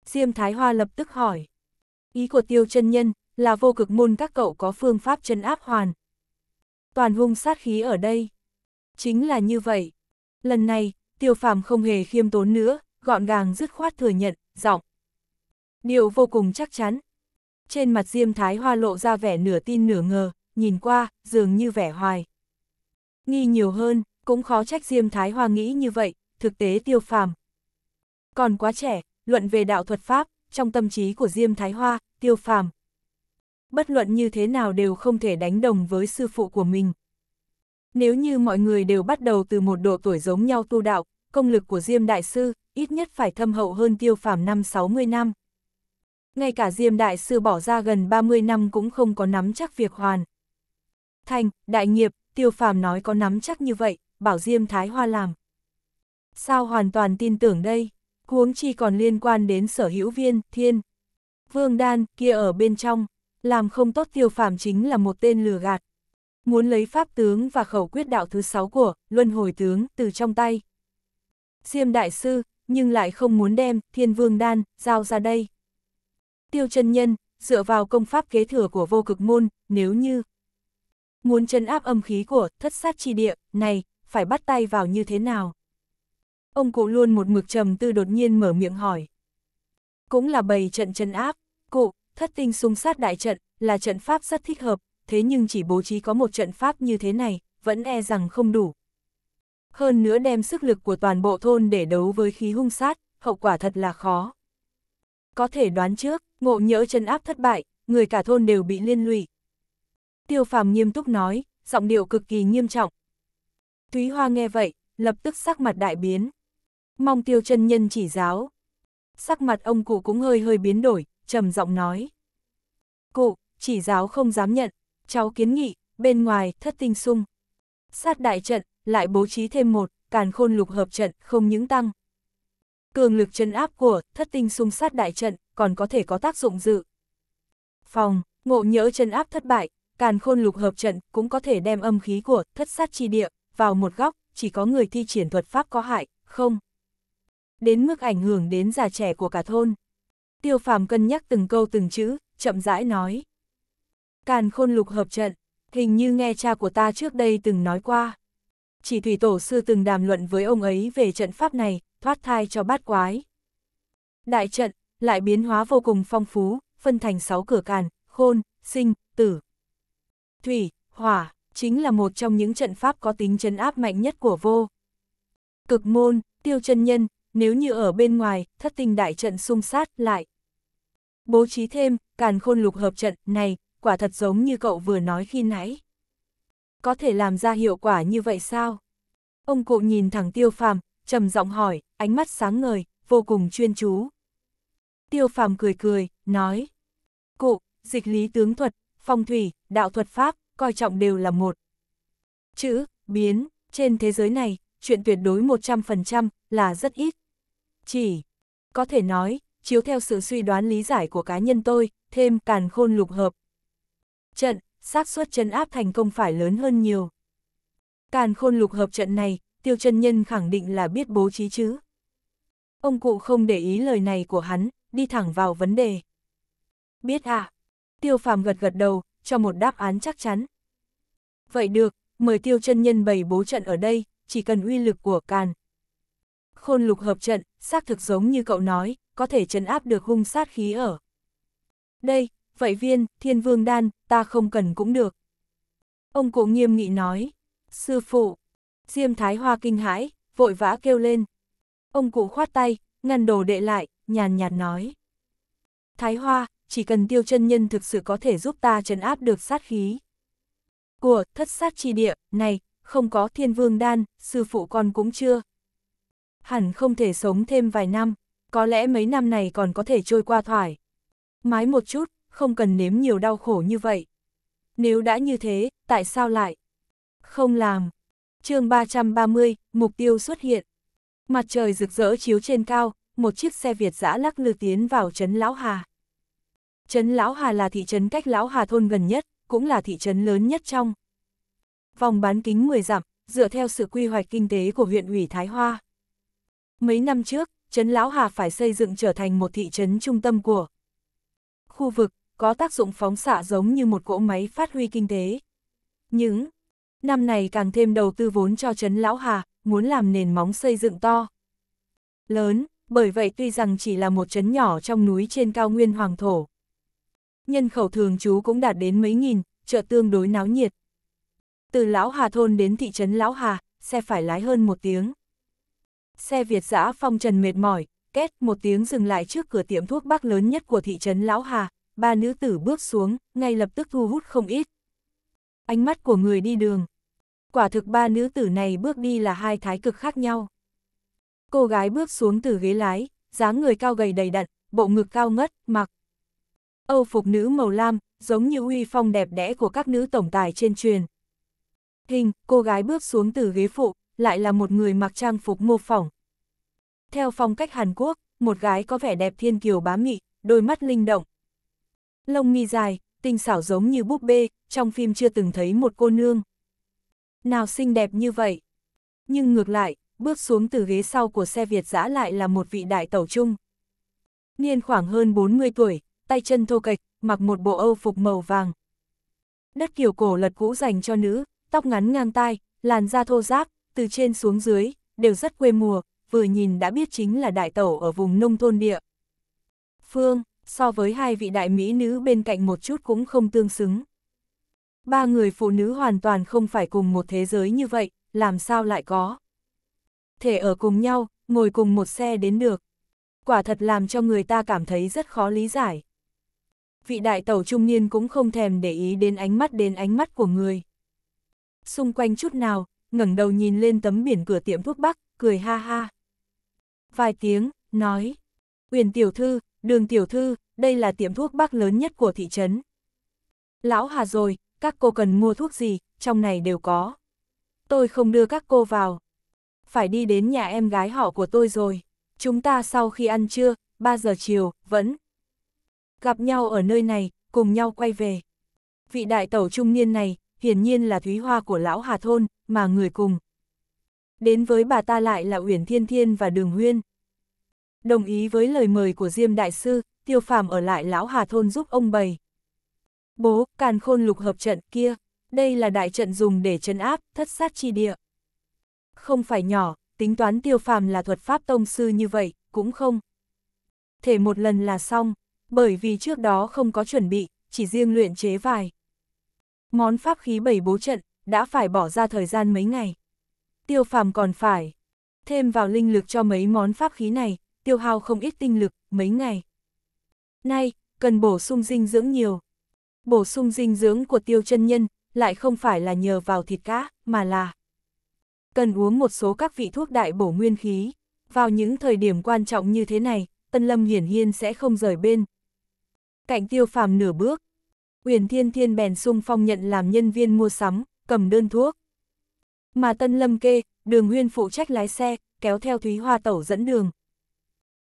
Diêm Thái Hoa lập tức hỏi. Ý của tiêu chân nhân là vô cực môn các cậu có phương pháp trấn áp hoàn. Toàn hung sát khí ở đây. Chính là như vậy. Lần này, tiêu phàm không hề khiêm tốn nữa, gọn gàng dứt khoát thừa nhận, giọng. Điều vô cùng chắc chắn. Trên mặt Diêm Thái Hoa lộ ra vẻ nửa tin nửa ngờ, nhìn qua, dường như vẻ hoài. Nghi nhiều hơn, cũng khó trách Diêm Thái Hoa nghĩ như vậy, thực tế tiêu phàm. Còn quá trẻ, luận về đạo thuật Pháp, trong tâm trí của Diêm Thái Hoa, tiêu phàm. Bất luận như thế nào đều không thể đánh đồng với sư phụ của mình. Nếu như mọi người đều bắt đầu từ một độ tuổi giống nhau tu đạo, công lực của Diêm Đại Sư ít nhất phải thâm hậu hơn tiêu phàm năm 60 năm. Ngay cả Diêm Đại Sư bỏ ra gần 30 năm cũng không có nắm chắc việc hoàn. Thành, đại nghiệp, tiêu phàm nói có nắm chắc như vậy, bảo Diêm Thái Hoa làm. Sao hoàn toàn tin tưởng đây, huống chi còn liên quan đến sở hữu viên, thiên. Vương Đan, kia ở bên trong, làm không tốt tiêu Phạm chính là một tên lừa gạt. Muốn lấy pháp tướng và khẩu quyết đạo thứ sáu của, luân hồi tướng, từ trong tay. Diêm Đại Sư, nhưng lại không muốn đem, thiên vương đan, giao ra đây. Tiêu chân nhân, dựa vào công pháp kế thừa của vô cực môn, nếu như muốn chân áp âm khí của thất sát chi địa, này, phải bắt tay vào như thế nào? Ông cụ luôn một mực trầm tư đột nhiên mở miệng hỏi. Cũng là bày trận chân áp, cụ, thất tinh xung sát đại trận, là trận pháp rất thích hợp, thế nhưng chỉ bố trí có một trận pháp như thế này, vẫn e rằng không đủ. Hơn nữa đem sức lực của toàn bộ thôn để đấu với khí hung sát, hậu quả thật là khó. Có thể đoán trước, ngộ nhỡ chân áp thất bại, người cả thôn đều bị liên lụy. Tiêu phàm nghiêm túc nói, giọng điệu cực kỳ nghiêm trọng, Thúy Hoa nghe vậy, lập tức sắc mặt đại biến. Mong tiêu chân nhân chỉ giáo. Sắc mặt ông cụ cũng hơi hơi biến đổi, trầm giọng nói. Cụ, chỉ giáo không dám nhận, cháu kiến nghị, bên ngoài, thất tinh sung. Sát đại trận, lại bố trí thêm một, càn khôn lục hợp trận, không những tăng. Cường lực chân áp của thất tinh sung sát đại trận, còn có thể có tác dụng dự. Phòng, ngộ nhỡ chân áp thất bại, càn khôn lục hợp trận cũng có thể đem âm khí của thất sát chi địa vào một góc, chỉ có người thi triển thuật pháp có hại, không. Đến mức ảnh hưởng đến già trẻ của cả thôn. Tiêu phàm cân nhắc từng câu từng chữ, chậm rãi nói. Càn khôn lục hợp trận, hình như nghe cha của ta trước đây từng nói qua. Chỉ thủy tổ sư từng đàm luận với ông ấy về trận pháp này, thoát thai cho bát quái. Đại trận, lại biến hóa vô cùng phong phú, phân thành 6 cửa càn, khôn, sinh, tử. Thủy, hỏa, chính là một trong những trận pháp có tính chấn áp mạnh nhất của vô. Cực môn, tiêu chân nhân, nếu như ở bên ngoài, thất tinh đại trận xung sát lại. Bố trí thêm, càn khôn lục hợp trận này, quả thật giống như cậu vừa nói khi nãy. Có thể làm ra hiệu quả như vậy sao? Ông cụ nhìn thẳng tiêu phàm, trầm giọng hỏi, ánh mắt sáng ngời, vô cùng chuyên chú. Tiêu phàm cười cười, nói. Cụ, dịch lý tướng thuật, phong thủy, đạo thuật pháp, coi trọng đều là một. Chữ, biến, trên thế giới này, chuyện tuyệt đối 100% là rất ít. Chỉ, có thể nói, chiếu theo sự suy đoán lý giải của cá nhân tôi, thêm càn khôn lục hợp. Trận, xác suất chân áp thành công phải lớn hơn nhiều. Càn khôn lục hợp trận này, tiêu chân nhân khẳng định là biết bố trí chứ. Ông cụ không để ý lời này của hắn, đi thẳng vào vấn đề. Biết À? Tiêu phàm gật gật đầu, cho một đáp án chắc chắn. Vậy được, mời tiêu chân nhân bày bố trận ở đây, chỉ cần uy lực của càn. Khôn lục hợp trận, xác thực giống như cậu nói, có thể chấn áp được hung sát khí ở. Đây, vậy viên, thiên vương đan, ta không cần cũng được. Ông cụ nghiêm nghị nói, sư phụ, Diêm Thái Hoa kinh hãi, vội vã kêu lên. Ông cụ khoát tay, ngăn đồ đệ lại, nhàn nhạt nói. Thái Hoa, chỉ cần tiêu chân nhân thực sự có thể giúp ta trấn áp được sát khí. Của thất sát chi địa, này, không có thiên vương đan, sư phụ con cũng chưa. Hẳn không thể sống thêm vài năm, có lẽ mấy năm này còn có thể trôi qua thoải. Mái một chút, không cần nếm nhiều đau khổ như vậy. Nếu đã như thế, tại sao lại? Không làm. chương 330, mục tiêu xuất hiện. Mặt trời rực rỡ chiếu trên cao, một chiếc xe Việt giã lắc lư tiến vào trấn Lão Hà. Trấn Lão Hà là thị trấn cách Lão Hà thôn gần nhất, cũng là thị trấn lớn nhất trong. Vòng bán kính 10 dặm, dựa theo sự quy hoạch kinh tế của huyện ủy Thái Hoa. Mấy năm trước, trấn Lão Hà phải xây dựng trở thành một thị trấn trung tâm của khu vực, có tác dụng phóng xạ giống như một cỗ máy phát huy kinh tế. Những năm này càng thêm đầu tư vốn cho trấn Lão Hà, muốn làm nền móng xây dựng to. Lớn, bởi vậy tuy rằng chỉ là một trấn nhỏ trong núi trên cao nguyên Hoàng Thổ, nhân khẩu thường trú cũng đạt đến mấy nghìn, chợ tương đối náo nhiệt. Từ Lão Hà Thôn đến thị trấn Lão Hà, xe phải lái hơn một tiếng. Xe Việt giã phong trần mệt mỏi, két một tiếng dừng lại trước cửa tiệm thuốc bắc lớn nhất của thị trấn Lão Hà, ba nữ tử bước xuống, ngay lập tức thu hút không ít. Ánh mắt của người đi đường. Quả thực ba nữ tử này bước đi là hai thái cực khác nhau. Cô gái bước xuống từ ghế lái, dáng người cao gầy đầy đặn, bộ ngực cao ngất, mặc. Âu phục nữ màu lam, giống như uy phong đẹp đẽ của các nữ tổng tài trên truyền. Hình, cô gái bước xuống từ ghế phụ, lại là một người mặc trang phục mô phỏng. Theo phong cách Hàn Quốc, một gái có vẻ đẹp thiên kiều bá mị, đôi mắt linh động. Lông mi dài, tinh xảo giống như búp bê, trong phim chưa từng thấy một cô nương. Nào xinh đẹp như vậy. Nhưng ngược lại, bước xuống từ ghế sau của xe Việt giã lại là một vị đại tẩu trung. Niên khoảng hơn 40 tuổi, tay chân thô kệch, mặc một bộ âu phục màu vàng. Đất kiểu cổ lật cũ dành cho nữ, tóc ngắn ngang tai, làn da thô ráp, từ trên xuống dưới, đều rất quê mùa, vừa nhìn đã biết chính là đại tẩu ở vùng nông thôn địa. Phương, so với hai vị đại mỹ nữ bên cạnh một chút cũng không tương xứng. Ba người phụ nữ hoàn toàn không phải cùng một thế giới như vậy, làm sao lại có. Thể ở cùng nhau, ngồi cùng một xe đến được. Quả thật làm cho người ta cảm thấy rất khó lý giải vị đại tẩu trung niên cũng không thèm để ý đến ánh mắt đến ánh mắt của người. Xung quanh chút nào, ngẩng đầu nhìn lên tấm biển cửa tiệm thuốc bắc, cười ha ha. Vài tiếng, nói, Uyển tiểu thư, đường tiểu thư, đây là tiệm thuốc bắc lớn nhất của thị trấn. Lão Hà rồi, các cô cần mua thuốc gì, trong này đều có. Tôi không đưa các cô vào. Phải đi đến nhà em gái họ của tôi rồi. Chúng ta sau khi ăn trưa, 3 giờ chiều, vẫn gặp nhau ở nơi này, cùng nhau quay về. Vị đại tẩu trung niên này, hiển nhiên là thúy hoa của lão Hà Thôn, mà người cùng. Đến với bà ta lại là Uyển Thiên Thiên và Đường nguyên Đồng ý với lời mời của Diêm Đại Sư, tiêu phàm ở lại lão Hà Thôn giúp ông bày. Bố, càn khôn lục hợp trận kia, đây là đại trận dùng để chấn áp, thất sát chi địa. Không phải nhỏ, tính toán tiêu phàm là thuật pháp tông sư như vậy, cũng không. Thể một lần là xong, bởi vì trước đó không có chuẩn bị, chỉ riêng luyện chế vài. Món pháp khí bảy bố trận, đã phải bỏ ra thời gian mấy ngày. Tiêu phàm còn phải thêm vào linh lực cho mấy món pháp khí này, tiêu hao không ít tinh lực, mấy ngày. Nay, cần bổ sung dinh dưỡng nhiều. Bổ sung dinh dưỡng của tiêu chân nhân, lại không phải là nhờ vào thịt cá, mà là cần uống một số các vị thuốc đại bổ nguyên khí. Vào những thời điểm quan trọng như thế này, Tân Lâm hiển hiên sẽ không rời bên, cạnh tiêu phàm nửa bước. Uyển Thiên Thiên bèn sung phong nhận làm nhân viên mua sắm, cầm đơn thuốc. Mà Tân Lâm Kê, Đường Huyên phụ trách lái xe, kéo theo Thúy Hoa Tẩu dẫn đường.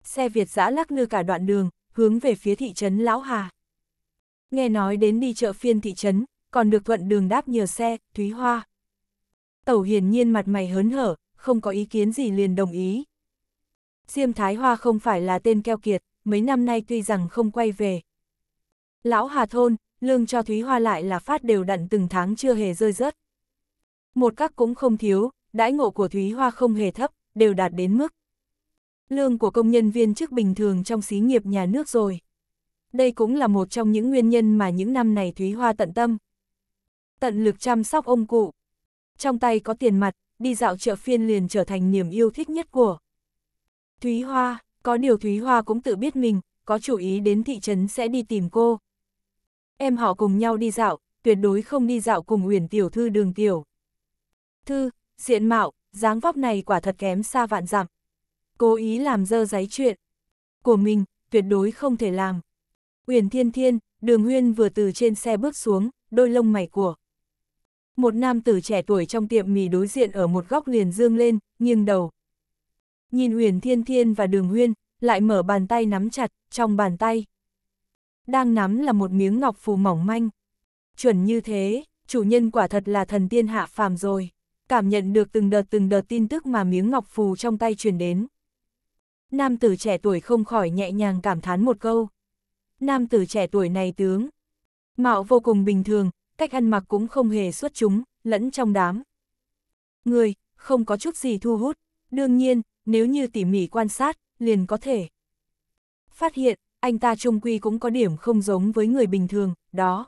Xe Việt giã lắc lư cả đoạn đường, hướng về phía thị trấn Lão Hà. Nghe nói đến đi chợ phiên thị trấn, còn được thuận đường đáp nhờ xe, Thúy Hoa. Tẩu hiển nhiên mặt mày hớn hở, không có ý kiến gì liền đồng ý. Diêm Thái Hoa không phải là tên keo kiệt, mấy năm nay tuy rằng không quay về, Lão Hà Thôn, lương cho Thúy Hoa lại là phát đều đặn từng tháng chưa hề rơi rớt. Một các cũng không thiếu, đãi ngộ của Thúy Hoa không hề thấp, đều đạt đến mức. Lương của công nhân viên chức bình thường trong xí nghiệp nhà nước rồi. Đây cũng là một trong những nguyên nhân mà những năm này Thúy Hoa tận tâm. Tận lực chăm sóc ông cụ. Trong tay có tiền mặt, đi dạo chợ phiên liền trở thành niềm yêu thích nhất của. Thúy Hoa, có điều Thúy Hoa cũng tự biết mình, có chủ ý đến thị trấn sẽ đi tìm cô. Em họ cùng nhau đi dạo, tuyệt đối không đi dạo cùng Uyển tiểu thư đường tiểu. Thư, diện mạo, dáng vóc này quả thật kém xa vạn dặm. Cố ý làm dơ giấy chuyện của mình, tuyệt đối không thể làm. Uyển Thiên Thiên, Đường Huyên vừa từ trên xe bước xuống, đôi lông mày của. Một nam tử trẻ tuổi trong tiệm mì đối diện ở một góc liền dương lên, nghiêng đầu. Nhìn Uyển Thiên Thiên và Đường Huyên, lại mở bàn tay nắm chặt, trong bàn tay đang nắm là một miếng ngọc phù mỏng manh. Chuẩn như thế, chủ nhân quả thật là thần tiên hạ phàm rồi, cảm nhận được từng đợt từng đợt tin tức mà miếng ngọc phù trong tay truyền đến. Nam tử trẻ tuổi không khỏi nhẹ nhàng cảm thán một câu. Nam tử trẻ tuổi này tướng, mạo vô cùng bình thường, cách ăn mặc cũng không hề xuất chúng, lẫn trong đám. Người, không có chút gì thu hút, đương nhiên, nếu như tỉ mỉ quan sát, liền có thể. Phát hiện, anh ta trung quy cũng có điểm không giống với người bình thường, đó.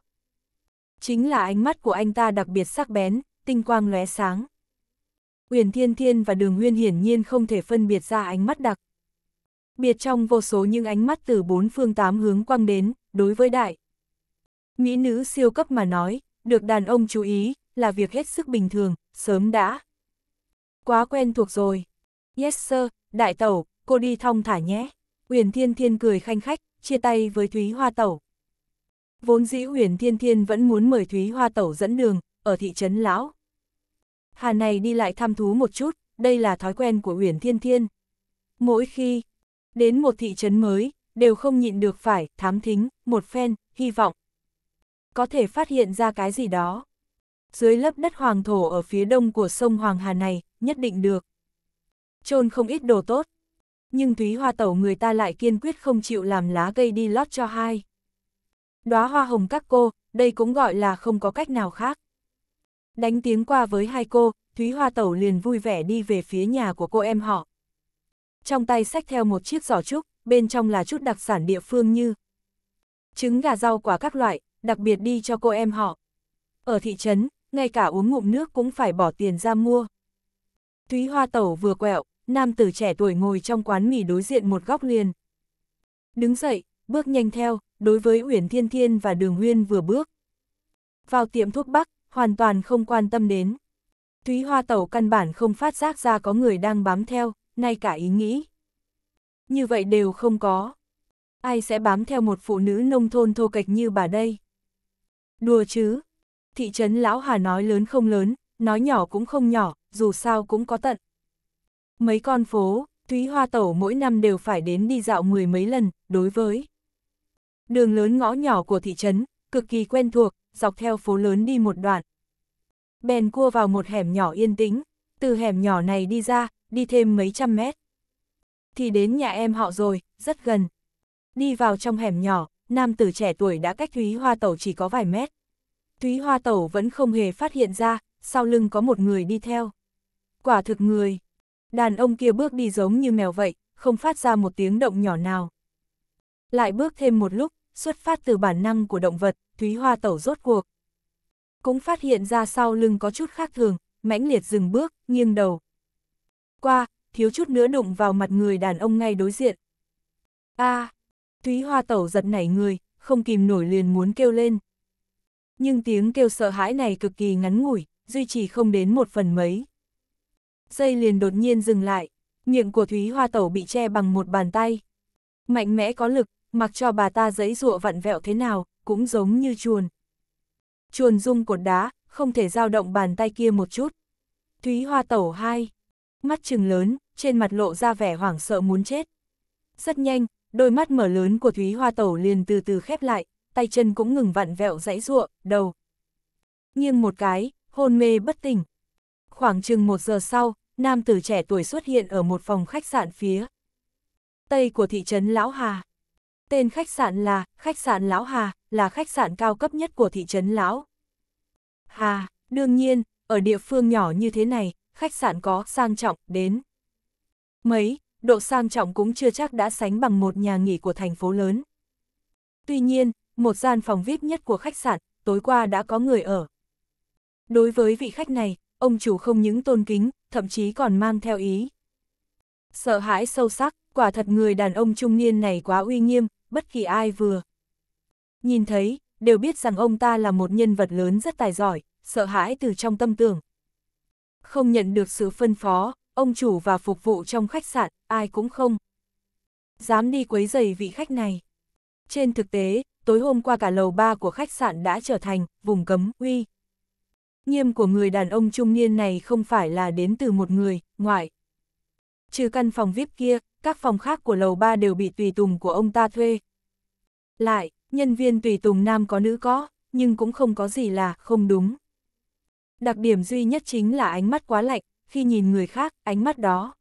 Chính là ánh mắt của anh ta đặc biệt sắc bén, tinh quang lóe sáng. Uyển Thiên Thiên và Đường Nguyên hiển nhiên không thể phân biệt ra ánh mắt đặc. Biệt trong vô số những ánh mắt từ bốn phương tám hướng quang đến, đối với đại. Mỹ nữ siêu cấp mà nói, được đàn ông chú ý, là việc hết sức bình thường, sớm đã. Quá quen thuộc rồi. Yes sir, đại tẩu, cô đi thong thả nhé. Uyển Thiên Thiên cười khanh khách, chia tay với Thúy Hoa Tẩu. Vốn dĩ huyền thiên thiên vẫn muốn mời Thúy Hoa Tẩu dẫn đường, ở thị trấn Lão. Hà này đi lại thăm thú một chút, đây là thói quen của huyền thiên thiên. Mỗi khi đến một thị trấn mới, đều không nhịn được phải thám thính, một phen, hy vọng. Có thể phát hiện ra cái gì đó. Dưới lớp đất hoàng thổ ở phía đông của sông Hoàng Hà này, nhất định được. Trôn không ít đồ tốt nhưng Thúy Hoa Tẩu người ta lại kiên quyết không chịu làm lá cây đi lót cho hai. Đóa hoa hồng các cô, đây cũng gọi là không có cách nào khác. Đánh tiếng qua với hai cô, Thúy Hoa Tẩu liền vui vẻ đi về phía nhà của cô em họ. Trong tay xách theo một chiếc giỏ trúc, bên trong là chút đặc sản địa phương như trứng gà rau quả các loại, đặc biệt đi cho cô em họ. Ở thị trấn, ngay cả uống ngụm nước cũng phải bỏ tiền ra mua. Thúy Hoa Tẩu vừa quẹo, nam tử trẻ tuổi ngồi trong quán mì đối diện một góc liền. Đứng dậy, bước nhanh theo, đối với Uyển Thiên Thiên và Đường Huyên vừa bước. Vào tiệm thuốc bắc, hoàn toàn không quan tâm đến. Thúy Hoa Tẩu căn bản không phát giác ra có người đang bám theo, nay cả ý nghĩ. Như vậy đều không có. Ai sẽ bám theo một phụ nữ nông thôn thô kệch như bà đây? Đùa chứ. Thị trấn Lão Hà nói lớn không lớn, nói nhỏ cũng không nhỏ, dù sao cũng có tận. Mấy con phố, Thúy Hoa Tẩu mỗi năm đều phải đến đi dạo mười mấy lần, đối với đường lớn ngõ nhỏ của thị trấn, cực kỳ quen thuộc, dọc theo phố lớn đi một đoạn. Bèn cua vào một hẻm nhỏ yên tĩnh, từ hẻm nhỏ này đi ra, đi thêm mấy trăm mét. Thì đến nhà em họ rồi, rất gần. Đi vào trong hẻm nhỏ, nam tử trẻ tuổi đã cách Thúy Hoa Tẩu chỉ có vài mét. Thúy Hoa Tẩu vẫn không hề phát hiện ra, sau lưng có một người đi theo. Quả thực người, Đàn ông kia bước đi giống như mèo vậy, không phát ra một tiếng động nhỏ nào. Lại bước thêm một lúc, xuất phát từ bản năng của động vật, Thúy Hoa Tẩu rốt cuộc. Cũng phát hiện ra sau lưng có chút khác thường, mãnh liệt dừng bước, nghiêng đầu. Qua, thiếu chút nữa đụng vào mặt người đàn ông ngay đối diện. a à, Thúy Hoa Tẩu giật nảy người, không kìm nổi liền muốn kêu lên. Nhưng tiếng kêu sợ hãi này cực kỳ ngắn ngủi, duy trì không đến một phần mấy dây liền đột nhiên dừng lại, miệng của Thúy Hoa Tẩu bị che bằng một bàn tay. Mạnh mẽ có lực, mặc cho bà ta giấy rụa vặn vẹo thế nào, cũng giống như chuồn. Chuồn rung cột đá, không thể dao động bàn tay kia một chút. Thúy Hoa Tẩu hai, mắt trừng lớn, trên mặt lộ ra vẻ hoảng sợ muốn chết. Rất nhanh, đôi mắt mở lớn của Thúy Hoa Tẩu liền từ từ khép lại, tay chân cũng ngừng vặn vẹo giãy giụa, đầu. Nghiêng một cái, hôn mê bất tỉnh. Khoảng chừng một giờ sau, nam tử trẻ tuổi xuất hiện ở một phòng khách sạn phía tây của thị trấn Lão Hà. Tên khách sạn là Khách sạn Lão Hà, là khách sạn cao cấp nhất của thị trấn Lão. Hà, đương nhiên, ở địa phương nhỏ như thế này, khách sạn có sang trọng đến. Mấy, độ sang trọng cũng chưa chắc đã sánh bằng một nhà nghỉ của thành phố lớn. Tuy nhiên, một gian phòng VIP nhất của khách sạn, tối qua đã có người ở. Đối với vị khách này, ông chủ không những tôn kính, thậm chí còn mang theo ý. Sợ hãi sâu sắc, quả thật người đàn ông trung niên này quá uy nghiêm, bất kỳ ai vừa. Nhìn thấy, đều biết rằng ông ta là một nhân vật lớn rất tài giỏi, sợ hãi từ trong tâm tưởng. Không nhận được sự phân phó, ông chủ và phục vụ trong khách sạn, ai cũng không. Dám đi quấy giày vị khách này. Trên thực tế, tối hôm qua cả lầu ba của khách sạn đã trở thành vùng cấm uy nghiêm của người đàn ông trung niên này không phải là đến từ một người, ngoại. Trừ căn phòng VIP kia, các phòng khác của lầu ba đều bị tùy tùng của ông ta thuê. Lại, nhân viên tùy tùng nam có nữ có, nhưng cũng không có gì là không đúng. Đặc điểm duy nhất chính là ánh mắt quá lạnh, khi nhìn người khác, ánh mắt đó.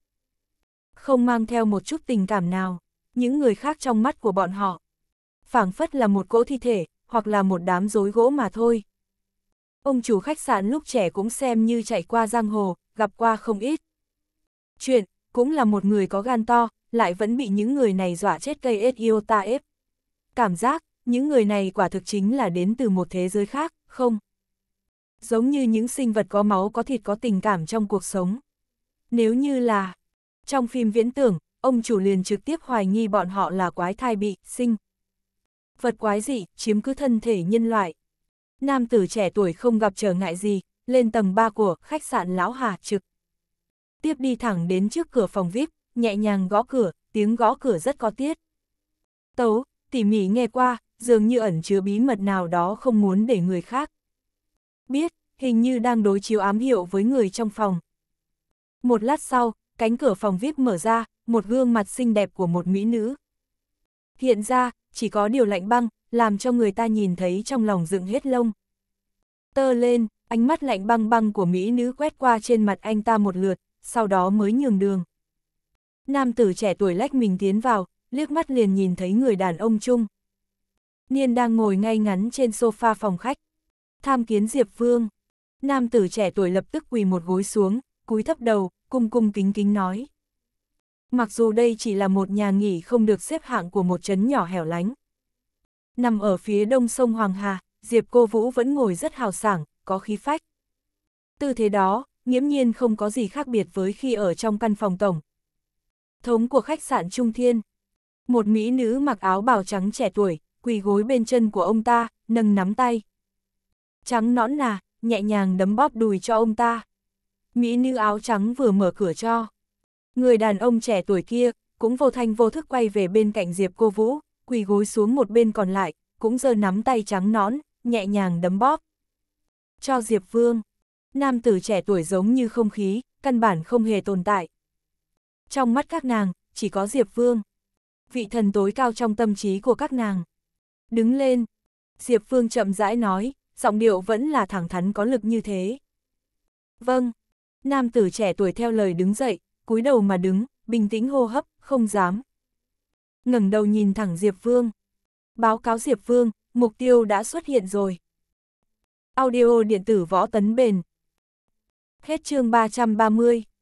Không mang theo một chút tình cảm nào, những người khác trong mắt của bọn họ. phảng phất là một cỗ thi thể, hoặc là một đám rối gỗ mà thôi. Ông chủ khách sạn lúc trẻ cũng xem như chạy qua giang hồ, gặp qua không ít. Chuyện, cũng là một người có gan to, lại vẫn bị những người này dọa chết cây ết yêu ta ép. Cảm giác, những người này quả thực chính là đến từ một thế giới khác, không? Giống như những sinh vật có máu có thịt có tình cảm trong cuộc sống. Nếu như là, trong phim viễn tưởng, ông chủ liền trực tiếp hoài nghi bọn họ là quái thai bị, sinh. Vật quái dị, chiếm cứ thân thể nhân loại nam tử trẻ tuổi không gặp trở ngại gì, lên tầng 3 của khách sạn Lão Hà trực. Tiếp đi thẳng đến trước cửa phòng VIP, nhẹ nhàng gõ cửa, tiếng gõ cửa rất có tiết. Tấu, tỉ mỉ nghe qua, dường như ẩn chứa bí mật nào đó không muốn để người khác. Biết, hình như đang đối chiếu ám hiệu với người trong phòng. Một lát sau, cánh cửa phòng VIP mở ra, một gương mặt xinh đẹp của một mỹ nữ. Hiện ra, chỉ có điều lạnh băng, làm cho người ta nhìn thấy trong lòng dựng hết lông. Tơ lên, ánh mắt lạnh băng băng của mỹ nữ quét qua trên mặt anh ta một lượt, sau đó mới nhường đường. Nam tử trẻ tuổi lách mình tiến vào, liếc mắt liền nhìn thấy người đàn ông chung. Niên đang ngồi ngay ngắn trên sofa phòng khách. Tham kiến Diệp Vương. Nam tử trẻ tuổi lập tức quỳ một gối xuống, cúi thấp đầu, cung cung kính kính nói. Mặc dù đây chỉ là một nhà nghỉ không được xếp hạng của một trấn nhỏ hẻo lánh, nằm ở phía đông sông Hoàng Hà, Diệp Cô Vũ vẫn ngồi rất hào sảng, có khí phách. Tư thế đó, nghiễm nhiên không có gì khác biệt với khi ở trong căn phòng tổng. Thống của khách sạn Trung Thiên. Một mỹ nữ mặc áo bào trắng trẻ tuổi, quỳ gối bên chân của ông ta, nâng nắm tay. Trắng nõn nà, nhẹ nhàng đấm bóp đùi cho ông ta. Mỹ nữ áo trắng vừa mở cửa cho. Người đàn ông trẻ tuổi kia, cũng vô thanh vô thức quay về bên cạnh Diệp Cô Vũ quỳ gối xuống một bên còn lại, cũng giơ nắm tay trắng nõn, nhẹ nhàng đấm bóp. Cho Diệp Vương, nam tử trẻ tuổi giống như không khí, căn bản không hề tồn tại. Trong mắt các nàng, chỉ có Diệp Vương. Vị thần tối cao trong tâm trí của các nàng. Đứng lên, Diệp Vương chậm rãi nói, giọng điệu vẫn là thẳng thắn có lực như thế. Vâng, nam tử trẻ tuổi theo lời đứng dậy, cúi đầu mà đứng, bình tĩnh hô hấp, không dám, ngẩng đầu nhìn thẳng Diệp Vương. Báo cáo Diệp Vương, mục tiêu đã xuất hiện rồi. Audio điện tử võ tấn bền. Hết chương 330.